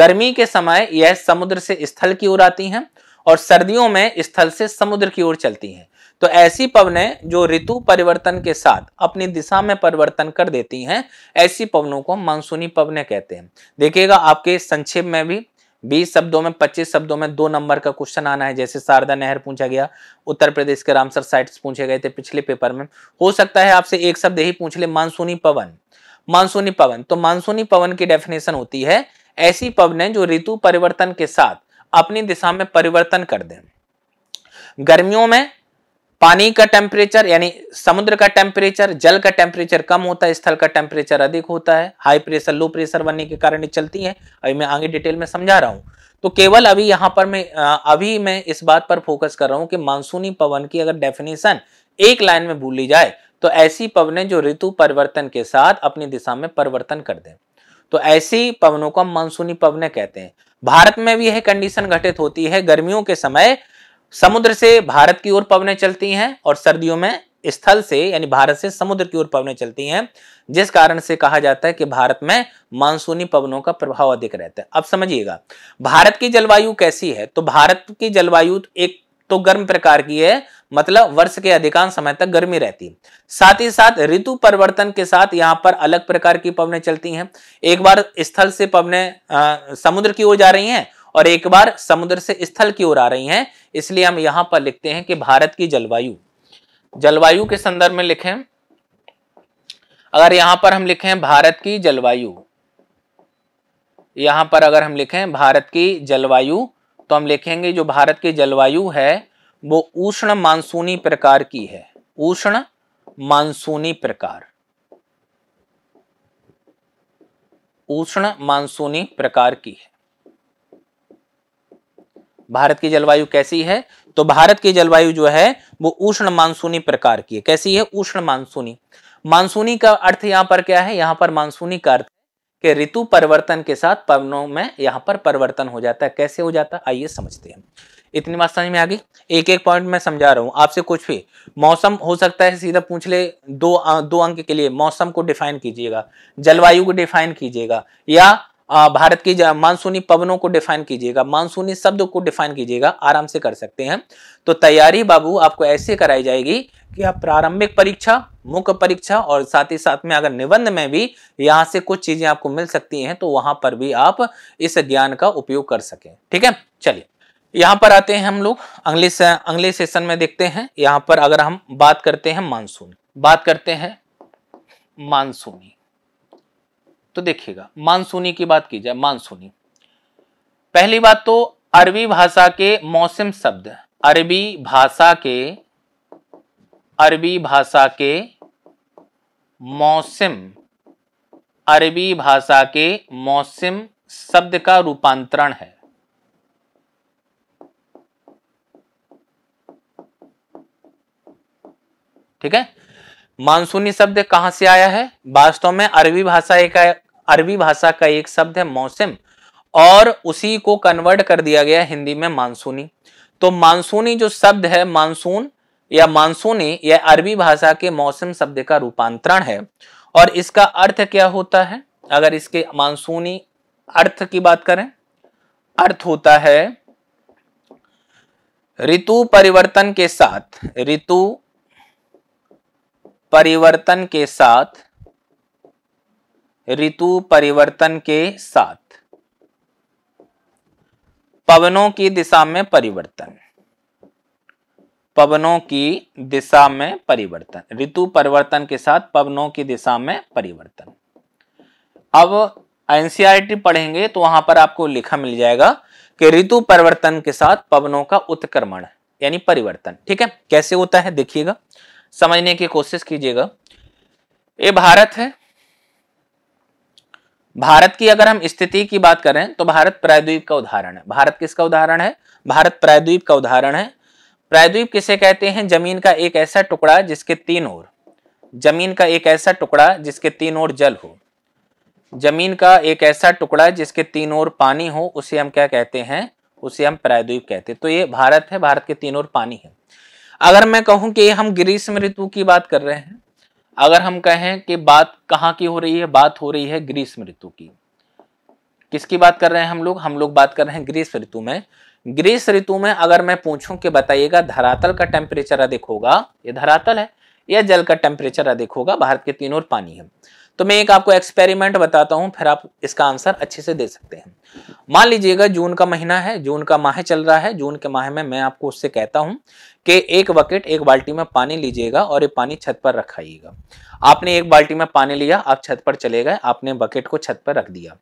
गर्मी के समय यह समुद्र से स्थल की ओर आती हैं और सर्दियों में स्थल से समुद्र की ओर चलती हैं तो ऐसी पवने जो ऋतु परिवर्तन के साथ अपनी दिशा में परिवर्तन कर देती हैं ऐसी पवनों को मानसूनी पवने कहते हैं देखिएगा आपके संक्षेप में भी बीस शब्दों में पच्चीस शब्दों में दो नंबर का क्वेश्चन आना है जैसे शारदा नहर पूछा गया उत्तर प्रदेश के रामसर साइट्स पूछे गए थे पिछले पेपर में हो सकता है आपसे एक शब्द ही पूछ ले मानसूनी पवन मानसूनी पवन तो मानसूनी पवन की डेफिनेशन होती है ऐसी पवन जो ऋतु परिवर्तन के साथ अपनी दिशा में परिवर्तन कर दें गर्मियों में पानी का टेम्परेचर यानी समुद्र का टेम्परेचर जल का टेम्परेचर कम होता है स्थल का टेम्परेचर अधिक होता है हाई प्रेशर लो प्रेशर बनने के कारण ये चलती है अभी मैं आगे डिटेल में समझा रहा हूँ तो केवल अभी यहाँ पर मैं अभी मैं इस बात पर फोकस कर रहा हूँ कि मानसूनी पवन की अगर डेफिनेशन एक लाइन में भूली जाए तो ऐसी पवने जो ऋतु परिवर्तन के साथ अपनी दिशा में परिवर्तन कर दें तो ऐसी पवनों को हम मानसूनी पवने कहते हैं भारत में भी यह कंडीशन घटित होती है गर्मियों के समय समुद्र से भारत की ओर पवने चलती हैं और सर्दियों में स्थल से यानी भारत से समुद्र की ओर पवने चलती हैं जिस कारण से कहा जाता है कि भारत में मानसूनी पवनों का प्रभाव अधिक रहता है अब समझिएगा भारत की जलवायु कैसी है तो भारत की जलवायु एक तो गर्म प्रकार की है मतलब वर्ष के अधिकांश समय तक गर्मी रहती है साथ ही साथ ऋतु परिवर्तन के साथ यहाँ पर अलग प्रकार की पवने चलती हैं एक बार स्थल से पवने समुद्र की ओर जा रही हैं और एक बार समुद्र से स्थल की ओर आ रही हैं इसलिए हम यहां पर लिखते हैं कि भारत की जलवायु जलवायु के संदर्भ में लिखें अगर यहां पर हम लिखें भारत की जलवायु यहां पर अगर हम लिखें भारत की जलवायु तो हम लिखेंगे जो भारत की जलवायु है वो उष्ण मानसूनी प्रकार की है उष्ण मानसूनी प्रकार उष्ण मानसूनी प्रकार की है भारत की जलवायु कैसी है तो भारत की जलवायु जो है वो उष्ण मानसूनी प्रकार की है कैसी है उष्ण मानसूनी मानसूनी का अर्थ यहाँ पर क्या है यहाँ पर मानसूनी का अर्थ के ऋतु परिवर्तन के साथ पवनों में यहाँ पर परिवर्तन हो जाता है कैसे हो जाता है आइए समझते हैं इतनी बात समझ में आ गई एक एक पॉइंट मैं समझा रहा हूँ आपसे कुछ भी मौसम हो सकता है सीधा पूछ ले दो दो अंक के लिए मौसम को डिफाइन कीजिएगा जलवायु को डिफाइन कीजिएगा या भारत की मानसूनी पवनों को डिफाइन कीजिएगा मानसूनी शब्द को डिफाइन कीजिएगा आराम से कर सकते हैं तो तैयारी बाबू आपको ऐसे कराई जाएगी कि आप प्रारंभिक परीक्षा मुख्य परीक्षा और साथ ही साथ में अगर निबंध में भी यहाँ से कुछ चीजें आपको मिल सकती हैं तो वहां पर भी आप इस ज्ञान का उपयोग कर सकें ठीक है चलिए यहाँ पर आते हैं हम लोग अगले से, अगले सेशन में देखते हैं यहाँ पर अगर हम बात करते हैं मानसून बात करते हैं मानसूनी तो देखिएगा मानसूनी की बात की जाए मानसूनी पहली बात तो अरबी भाषा के मौसम शब्द अरबी भाषा के अरबी भाषा के मौसम अरबी भाषा के मौसम शब्द का रूपांतरण है ठीक है मानसूनी शब्द कहां से आया है वास्तव में अरबी भाषा एक अरबी भाषा का एक शब्द है मौसम और उसी को कन्वर्ट कर दिया गया हिंदी में मानसूनी तो मानसूनी जो शब्द है मानसून या मानसूनी यह अरबी भाषा के मौसम शब्द का रूपांतरण है और इसका अर्थ क्या होता है अगर इसके मानसूनी अर्थ की बात करें अर्थ होता है ऋतु परिवर्तन के साथ ऋतु परिवर्तन के साथ ऋतु परिवर्तन के साथ पवनों की दिशा में परिवर्तन पवनों की दिशा में परिवर्तन ऋतु परिवर्तन के साथ पवनों की दिशा में परिवर्तन अब एनसीआरटी पढ़ेंगे तो वहां पर आपको लिखा मिल जाएगा कि ऋतु परिवर्तन के साथ पवनों का उत्क्रमण यानी परिवर्तन ठीक है कैसे होता है देखिएगा समझने की कोशिश कीजिएगा ये भारत है भारत की अगर हम स्थिति की बात करें तो भारत प्रायद्वीप का उदाहरण है भारत किसका उदाहरण है भारत प्रायद्वीप का उदाहरण है प्रायद्वीप किसे कहते हैं जमीन का एक ऐसा टुकड़ा जिसके तीन ओर जमीन का एक ऐसा टुकड़ा जिसके तीन ओर जल हो जमीन का एक ऐसा टुकड़ा जिसके तीन ओर पानी हो उसे हम क्या कहते हैं उसे हम प्रायद्वीप कहते हैं तो ये भारत है भारत के तीन ओर पानी है अगर मैं कहूं कि हम ग्रीष्म ऋतु की बात कर रहे हैं अगर हम कहें कि बात कहाँ की हो रही है बात हो रही है ग्रीष्म ऋतु की किसकी बात कर रहे हैं हम लोग हम लोग बात कर रहे हैं ग्रीष्म ऋतु में ग्रीष्म ऋतु में अगर मैं पूछूं कि बताइएगा धरातल का टेम्परेचर अधिक होगा ये धरातल है या जल का टेम्परेचर अधिक होगा भारत के तीन और पानी है तो मैं एक आपको एक्सपेरिमेंट बताता हूँ फिर आप इसका आंसर अच्छे से दे सकते हैं मान लीजिएगा जून का महीना है जून का माह चल रहा है जून के माह में मैं आपको उससे कहता हूँ कि एक बकेट एक बाल्टी में पानी लीजिएगा और ये पानी छत पर रखाइएगा आपने एक बाल्टी में पानी लिया आप छत पर चले गए आपने बकेट को छत पर रख दिया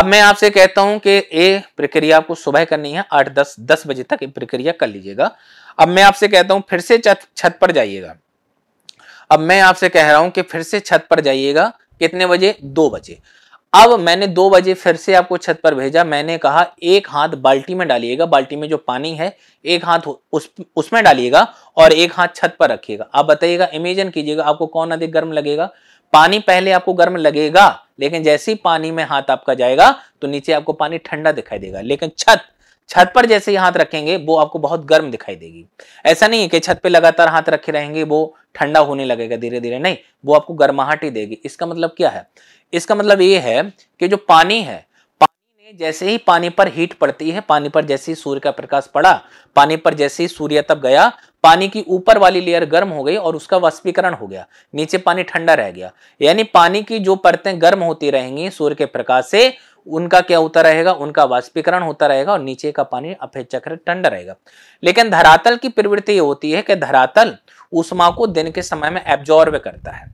अब मैं आपसे कहता हूं कि ये प्रक्रिया आपको सुबह करनी है आठ दस दस बजे तक ये प्रक्रिया कर लीजिएगा अब मैं आपसे कहता हूं फिर से छत छत पर जाइएगा अब मैं आपसे कह रहा हूं कि फिर से छत पर जाइएगा कितने बजे दो बजे अब मैंने दो बजे फिर से आपको छत पर भेजा मैंने कहा एक हाथ बाल्टी में डालिएगा बाल्टी में जो पानी है एक हाथ उस उसमें डालिएगा और एक हाथ छत पर रखिएगा आप बताइएगा इमेजन कीजिएगा आपको कौन अधिक गर्म लगेगा पानी पहले आपको गर्म लगेगा लेकिन जैसे ही पानी में हाथ आपका जाएगा तो नीचे आपको पानी ठंडा दिखाई देगा लेकिन छत छत पर जैसे ही हाथ रखेंगे वो आपको बहुत गर्म दिखाई देगी ऐसा नहीं है कि छत पे लगातार हाथ रखे रहेंगे वो ठंडा होने लगेगा धीरे धीरे नहीं वो आपको गर्माहट ही देगी इसका मतलब क्या है इसका मतलब ये है कि जो पानी है पानी जैसे ही पानी पर हीट पड़ती है पानी पर जैसे ही सूर्य का प्रकाश पड़ा पानी पर जैसे ही सूर्य तब गया पानी की ऊपर वाली लेयर गर्म हो गई और उसका वाष्पीकरण हो गया नीचे पानी ठंडा रह गया यानी पानी की जो परतें गर्म होती रहेंगी सूर्य के प्रकाश से उनका क्या होता रहेगा उनका वाष्पीकरण होता रहेगा और नीचे का पानी चक्र ठंडा रहेगा लेकिन धरातल की प्रवृत्ति ये होती है कि धरातल उषमा को दिन के समय में एब्जॉर्ब करता है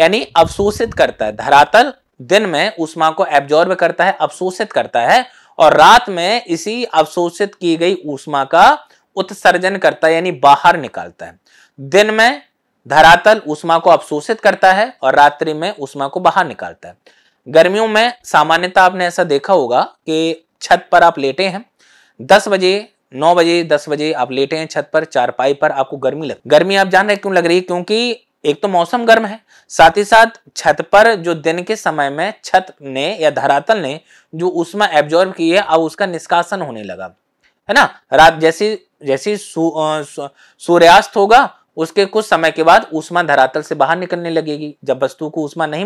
यानी अवशोषित करता है धरातल दिन में उष्मा को एब्जॉर्ब करता है अवशोषित करता है और रात में इसी अवशोषित की गई ऊष्मा का उत्सर्जन करता है यानी बाहर निकालता है दिन में धरातल ऊष्मा को अवशोषित करता है और रात्रि में उषमा को बाहर निकालता है गर्मियों में सामान्यतः आपने ऐसा देखा होगा कि छत पर आप लेटे हैं दस बजे नौ बजे दस बजे आप लेटे हैं छत पर चारपाई पर आपको गर्मी लग गर्मी आप जान रहे क्यों लग रही है क्योंकि एक तो मौसम गर्म है साथ ही साथ छत पर जो दिन के समय में छत ने या धरातल ने जो उसमें एब्जॉर्ब की है अब उसका निष्कासन होने लगा है ना रात जैसी जैसी सूर्यास्त सु, होगा उसके कुछ समय के बाद उष्मा धरातल से बाहर निकलने लगेगी जब वस्तु को उष्मा नहीं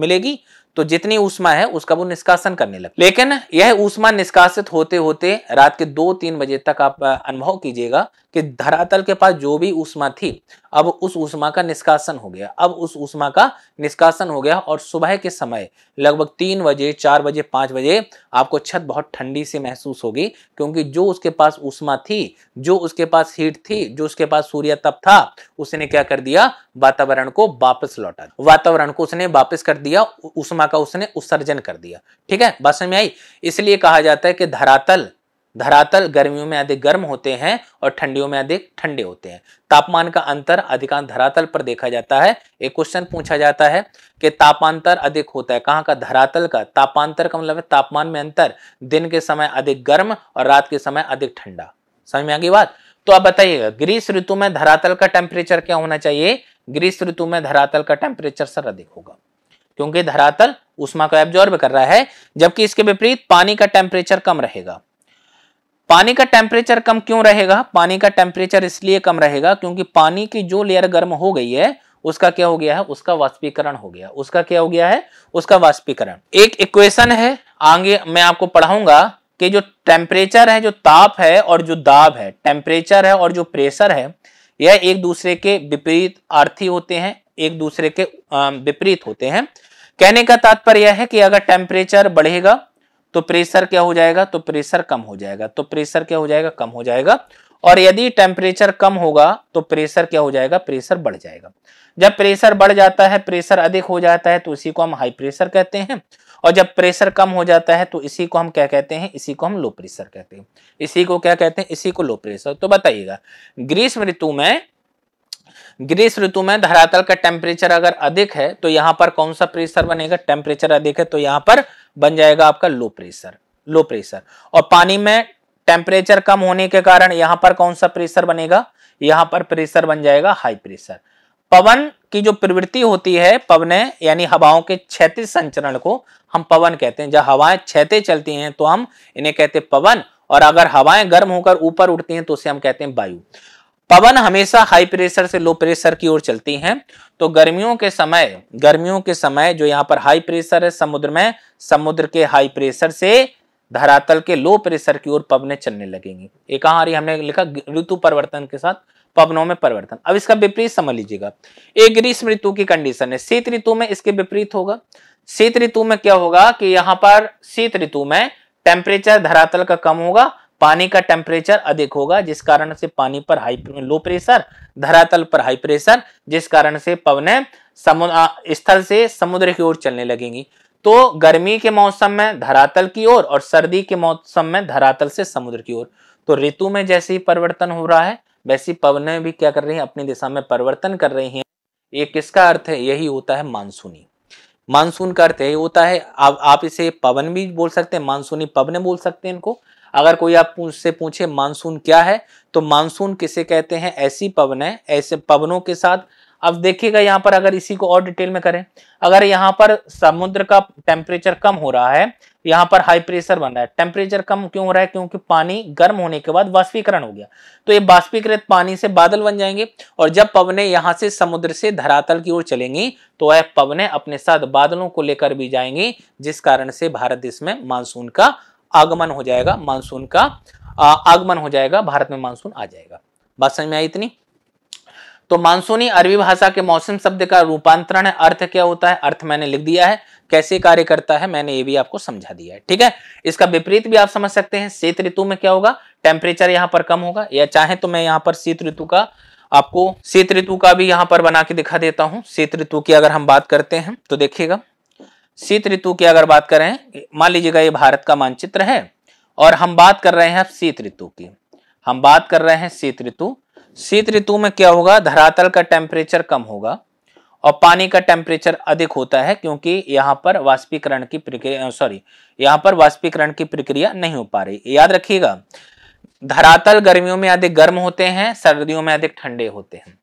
मिलेगी तो जितनी उष्मा है उसका वो निष्कासन करने लगे लेकिन यह उष्मा निष्कासित होते होते रात के दो तीन बजे तक आप अनुभव कीजिएगा कि धरातल के पास जो भी उष्मा थी अब उस उष्मा का निष्कासन हो गया अब उस उष्मा का निष्कासन हो गया और सुबह के समय लगभग तीन बजे चार बजे पांच बजे आपको छत बहुत ठंडी सी महसूस होगी क्योंकि जो उसके पास उष्मा थी जो उसके पास हीट थी जो उसके पास सूर्य तप था उसने क्या कर दिया वातावरण को वापस लौटा वातावरण को उसने वापस कर दिया उष्मा का उसने उत्सर्जन कर दिया ठीक है बात में आई इसलिए कहा जाता है कि धरातल धरातल गर्मियों में अधिक गर्म होते हैं और ठंडियों में अधिक ठंडे होते हैं तापमान का अंतर अधिकांश धरातल पर देखा जाता है एक क्वेश्चन पूछा जाता है कि तापांतर अधिक होता है कहाँ का धरातल का तापांतर का मतलब है तापमान में अंतर दिन के समय अधिक गर्म और रात के समय अधिक ठंडा समझ में आ गई बात तो आप बताइएगा ग्रीष्म ऋतु में धरातल का टेम्परेचर क्या होना चाहिए ग्रीष्म ऋतु में धरातल का टेम्परेचर सर अधिक होगा क्योंकि धरातल उष्मा को एब्जॉर्ब कर रहा है जबकि इसके विपरीत पानी का टेम्परेचर कम रहेगा पानी का टेम्परेचर कम क्यों रहेगा पानी का टेम्परेचर इसलिए कम रहेगा क्योंकि पानी की जो लेयर गर्म हो गई है उसका क्या हो गया है उसका वाष्पीकरण हो गया उसका क्या हो गया है उसका वाष्पीकरण एक इक्वेशन है आगे मैं आपको पढ़ाऊंगा कि जो टेम्परेचर है जो ताप है और जो दाब है टेम्परेचर है और जो प्रेशर है यह एक दूसरे के विपरीत आर्थी होते हैं एक दूसरे के विपरीत होते हैं कहने का तात्पर्य है कि अगर टेम्परेचर बढ़ेगा तो प्रेशर क्या हो जाएगा तो प्रेशर कम हो जाएगा तो प्रेशर क्या हो जाएगा कम हो जाएगा और यदि टेम्परेचर कम होगा तो प्रेशर क्या हो जाएगा प्रेशर बढ़ जाएगा जब प्रेशर बढ़ जाता है प्रेशर अधिक हो जाता है तो उसी को हम हाई प्रेशर कहते हैं और जब प्रेशर कम हो जाता है तो इसी को हम क्या कहते हैं इसी को हम लो प्रेशर कहते हैं इसी को क्या कहते हैं इसी को लो प्रेशर तो बताइएगा ग्रीष्म ऋतु में ग्रीष्म ऋतु में धरातल का टेम्परेचर अगर अधिक है तो यहां पर कौन सा प्रेशर बनेगा टेम्परेचर अधिक है तो यहां पर बन जाएगा आपका लो प्रेशर लो प्रेशर और पानी में टेम्परेचर कम होने के कारण यहां पर कौन सा प्रेशर बनेगा यहां पर प्रेशर बन जाएगा हाई प्रेशर पवन की जो प्रवृत्ति होती है पवन यानी हवाओं के क्षेत्र संचरण को हम पवन कहते हैं जब हवाएं छेते चलती हैं तो हम इन्हें कहते हैं पवन और अगर हवाएं गर्म होकर ऊपर उठती हैं तो उसे हम कहते हैं वायु पवन हमेशा हाई प्रेशर से लो प्रेशर की ओर चलती हैं तो गर्मियों के समय गर्मियों के समय जो यहाँ पर हाई प्रेशर है समुद्र में समुद्र के हाई प्रेशर से धरातल के लो प्रेशर की ओर पवने चलने लगेंगी एक कहा रही हमने लिखा ऋतु परिवर्तन के साथ पवनों में परिवर्तन अब इसका विपरीत समझ लीजिएगा एक ग्रीष्म ऋतु की कंडीशन है शीत ऋतु में इसके विपरीत होगा शीत ऋतु में क्या होगा कि यहाँ पर शीत ऋतु में टेम्परेचर धरातल का कम होगा पानी का टेम्परेचर अधिक होगा जिस कारण से पानी पर हाई लो प्रेशर धरातल पर हाई प्रेशर जिस कारण से पवने स्थल से समुद्र की ओर चलने लगेंगी तो गर्मी के मौसम में धरातल की ओर और, और सर्दी के मौसम में धरातल से समुद्र की ओर तो ऋतु में जैसे ही परिवर्तन हो रहा है वैसी पवने भी क्या कर रही है अपनी दिशा में परिवर्तन कर रही हैं ये किसका अर्थ है यही होता है मानसूनी मानसून का अर्थ यही होता है आप इसे पवन भी बोल सकते हैं मानसूनी पवन बोल सकते हैं इनको अगर कोई आप से पूछे मानसून क्या है तो मानसून किसे कहते हैं ऐसी पवन है ऐसे पवनों के साथ अब देखिएगा यहाँ पर अगर इसी को और डिटेल में करें अगर यहाँ पर समुद्र का टेम्परेचर कम हो रहा है यहाँ पर हाई प्रेशर बन रहा है टेम्परेचर कम क्यों हो रहा है क्योंकि पानी गर्म होने के बाद वाष्पीकरण हो गया तो ये वाष्पीकृत पानी से बादल बन जाएंगे और जब पवने यहाँ से समुद्र से धरातल की ओर चलेंगी तो वह पवने अपने साथ बादलों को लेकर भी जाएंगी जिस कारण से भारत देश में मानसून का आगमन हो जाएगा मानसून का आगमन हो जाएगा भारत में मानसून आ जाएगा बात समझ में आई इतनी तो मानसूनी अरबी भाषा के मौसम शब्द का रूपांतरण है अर्थ क्या होता है अर्थ मैंने लिख दिया है कैसे कार्य करता है मैंने ये भी आपको समझा दिया है ठीक है इसका विपरीत भी आप समझ सकते हैं शीत ऋतु में क्या होगा टेम्परेचर यहाँ पर कम होगा या चाहे तो मैं यहाँ पर शीत ऋतु का आपको शीत ऋतु का भी यहाँ पर बना के दिखा देता हूँ शीत ऋतु की अगर हम बात करते हैं तो देखिएगा शीत ऋतु की अगर बात करें मान लीजिएगा ये भारत का मानचित्र है और हम बात कर रहे हैं अब शीत ऋतु की हम बात कर रहे हैं शीत ऋतु शीत ऋतु में क्या होगा धरातल का टेम्परेचर कम होगा और पानी का टेम्परेचर अधिक होता है क्योंकि यहाँ पर वाष्पीकरण की प्रक्रिया सॉरी यहाँ पर वाष्पीकरण की प्रक्रिया नहीं हो पा रही याद रखिएगा धरातल गर्मियों में अधिक गर्म होते हैं सर्दियों में अधिक ठंडे होते हैं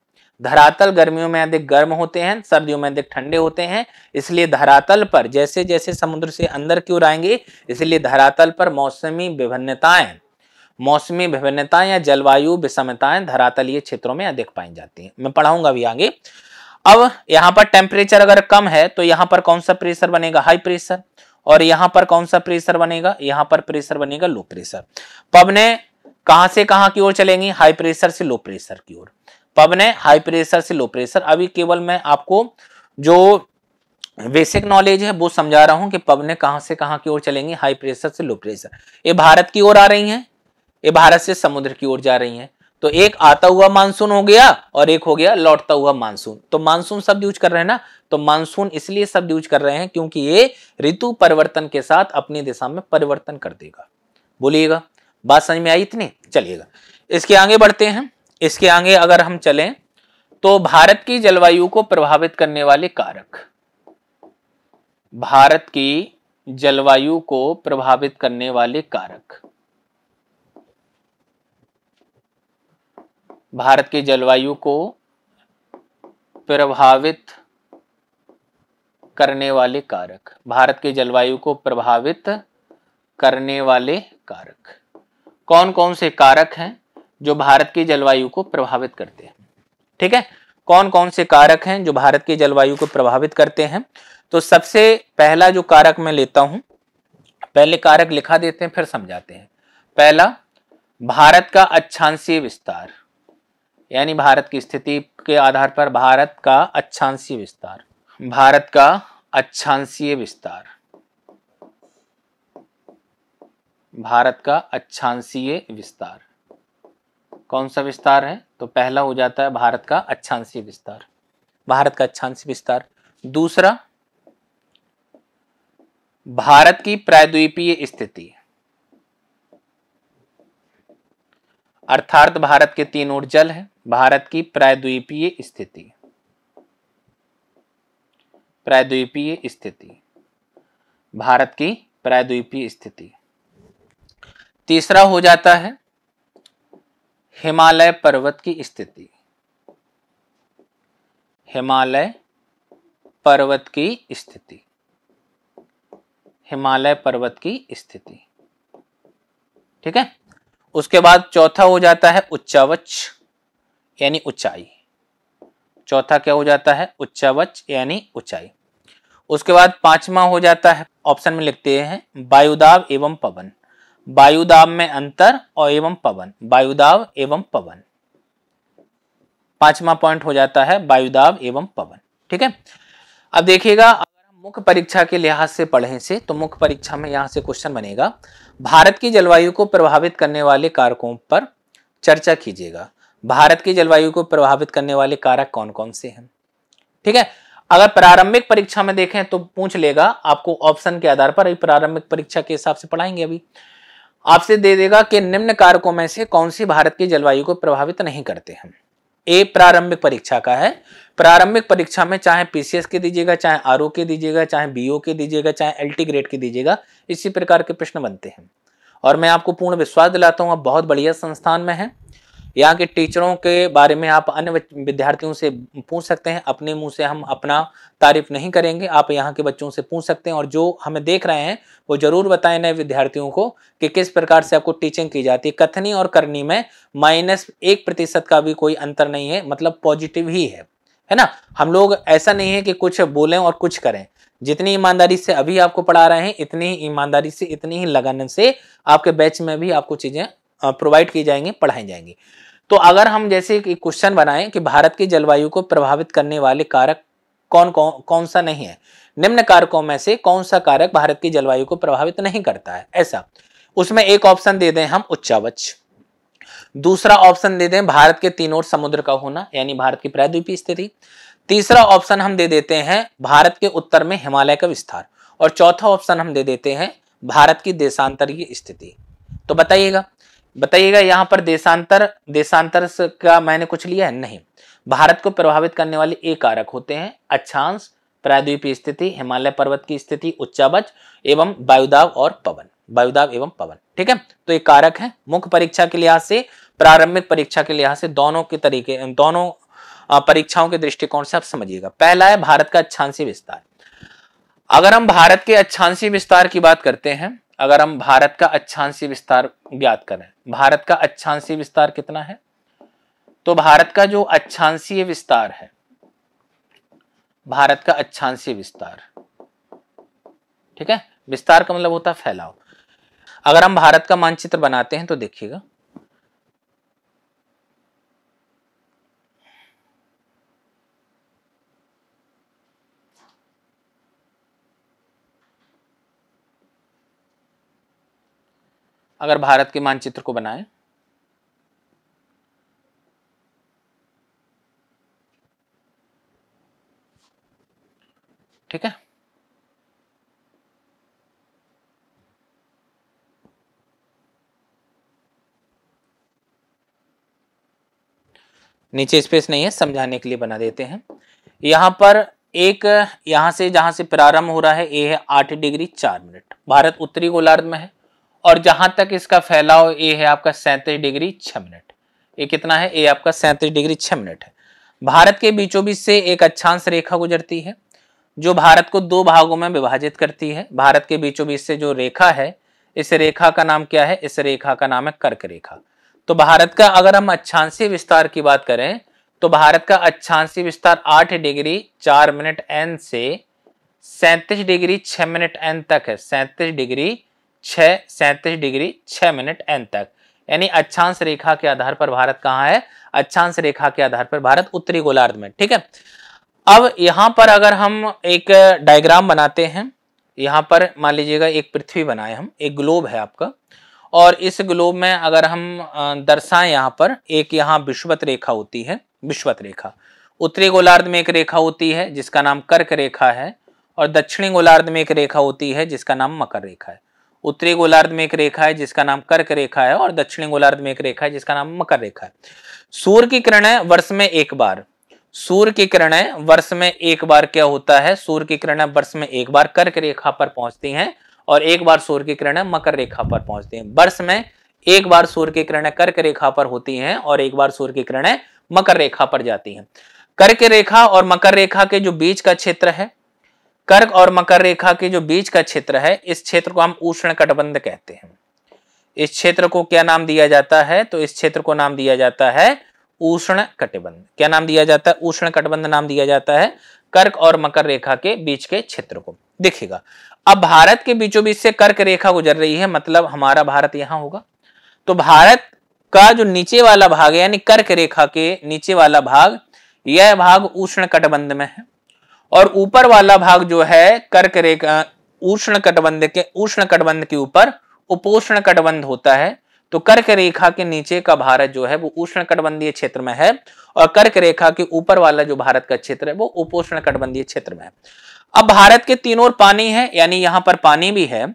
धरातल गर्मियों में अधिक गर्म होते हैं सर्दियों में अधिक ठंडे होते हैं इसलिए धरातल पर जैसे जैसे समुद्र से अंदर की ओर आएंगे इसलिए धरातल पर मौसमी विभिन्नताएं मौसमी विभिन्नताएं या जलवायु विषमताएं धरातलीय क्षेत्रों में अधिक पाई जाती हैं मैं पढ़ाऊंगा भी आगे अब यहाँ पर टेम्परेचर अगर कम है तो यहाँ पर कौन सा प्रेशर बनेगा हाई प्रेशर और यहाँ पर कौन सा प्रेशर बनेगा यहाँ पर प्रेशर बनेगा लो प्रेशर पबने कहा से कहा की ओर चलेंगी हाई प्रेशर से लो प्रेशर की ओर पवन है हाई प्रेशर से लो प्रेशर अभी केवल मैं आपको जो बेसिक नॉलेज है वो समझा रहा हूं कि पवन कहां से कहां की ओर चलेंगी हाई प्रेशर से लो प्रेशर ये भारत की ओर आ रही हैं ये भारत से समुद्र की ओर जा रही हैं तो एक आता हुआ मानसून हो गया और एक हो गया लौटता हुआ मानसून तो मानसून शब्द यूज कर रहे हैं ना तो मानसून इसलिए शब्द यूज कर रहे हैं क्योंकि ये ऋतु परिवर्तन के साथ अपनी दिशा में परिवर्तन कर देगा बोलिएगा बात समझ में आई इतनी चलिएगा इसके आगे बढ़ते हैं इसके आगे अगर हम चलें तो भारत की जलवायु को प्रभावित करने वाले कारक भारत की जलवायु को प्रभावित करने वाले कारक भारत की जलवायु को प्रभावित करने वाले कारक भारत की जलवायु को प्रभावित करने वाले कारक कौन कौन से कारक हैं जो भारत की जलवायु को प्रभावित करते हैं ठीक है कौन कौन से कारक हैं जो भारत की जलवायु को प्रभावित करते हैं तो सबसे पहला जो कारक मैं लेता हूं पहले कारक लिखा देते हैं फिर समझाते हैं पहला भारत का अच्छांशीय विस्तार यानी भारत की स्थिति के आधार पर भारत का अच्छांशीय विस्तार भारत का अच्छांशीय विस्तार भारत का अच्छांशीय विस्तार कौन सा विस्तार है तो पहला हो जाता है भारत का अच्छांशी विस्तार भारत का अच्छांशी विस्तार दूसरा भारत की प्रायद्वीपीय स्थिति अर्थात भारत के तीन ओर जल है भारत की प्रायद्वीपीय स्थिति प्रायद्वीपीय स्थिति भारत की प्रायद्वीपीय स्थिति तीसरा हो जाता है हिमालय पर्वत की स्थिति हिमालय पर्वत की स्थिति हिमालय पर्वत की स्थिति ठीक है उसके बाद चौथा हो जाता है उच्चावच यानी ऊंचाई चौथा क्या हो जाता है उच्चावच यानी ऊंचाई उसके बाद पांचवा हो जाता है ऑप्शन में लिखते हैं वायुदाब एवं पवन वायुदाब में अंतर और एवं पवन वायुदाब एवं पवन पांचवा पॉइंट हो जाता है वायुदाब एवं पवन ठीक है अब देखिएगा अगर हम मुख्य परीक्षा के लिहाज से पढ़े से तो मुख्य परीक्षा में यहां से क्वेश्चन बनेगा भारत की जलवायु को प्रभावित करने वाले कारकों पर चर्चा कीजिएगा भारत की जलवायु को प्रभावित करने वाले कारक कौन कौन से हैं ठीक है अगर प्रारंभिक परीक्षा में देखें तो पूछ लेगा आपको ऑप्शन के आधार पर प्रारंभिक परीक्षा के हिसाब से पढ़ाएंगे अभी आपसे दे देगा कि निम्न कारकों में से कौन सी भारत की जलवायु को प्रभावित नहीं करते हैं ए प्रारंभिक परीक्षा का है प्रारंभिक परीक्षा में चाहे पीसीएस के दीजिएगा चाहे आर के दीजिएगा चाहे बीओ के दीजिएगा चाहे एल ग्रेड के दीजिएगा इसी प्रकार के प्रश्न बनते हैं और मैं आपको पूर्ण विश्वास दिलाता हूँ आप बहुत बढ़िया संस्थान में हैं यहाँ के टीचरों के बारे में आप अन्य विद्यार्थियों से पूछ सकते हैं अपने मुंह से हम अपना तारीफ नहीं करेंगे आप यहाँ के बच्चों से पूछ सकते हैं और जो हमें देख रहे हैं वो जरूर बताएं नए विद्यार्थियों को कि किस प्रकार से आपको टीचिंग की जाती है कथनी और करनी में माइनस एक प्रतिशत का भी कोई अंतर नहीं है मतलब पॉजिटिव ही है है ना हम लोग ऐसा नहीं है कि कुछ बोलें और कुछ करें जितनी ईमानदारी से अभी आपको पढ़ा रहे हैं इतनी ही ईमानदारी से इतनी ही लगन से आपके बैच में भी आपको चीज़ें प्रोवाइड की जाएंगी पढ़ाई जाएंगी तो अगर हम जैसे एक क्वेश्चन बनाएं कि भारत की जलवायु को प्रभावित करने वाले कारक कौन कौन कौन सा नहीं है निम्न कारकों में से कौन सा कारक भारत की जलवायु को प्रभावित नहीं करता है ऐसा उसमें एक ऑप्शन दे दें हम उच्चावच दूसरा ऑप्शन दे दें भारत के तीन ओर समुद्र का होना यानी भारत की प्रायद्वीपीय स्थिति तीसरा ऑप्शन हम दे देते हैं भारत के उत्तर में हिमालय का विस्तार और चौथा ऑप्शन हम दे देते हैं भारत की देशांतर की स्थिति तो बताइएगा बताइएगा यहाँ पर देशांतर देशांतर का मैंने कुछ लिया है नहीं भारत को प्रभावित करने वाले एक कारक होते हैं अच्छांश प्रायद्वीपीय स्थिति हिमालय पर्वत की स्थिति उच्चावच एवं वायुदाव और पवन वायुदाव एवं पवन ठीक है तो एक कारक है मुख्य परीक्षा के लिहाज से प्रारंभिक परीक्षा के लिहाज से दोनों के तरीके दोनों परीक्षाओं के दृष्टिकोण से आप समझिएगा पहला है भारत का अच्छांशी विस्तार अगर हम भारत के अच्छांशी विस्तार की बात करते हैं अगर हम भारत का अच्छांशी विस्तार ज्ञात करें भारत का अच्छांशी विस्तार कितना है तो भारत का जो अच्छांशीय विस्तार है भारत का अच्छांशीय विस्तार ठीक है विस्तार का मतलब होता है फैलाव अगर हम भारत का मानचित्र बनाते हैं तो देखिएगा अगर भारत के मानचित्र को बनाएं ठीक है नीचे स्पेस नहीं है समझाने के लिए बना देते हैं यहां पर एक यहां से जहां से प्रारंभ हो रहा है ए है आठ डिग्री चार मिनट भारत उत्तरी गोलार्ध में है और जहां तक इसका फैलाव ए है आपका सैंतीस डिग्री छह मिनट ये कितना है ए आपका सैंतीस डिग्री छह मिनट है भारत के बीचों बीच से एक अच्छांश रेखा गुजरती है जो भारत को दो भागों में विभाजित करती है भारत के बीचों बीच से जो रेखा है इस रेखा का नाम क्या है इस रेखा का नाम है कर्क रेखा तो भारत का अगर हम अच्छांशी विस्तार की बात करें तो भारत का अच्छांशी विस्तार आठ डिग्री चार मिनट एन से सैंतीस डिग्री छः मिनट एन तक है सैंतीस डिग्री छः सैंतीस डिग्री छः मिनट एन तक यानी अच्छांश रेखा के आधार पर भारत कहाँ है अच्छांश रेखा के आधार पर भारत उत्तरी गोलार्ध में ठीक है अब यहाँ पर अगर हम एक डायग्राम बनाते हैं यहाँ पर मान लीजिएगा एक पृथ्वी बनाए हम एक ग्लोब है आपका और इस ग्लोब में अगर हम दर्शाएं यहाँ पर एक यहाँ विश्वत रेखा होती है विश्वत रेखा उत्तरी गोलार्ध में एक रेखा होती है जिसका नाम कर्क रेखा है और दक्षिणी गोलार्ध में एक रेखा होती है जिसका नाम मकर रेखा है उत्तरी गोलार्ध में एक रेखा है जिसका नाम कर्क रेखा है और दक्षिणी गोलार्ध में एक रेखा है जिसका नाम मकर रेखा है सूर्य की है वर्ष में एक बार सूर्य की है वर्ष में एक बार क्या होता है सूर्य की किरण वर्ष में एक बार कर्क रेखा पर पहुंचती है और एक बार सूर्य की किरण मकर रेखा पर पहुंचती है वर्ष में एक बार सूर्य की किरण कर्क रेखा पर होती है और एक बार सूर्य की किरण मकर रेखा पर जाती है कर्क रेखा और मकर रेखा के जो बीच का क्षेत्र है कर्क और मकर रेखा के जो बीच का क्षेत्र है इस क्षेत्र को हम उष्ण कटबंध कहते हैं इस क्षेत्र को क्या नाम दिया जाता है तो इस क्षेत्र को नाम दिया जाता है उष्ण कटिबंध क्या नाम दिया जाता है उष्ण कटबंध नाम दिया जाता है कर्क और मकर रेखा के बीच के क्षेत्र को देखिएगा अब भारत के बीचों बीच से कर्क रेखा गुजर रही है मतलब हमारा भारत यहाँ होगा तो भारत का जो नीचे वाला भाग यानी कर्क रेखा के नीचे वाला भाग यह भाग उष्ण कटबंध में है और ऊपर वाला भाग जो है कर्क रेखा उष्ण कटबंध के उष्ण कटबंध के ऊपर उपोष्ण कटबंध होता है तो कर्क रेखा के नीचे का भारत जो है वो उष्ण कटबंधीय क्षेत्र में है और कर्क रेखा के ऊपर वाला जो भारत का क्षेत्र है वो उपोष्ण कटबंधीय क्षेत्र में है अब भारत के तीनों ओर पानी है यानी यहाँ पर पानी भी है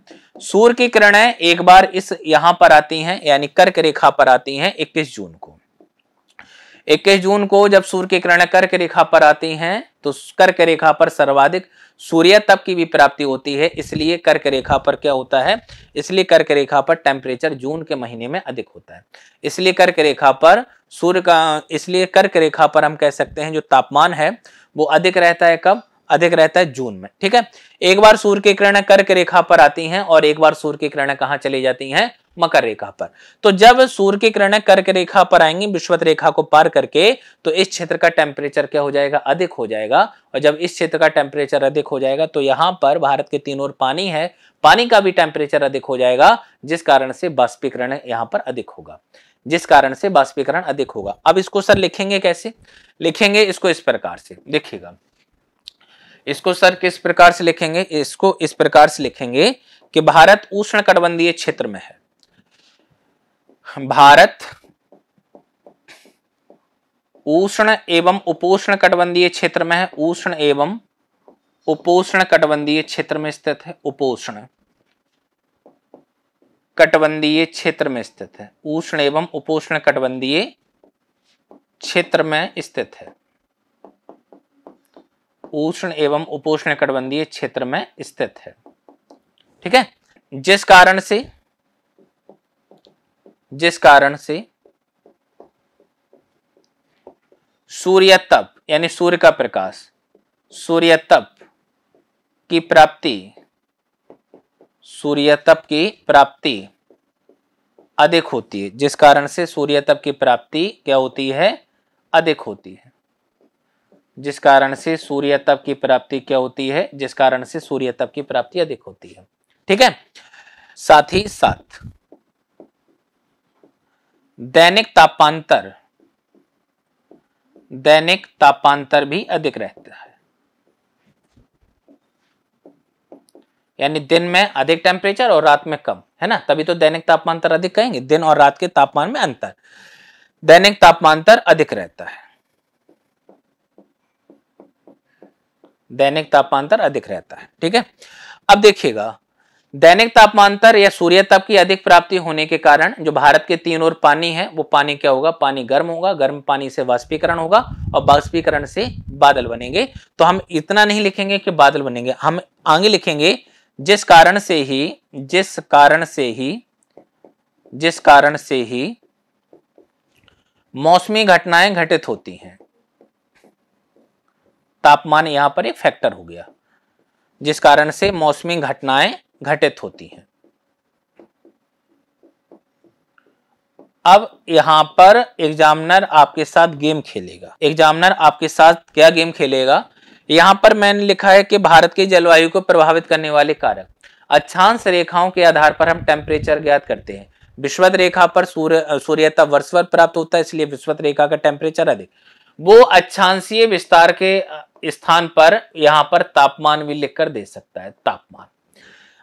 सूर्य की किरणें एक बार इस यहाँ पर आती हैं यानी कर्क रेखा पर आती हैं 21 जून को इक्कीस जून को जब सूर्य की किरण कर्क रेखा पर आती हैं तो कर्क रेखा पर सर्वाधिक सूर्य तप की भी प्राप्ति होती है इसलिए कर्क रेखा पर क्या होता है इसलिए कर्क रेखा पर टेम्परेचर जून के महीने में अधिक होता है इसलिए कर्क रेखा पर सूर्य का इसलिए कर्क रेखा पर हम कह सकते हैं जो तापमान है वो अधिक रहता है कब अधिक रहता है जून में ठीक है एक बार सूर्य की किरण कर्क रेखा पर आती हैं और एक बार सूर्य की किरण कहाँ चली जाती हैं मकर रेखा पर तो जब सूर्य की किरणें कर्क रेखा पर आएंगी विश्वत रेखा को पार करके तो इस क्षेत्र का टेम्परेचर क्या हो जाएगा अधिक हो जाएगा और जब इस क्षेत्र का टेम्परेचर अधिक हो जाएगा तो यहाँ पर भारत के तीन ओर पानी है पानी का भी टेम्परेचर अधिक हो जाएगा जिस कारण से बाष्पीकरण यहाँ पर अधिक होगा जिस कारण से बाष्पीकरण अधिक होगा अब इसको सर लिखेंगे कैसे लिखेंगे इसको इस प्रकार से देखिएगा इसको सर किस प्रकार से लिखेंगे इसको इस प्रकार से लिखेंगे कि भारत उष्ण कटबंधीय क्षेत्र में है भारत उष्ण एवं उपोष्ण कटबंधीय क्षेत्र में है उष्ण एवं उपोष्ण कटबंधीय क्षेत्र में स्थित है उपोष्ण कटबंधीय क्षेत्र में स्थित है उष्ण एवं उपोष्ण कटबंधीय क्षेत्र में स्थित है उष्ण एवं उपोष्ण कटबंधीय क्षेत्र में स्थित है ठीक है जिस कारण से जिस कारण से सूर्य तप यानी सूर्य का प्रकाश सूर्य तप की प्राप्ति सूर्य तप की प्राप्ति अधिक होती है जिस कारण से सूर्य तप की प्राप्ति क्या होती है अधिक होती है जिस कारण से सूर्य तप की प्राप्ति क्या होती है जिस कारण से सूर्य तप की प्राप्ति अधिक होती है ठीक है साथ ही साथ दैनिक तापांतर दैनिक तापांतर भी अधिक रहता है यानी दिन में अधिक टेम्परेचर और रात में कम है ना तभी तो दैनिक तापांतर अधिक कहेंगे दिन और रात के तापमान में अंतर दैनिक तापांतर अधिक रहता है दैनिक तापांतर अधिक रहता है ठीक है अब देखिएगा दैनिक तापमांतर या सूर्य ताप की अधिक प्राप्ति होने के कारण जो भारत के तीन ओर पानी है वो पानी क्या होगा पानी गर्म होगा गर्म पानी से वाष्पीकरण होगा और वाष्पीकरण से बादल बनेंगे तो हम इतना नहीं लिखेंगे कि बादल बनेंगे हम आगे लिखेंगे जिस कारण से ही जिस कारण से ही जिस कारण से ही मौसमी घटनाएं घटित होती हैं तापमान यहां पर एक फैक्टर हो गया जिस कारण से मौसमी घटनाएं घटित होती हैं अब यहां पर एग्जामिनर आपके साथ गेम खेलेगा एग्जामिनर आपके साथ क्या गेम खेलेगा यहां पर मैंने लिखा है कि भारत के जलवायु को प्रभावित करने वाले कारक अच्छांश रेखाओं के आधार पर हम टेम्परेचर ज्ञात करते हैं विश्वत रेखा पर सूर्य सूर्यता वर्ष वर्षवर प्राप्त होता है इसलिए विश्वत रेखा का टेम्परेचर अधिक वो अच्छांशीय विस्तार के स्थान पर यहाँ पर तापमान भी लिखकर दे सकता है तापमान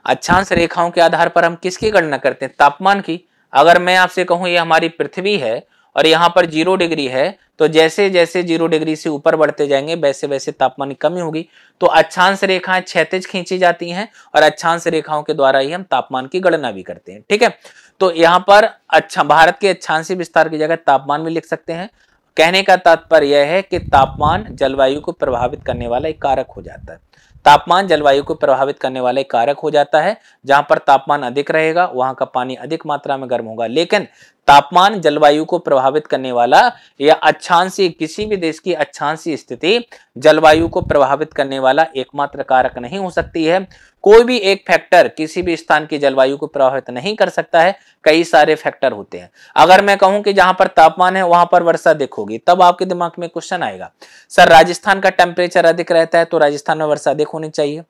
अक्षांश रेखाओं के आधार पर हम किसकी गणना करते हैं तापमान की अगर मैं आपसे कहूँ ये हमारी पृथ्वी है और यहाँ पर जीरो डिग्री है तो जैसे जैसे जीरो डिग्री से ऊपर बढ़ते जाएंगे वैसे वैसे तापमान की कमी होगी तो अक्षांश रेखाएं क्षेत्र खींची जाती हैं और अक्षांश रेखाओं के द्वारा ही हम तापमान की गणना भी करते हैं ठीक है तो यहाँ पर अच्छा भारत के अच्छांशी विस्तार की जगह तापमान भी लिख सकते हैं कहने का तात्पर्य यह है कि तापमान जलवायु को प्रभावित करने वाला एक कारक हो जाता है तापमान जलवायु को प्रभावित करने वाले कारक हो जाता है जहां पर तापमान अधिक रहेगा वहां का पानी अधिक मात्रा में गर्म होगा लेकिन तापमान जलवायु को प्रभावित करने वाला या अच्छांसी किसी भी देश की अच्छांसी स्थिति जलवायु को प्रभावित करने वाला एकमात्र कारक नहीं हो सकती है कोई भी एक फैक्टर किसी भी स्थान की जलवायु को प्रभावित नहीं कर सकता है कई सारे फैक्टर होते हैं अगर मैं कहूं कि जहां पर तापमान है वहां पर वर्षा देखोगी तब आपके दिमाग में क्वेश्चन आएगा सर राजस्थान का टेम्परेचर अधिक रहता है तो राजस्थान में वर्षा अधिक होनी चाहिए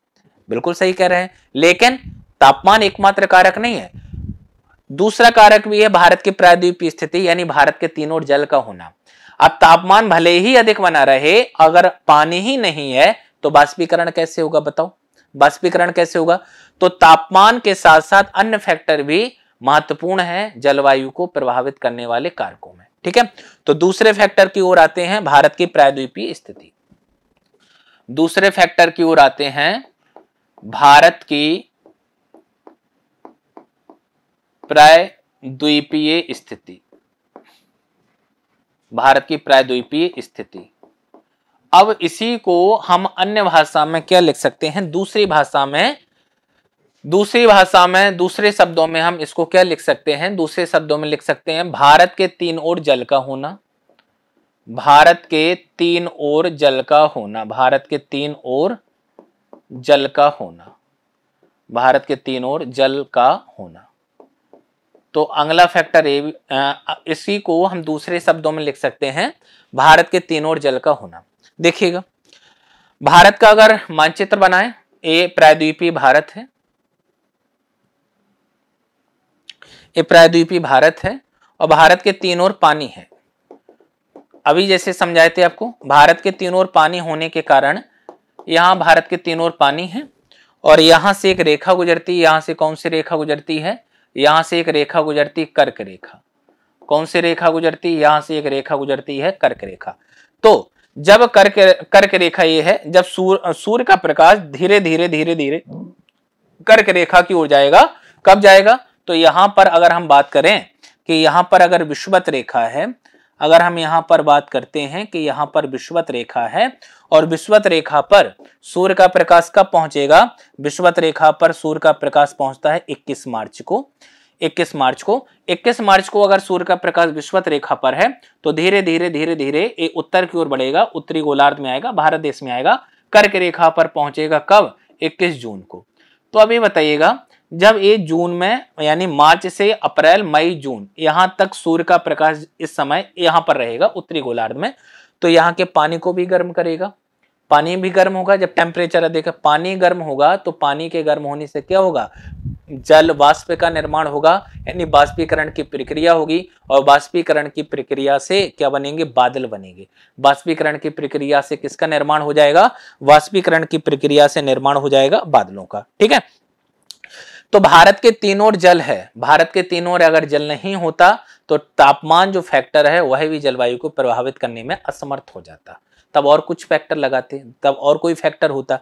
बिल्कुल सही कह रहे हैं लेकिन तापमान एकमात्र कारक नहीं है दूसरा कारक भी है भारत की प्रायद्वीपीय स्थिति यानी भारत के तीनों जल का होना अब तापमान भले ही अधिक बना रहे अगर पानी ही नहीं है तो बाष्पीकरण कैसे होगा बताओ बाष्पीकरण कैसे होगा तो तापमान के साथ साथ अन्य फैक्टर भी महत्वपूर्ण है जलवायु को प्रभावित करने वाले कारकों में ठीक है तो दूसरे फैक्टर की ओर आते हैं भारत की प्रायद्वीपीय स्थिति दूसरे फैक्टर की ओर आते हैं भारत की प्राय द्वीपीय स्थिति भारत की प्राय द्वीपीय स्थिति अब इसी को हम अन्य भाषा में क्या लिख सकते हैं दूसरी भाषा में दूसरी भाषा में दूसरे शब्दों में हम इसको क्या लिख सकते हैं दूसरे शब्दों में लिख सकते हैं भारत के तीन ओर जल का होना भारत के तीन ओर जल का होना भारत के तीन ओर जल का होना भारत के तीन ओर जल का होना तो अगला फैक्टर ए इसी को हम दूसरे शब्दों में लिख सकते हैं भारत के तीन ओर जल का होना देखिएगा भारत का अगर मानचित्र बनाए ए प्रायद्वीपी भारत है ये प्रायद्वीपी भारत है और भारत के तीन ओर पानी है अभी जैसे समझाए थे आपको भारत के तीन ओर पानी होने के कारण यहाँ भारत के तीन ओर पानी है और यहाँ से एक रेखा गुजरती है यहाँ से कौन सी रेखा गुजरती है यहाँ से एक रेखा गुजरती कर्क रेखा कौन सी रेखा गुजरती यहां से एक रेखा गुजरती है कर्क रेखा तो जब कर्क कर्क रेखा ये है जब सूर्य सूर्य का प्रकाश धीरे धीरे धीरे धीरे कर्क रेखा की ओर जाएगा कब जाएगा तो यहां पर अगर हम बात करें कि यहां पर अगर विश्वत रेखा है अगर हम यहाँ पर बात करते हैं कि यहाँ पर विश्वत रेखा है और विश्वत रेखा पर सूर्य का प्रकाश कब पहुंचेगा विश्वत रेखा पर सूर्य का प्रकाश पहुंचता है 21 मार्च को 21 मार्च को 21 मार्च को अगर सूर्य का प्रकाश विश्वत रेखा पर है तो धीरे धीरे धीरे धीरे ये उत्तर की ओर बढ़ेगा उत्तरी गोलार्ध में आएगा भारत देश में आएगा कर्क रेखा पर पहुंचेगा कब 21 जून को तो अब ये बताइएगा जब ये जून में यानी मार्च से अप्रैल मई जून यहाँ तक सूर्य का प्रकाश इस समय यहाँ पर रहेगा उत्तरी गोलार्ध में तो यहाँ के पानी को भी गर्म करेगा पानी भी गर्म होगा जब टेम्परेचर देखा पानी गर्म होगा तो पानी के गर्म होने से क्या होगा जल वाष्प का निर्माण होगा यानी बाष्पीकरण की प्रक्रिया होगी और बाष्पीकरण की प्रक्रिया से क्या बनेंगे बादल बनेंगे बाष्पीकरण की प्रक्रिया से किसका निर्माण हो जाएगा वाष्पीकरण की प्रक्रिया से निर्माण हो जाएगा बादलों का ठीक है तो भारत के तीनों जल है भारत के तीनों अगर जल नहीं होता तो तापमान जो फैक्टर है वह भी जलवायु को प्रभावित करने में असमर्थ हो जाता तब और कुछ फैक्टर लगाते तब और कोई फैक्टर होता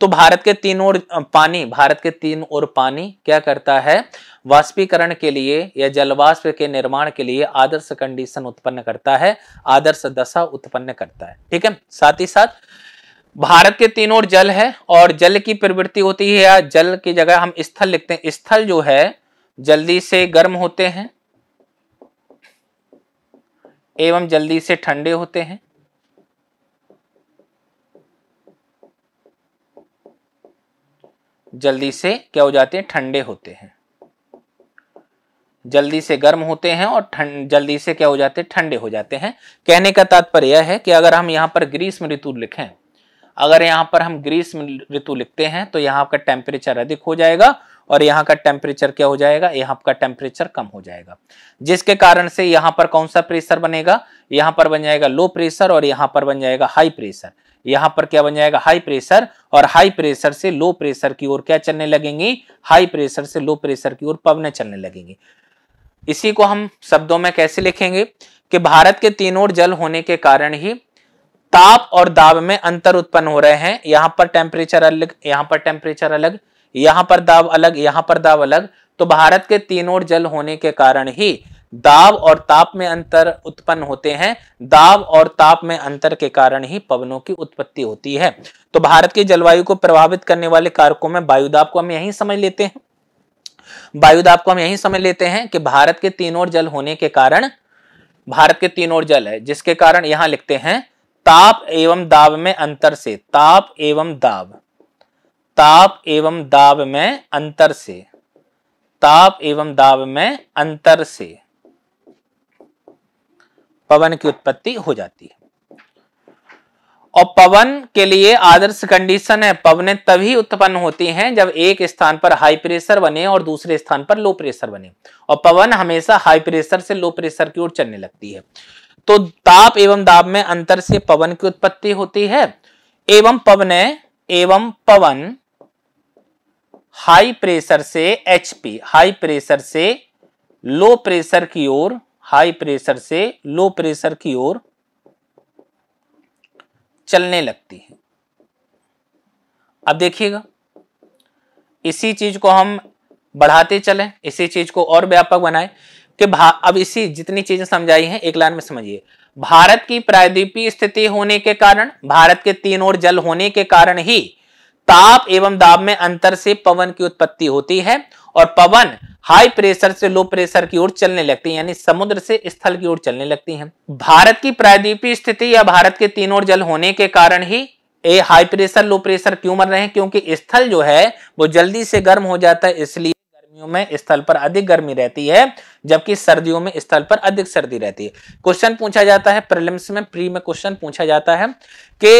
तो भारत के तीन ओर पानी भारत के तीन ओर पानी क्या करता है वाष्पीकरण के लिए या जलवाष्प के निर्माण के लिए आदर्श कंडीशन उत्पन्न करता है आदर्श दशा उत्पन्न करता है ठीक है साथ ही साथ भारत के तीन ओर जल है और जल की प्रवृत्ति होती है या जल की जगह हम स्थल लिखते हैं स्थल जो है जल्दी से गर्म होते हैं एवं जल्दी से ठंडे होते हैं जल्दी से क्या हो जाते हैं ठंडे होते हैं जल्दी से गर्म होते हैं और ठंड जल्दी से क्या हो जाते हैं ठंडे हो जाते हैं कहने का तात्पर्य यह है कि अगर हम यहां पर ग्रीष्म ऋतु लिखें अगर यहाँ पर हम ग्रीष्म ऋतु लिखते हैं तो यहाँ आपका टेम्परेचर अधिक हो जाएगा और यहाँ का टेम्परेचर क्या हो जाएगा यहाँ का टेम्परेचर कम हो जाएगा जिसके कारण से यहाँ पर कौन सा प्रेशर बनेगा यहाँ पर बन जाएगा लो प्रेशर और यहाँ पर बन जाएगा हाई प्रेशर यहाँ पर क्या बन जाएगा हाई प्रेशर और हाई प्रेशर से लो प्रेशर की ओर क्या चलने लगेंगी हाई प्रेशर से लो प्रेशर की ओर पवने चलने लगेंगी इसी को हम शब्दों में कैसे लिखेंगे कि भारत के तीनों जल होने के कारण ही ताप और दाब में अंतर उत्पन्न हो रहे हैं यहां पर टेम्परेचर अलग यहाँ पर टेम्परेचर अलग यहां पर दाब अलग यहाँ पर दाब अलग तो भारत के तीनों जल होने के कारण ही दाब और ताप में अंतर उत्पन्न होते हैं दाब और ताप में अंतर के कारण ही पवनों की उत्पत्ति होती है तो भारत की जलवायु को प्रभावित करने वाले कारकों में वायुदाब को हम यही समझ लेते हैं वायुदाब को हम यही समझ लेते हैं कि भारत के तीनों जल होने के कारण भारत के तीनों जल है जिसके कारण यहां लिखते हैं ताप एवं दाब में अंतर से ताप एवं दाब ताप एवं दाब में अंतर से ताप एवं दाब में अंतर से पवन की उत्पत्ति हो जाती है और पवन के लिए आदर्श कंडीशन है पवने तभी उत्पन्न होती हैं जब एक स्थान पर हाई प्रेशर बने और दूसरे स्थान पर लो प्रेशर बने और पवन हमेशा हाई प्रेशर से लो प्रेशर की ओर चलने लगती है तो ताप एवं दाब में अंतर से पवन की उत्पत्ति होती है एवं पवन एवं पवन हाई प्रेशर से एचपी हाई प्रेशर से लो प्रेशर की ओर हाई प्रेशर से लो प्रेशर की ओर चलने लगती है अब देखिएगा इसी चीज को हम बढ़ाते चलें इसी चीज को और व्यापक बनाएं कि अब इसी जितनी चीजें समझाई हैं एक लाइन में समझिए भारत की प्रायद्वीपीय स्थिति होने के कारण भारत के तीन ओर जल होने के कारण ही ताप एवं दाब में अंतर से पवन की उत्पत्ति होती है और पवन हाई प्रेशर से लो प्रेशर की ओर चलने लगती है यानी समुद्र से स्थल की ओर चलने लगती है भारत की प्रायद्वीपीय स्थिति या भारत के तीन ओर जल होने के कारण ही ए हाई प्रेशर लो प्रेशर क्यों मर रहे हैं क्योंकि स्थल जो है वो जल्दी से गर्म हो जाता है इसलिए गर्मियों में स्थल पर अधिक गर्मी रहती है जबकि सर्दियों में स्थल पर अधिक सर्दी रहती है क्वेश्चन पूछा जाता है प्रिलिम्स में प्री में क्वेश्चन पूछा जाता है कि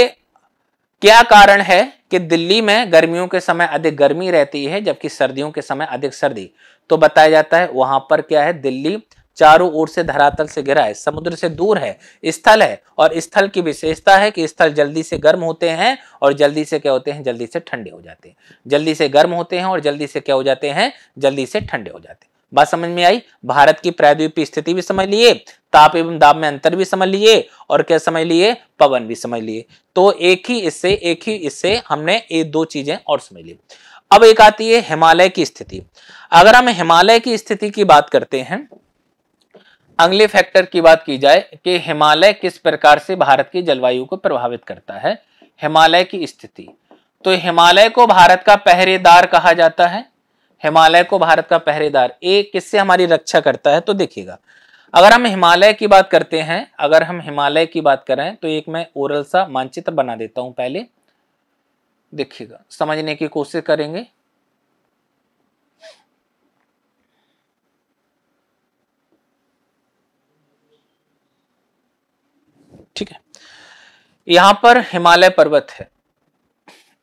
क्या कारण है कि दिल्ली में गर्मियों के समय अधिक गर्मी रहती है जबकि सर्दियों के समय अधिक सर्दी तो बताया जाता है वहां पर क्या है दिल्ली चारों ओर से धरातल से घिरा है समुद्र से दूर है स्थल है और स्थल की विशेषता है कि स्थल जल्दी से गर्म होते हैं और जल्दी से क्या होते हैं जल्दी से ठंडे हो जाते हैं जल्दी से गर्म होते हैं और जल्दी से क्या हो जाते हैं जल्दी से ठंडे हो जाते हैं बात समझ में आई भारत की प्रायद्वीपीय स्थिति भी समझ लिए ताप एवं दाब में अंतर भी समझ लिए और क्या समझ लिए पवन भी समझ लिए तो एक ही इससे एक ही इससे हमने ये दो चीजें और समझ ली अब एक आती है हिमालय की स्थिति अगर हम हिमालय की स्थिति की बात करते हैं अगले फैक्टर की बात की जाए कि हिमालय किस प्रकार से भारत की जलवायु को प्रभावित करता है हिमालय की स्थिति तो हिमालय को भारत का पहरेदार कहा जाता है हिमालय को भारत का पहरेदार ए किससे हमारी रक्षा करता है तो देखिएगा अगर हम हिमालय की बात करते हैं अगर हम हिमालय की बात करें तो एक मैं ओरल सा मानचित्र बना देता हूं पहले देखिएगा समझने की कोशिश करेंगे ठीक है यहां पर हिमालय पर्वत है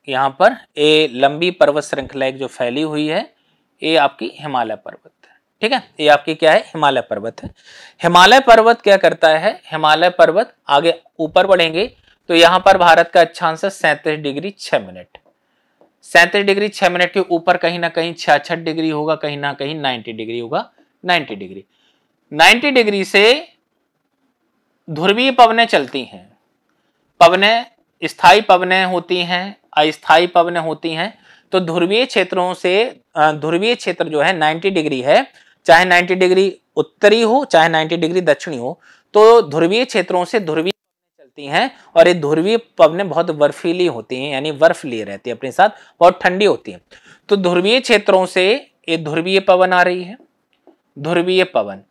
यहां पर ए लंबी पर्वत श्रृंखला एक जो फैली हुई है ये आपकी हिमालय पर्वत है ठीक है ये आपकी क्या है हिमालय पर्वत है हिमालय पर्वत क्या करता है हिमालय पर्वत आगे ऊपर बढ़ेंगे तो यहां पर भारत का अच्छा आंसर सैंतीस डिग्री छह मिनट सैंतीस डिग्री छह मिनट के ऊपर कहीं ना कहीं छियासठ डिग्री होगा कहीं ना कहीं नाइन्टी डिग्री होगा नाइन्टी डिग्री नाइन्टी डिग्री से ध्रुवीय पवनें चलती हैं पवनें स्थाई पवनें होती हैं अस्थाई पवने होती हैं तो ध्रुवीय क्षेत्रों से ध्रुवीय क्षेत्र जो है 90 डिग्री है चाहे 90 डिग्री उत्तरी हो चाहे 90 डिग्री दक्षिणी हो तो ध्रुवीय क्षेत्रों से ध्रुवीय चलती हैं और ये ध्रुवीय पवनें बहुत बर्फीली होती हैं यानी बर्फ लिए रहती है अपने साथ बहुत ठंडी होती हैं तो ध्रुवीय क्षेत्रों से ये ध्रुवीय पवन आ रही है ध्रुवीय पवन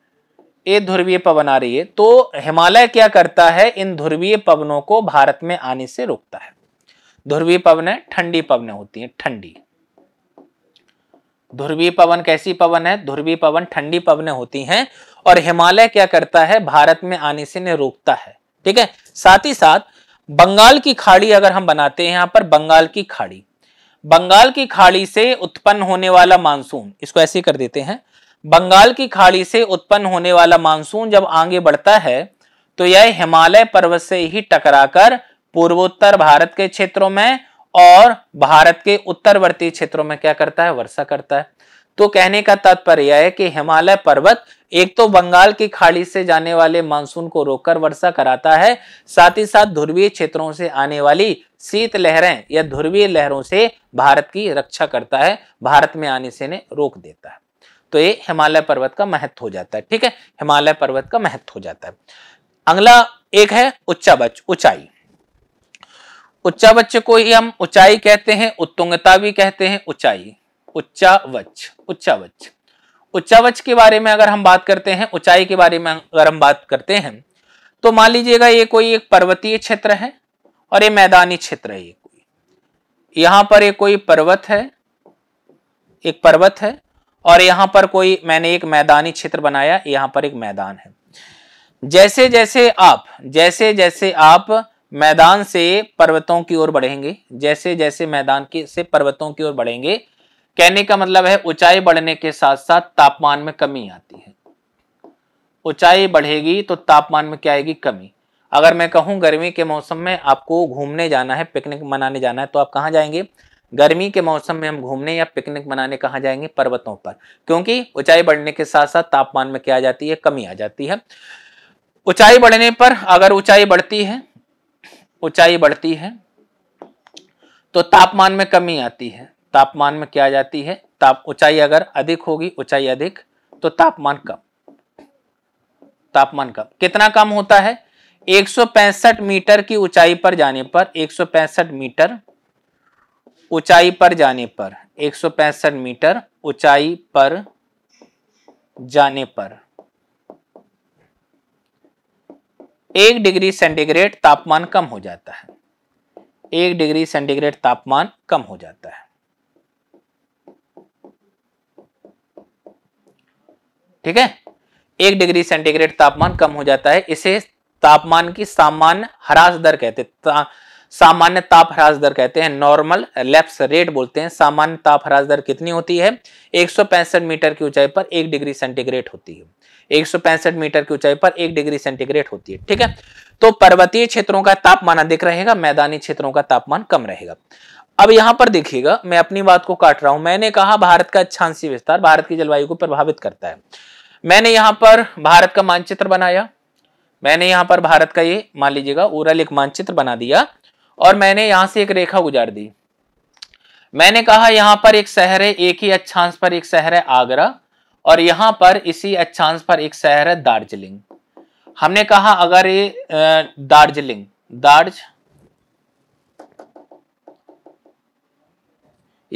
ये ध्रुवीय पवन आ रही है तो हिमालय क्या करता है इन ध्रुवीय पवनों को भारत में आने से रोकता है ध्रुवीय है ठंडी पवन होती हैं ठंडी ध्रुवीय पवन कैसी पवन है ध्रुवीय पवन ठंडी पवन होती हैं और हिमालय क्या करता है भारत में आने से ने रोकता है ठीक है साथ ही साथ बंगाल की खाड़ी अगर हम बनाते हैं यहां पर बंगाल की खाड़ी बंगाल की खाड़ी से उत्पन्न होने वाला मानसून इसको ऐसे कर देते हैं बंगाल की खाड़ी से उत्पन्न होने वाला मानसून जब आगे बढ़ता है तो यह हिमालय पर्वत से ही टकराकर पूर्वोत्तर भारत के क्षेत्रों में और भारत के उत्तरवर्ती क्षेत्रों में क्या करता है वर्षा करता है तो कहने का तात्पर्य यह है कि हिमालय पर्वत एक तो बंगाल की खाड़ी से जाने वाले मानसून को रोककर वर्षा कराता है साथ ही साथ ध्रुवीय क्षेत्रों से आने वाली शीत लहरें या ध्रुवीय लहरों से भारत की रक्षा करता है भारत में आने से इन्हें रोक देता है तो ये हिमालय पर्वत का महत्व हो जाता है ठीक है हिमालय पर्वत का महत्व हो जाता है अगला एक है उच्चावच ऊंचाई उच्चावच को ही हम ऊंचाई कहते हैं उत्तुंगता भी कहते हैं ऊंचाई उच्चावच उच्चावच उच्चावच के बारे में अगर हम बात करते हैं ऊंचाई के बारे में अगर हम बात करते हैं तो मान लीजिएगा ये कोई एक पर्वतीय क्षेत्र है और ये मैदानी क्षेत्र है ये कोई यहां पर ये कोई पर्वत है एक पर्वत है और यहां पर कोई मैंने एक मैदानी क्षेत्र बनाया यहां पर एक मैदान है जैसे जैसे आप जैसे जैसे आप मैदान से पर्वतों की ओर बढ़ेंगे जैसे जैसे मैदान की से पर्वतों की ओर बढ़ेंगे कहने का मतलब है ऊंचाई बढ़ने के साथ साथ तापमान में कमी आती है ऊंचाई बढ़ेगी तो तापमान में क्या आएगी कमी अगर मैं कहूं गर्मी के मौसम में आपको घूमने जाना है पिकनिक मनाने जाना है तो आप कहाँ जाएंगे गर्मी के मौसम में हम घूमने या पिकनिक मनाने कहाँ जाएंगे पर्वतों पर क्योंकि ऊंचाई बढ़ने के साथ साथ तापमान में क्या आ जाती है कमी आ जाती है ऊंचाई बढ़ने पर अगर ऊंचाई बढ़ती है ऊंचाई बढ़ती है तो तापमान में कमी आती है तापमान में क्या आ जाती है ताप ऊंचाई अगर अधिक होगी ऊंचाई अधिक तो तापमान कम तापमान कम कितना कम होता है एक मीटर की ऊंचाई पर जाने पर एक मीटर ऊंचाई पर जाने पर एक मीटर ऊंचाई पर जाने पर एक डिग्री सेंटीग्रेड तापमान कम हो जाता है एक डिग्री सेंटीग्रेड तापमान कम हो जाता है ठीक है एक डिग्री सेंटीग्रेड तापमान कम हो जाता है इसे तापमान की सामान्य ह्रास दर कहते हैं सामान्य ताप ह्रास दर कहते हैं नॉर्मल लेप्स रेट बोलते हैं सामान्य ताप ह्रास दर कितनी होती है एक मीटर की ऊंचाई पर एक डिग्री सेंटीग्रेड होती है एक मीटर की ऊंचाई पर एक डिग्री सेंटीग्रेड होती है ठीक है तो पर्वतीय क्षेत्रों का तापमान अधिक रहेगा मैदानी क्षेत्रों का तापमान कम रहेगा अब यहां पर देखिएगा मैं अपनी बात को काट रहा हूं मैंने कहा भारत का अच्छांसी विस्तार भारत की जलवायु को प्रभावित करता है मैंने यहाँ पर भारत का मानचित्र बनाया मैंने यहाँ पर भारत का ये मान लीजिएगा उरल एक मानचित्र बना दिया और मैंने यहां से एक रेखा गुजार दी मैंने कहा यहां पर एक शहर है एक ही अच्छांश पर एक शहर है आगरा और यहां पर इसी अच्छांश पर एक शहर है दार्जिलिंग हमने कहा अगर ये दार्जिलिंग दार्ज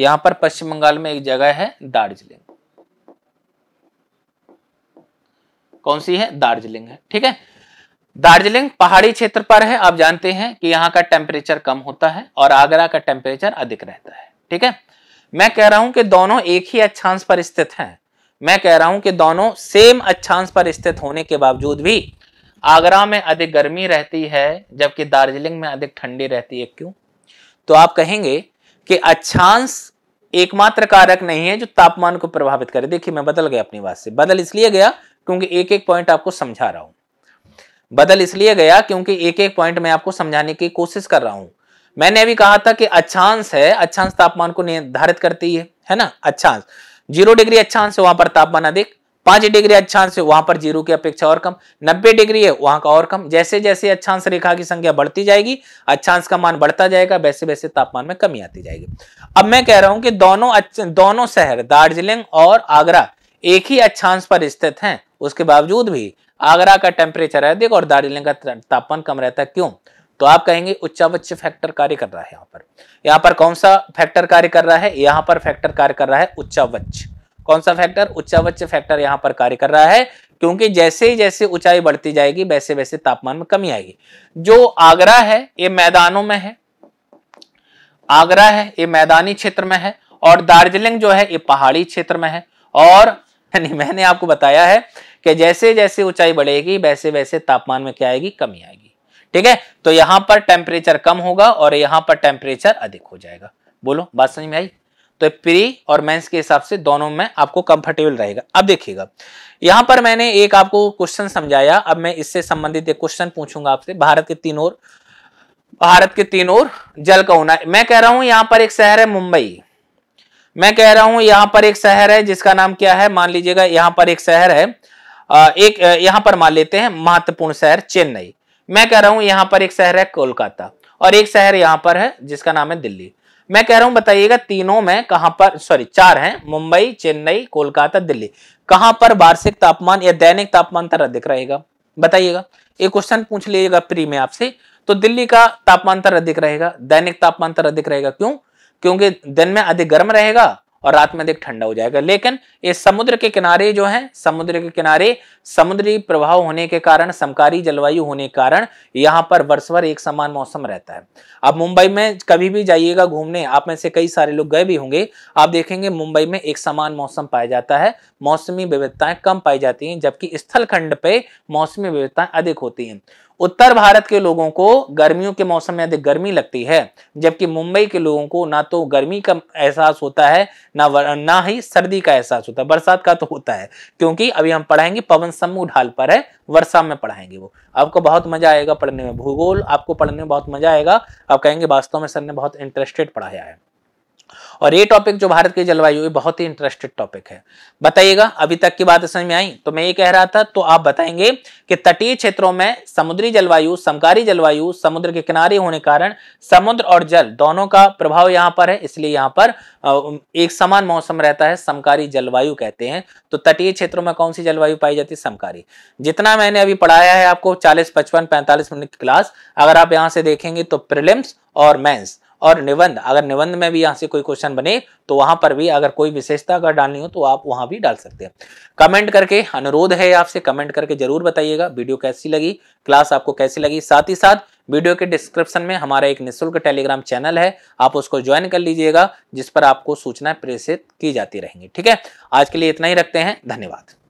यहां पर पश्चिम बंगाल में एक जगह है दार्जिलिंग कौन सी है दार्जिलिंग है ठीक है दार्जिलिंग पहाड़ी क्षेत्र पर है आप जानते हैं कि यहाँ का टेम्परेचर कम होता है और आगरा का टेम्परेचर अधिक रहता है ठीक है मैं कह रहा हूं कि दोनों एक ही अच्छांश पर स्थित हैं मैं कह रहा हूं कि दोनों सेम अच्छांश पर स्थित होने के बावजूद भी आगरा में अधिक गर्मी रहती है जबकि दार्जिलिंग में अधिक ठंडी रहती है क्यों तो आप कहेंगे कि अच्छांश एकमात्र कारक नहीं है जो तापमान को प्रभावित करे देखिए मैं बदल गया अपनी बात से बदल इसलिए गया क्योंकि एक एक पॉइंट आपको समझा रहा हूं बदल इसलिए गया क्योंकि एक एक पॉइंट मैं आपको समझाने की कोशिश कर रहा हूं मैंने अभी कहा था कि अच्छांश है अच्छांश तापमान को निर्धारित करती है है ना अच्छांश जीरो डिग्री अच्छांश है वहां पर तापमान अधिक पांच डिग्री अच्छांश है वहां पर जीरो की अपेक्षा और कम नब्बे डिग्री है वहां का और कम जैसे जैसे अच्छांश रेखा की संख्या बढ़ती जाएगी अच्छांश का मान बढ़ता जाएगा वैसे वैसे तापमान में कमी आती जाएगी अब मैं कह रहा हूं कि दोनों दोनों शहर दार्जिलिंग और आगरा एक ही अच्छांश पर स्थित हैं उसके बावजूद भी आगरा का टेम्परेचर अधिक और दार्जिलिंग का तापमान कम रहता है क्यों तो आप कहेंगे उच्चावच्च फैक्टर कार्य कर रहा है यहाँ पर यहाँ पर कौन सा फैक्टर कार्य कर रहा है यहाँ पर फैक्टर कार्य कर रहा है उच्चावच्च कौन सा फैक्टर उच्चावच्च फैक्टर यहाँ पर कार्य कर रहा है क्योंकि जैसे ही जैसे ऊंचाई बढ़ती जाएगी वैसे वैसे तापमान में कमी आएगी जो आगरा है ये मैदानों में है आगरा है ये मैदानी क्षेत्र में है और दार्जिलिंग जो है ये पहाड़ी क्षेत्र में है और (laughs) मैंने आपको बताया है कि जैसे जैसे ऊंचाई बढ़ेगी वैसे वैसे तापमान में क्या आएगी कमी आएगी ठीक है तो यहां पर टेम्परेचर कम होगा और यहां पर टेम्परेचर अधिक हो जाएगा बोलो बात समझ में आई तो प्री और मेंस के हिसाब से दोनों में आपको कंफर्टेबल रहेगा अब देखिएगा यहां पर मैंने एक आपको क्वेश्चन समझाया अब मैं इससे संबंधित एक क्वेश्चन पूछूंगा आपसे भारत के तीन और भारत के तीन और जल का होना मैं कह रहा हूं यहां पर एक शहर है मुंबई मैं कह रहा हूं यहां पर एक शहर है जिसका नाम क्या है मान लीजिएगा यहां पर एक शहर है एक यहां पर मान लेते हैं महत्वपूर्ण शहर चेन्नई मैं कह रहा हूं यहां पर एक शहर है कोलकाता और एक शहर यहां पर है जिसका नाम है दिल्ली मैं कह रहा हूं बताइएगा तीनों में कहां पर सॉरी चार हैं मुंबई चेन्नई कोलकाता दिल्ली कहां पर वार्षिक तापमान या दैनिक तापमान तर अधिक रहेगा बताइएगा एक क्वेश्चन पूछ लीजिएगा प्री में आपसे तो दिल्ली का तापमान तर अधिक रहेगा दैनिक तापमान तर अधिक रहेगा क्यों क्योंकि दिन में अधिक गर्म रहेगा और रात में अधिक ठंडा हो जाएगा लेकिन ये समुद्र के किनारे जो है समुद्र के किनारे समुद्री प्रभाव होने के कारण समकारी जलवायु होने के कारण यहाँ पर भर एक समान मौसम रहता है आप मुंबई में कभी भी जाइएगा घूमने आप में से कई सारे लोग गए भी होंगे आप देखेंगे मुंबई में एक समान मौसम पाया जाता है मौसमी विविधताएं कम पाई जाती हैं जबकि स्थलखंड पे मौसमी विविधताएं अधिक होती हैं उत्तर भारत के लोगों को गर्मियों के मौसम में अधिक गर्मी लगती है जबकि मुंबई के लोगों को ना तो गर्मी का एहसास होता है ना ना ही सर्दी का एहसास होता है बरसात का तो होता है क्योंकि अभी हम पढ़ाएंगे पवन समूह ढाल पर है वर्षा में पढ़ाएंगे वो आपको बहुत मजा आएगा पढ़ने में भूगोल आपको पढ़ने में बहुत मजा आएगा आप कहेंगे वास्तव में सर ने बहुत इंटरेस्टेड पढ़ाया है और ये टॉपिक जो भारत की जलवायु ये बहुत ही इंटरेस्टेड टॉपिक है बताइएगा अभी तक की बात समझ में आई तो मैं ये कह रहा था तो आप बताएंगे कि तटीय क्षेत्रों में समुद्री जलवायु समकारी जलवायु समुद्र के किनारे होने कारण समुद्र और जल दोनों का प्रभाव यहाँ पर है इसलिए यहाँ पर एक समान मौसम रहता है समकारी जलवायु कहते हैं तो तटीय क्षेत्रों में कौन सी जलवायु पाई जाती है समकारी जितना मैंने अभी पढ़ाया है आपको चालीस पचपन पैंतालीस मिनट की क्लास अगर आप यहाँ से देखेंगे तो प्रिलिम्स और मेंस और निबंध अगर निबंध में भी यहाँ से कोई क्वेश्चन बने तो वहां पर भी अगर कोई विशेषता अगर डालनी हो तो आप वहां भी डाल सकते हैं कमेंट करके अनुरोध है आपसे कमेंट करके जरूर बताइएगा वीडियो कैसी लगी क्लास आपको कैसी लगी साथ ही साथ वीडियो के डिस्क्रिप्शन में हमारा एक निःशुल्क टेलीग्राम चैनल है आप उसको ज्वाइन कर लीजिएगा जिस पर आपको सूचना प्रेषित की जाती रहेंगी ठीक है आज के लिए इतना ही रखते हैं धन्यवाद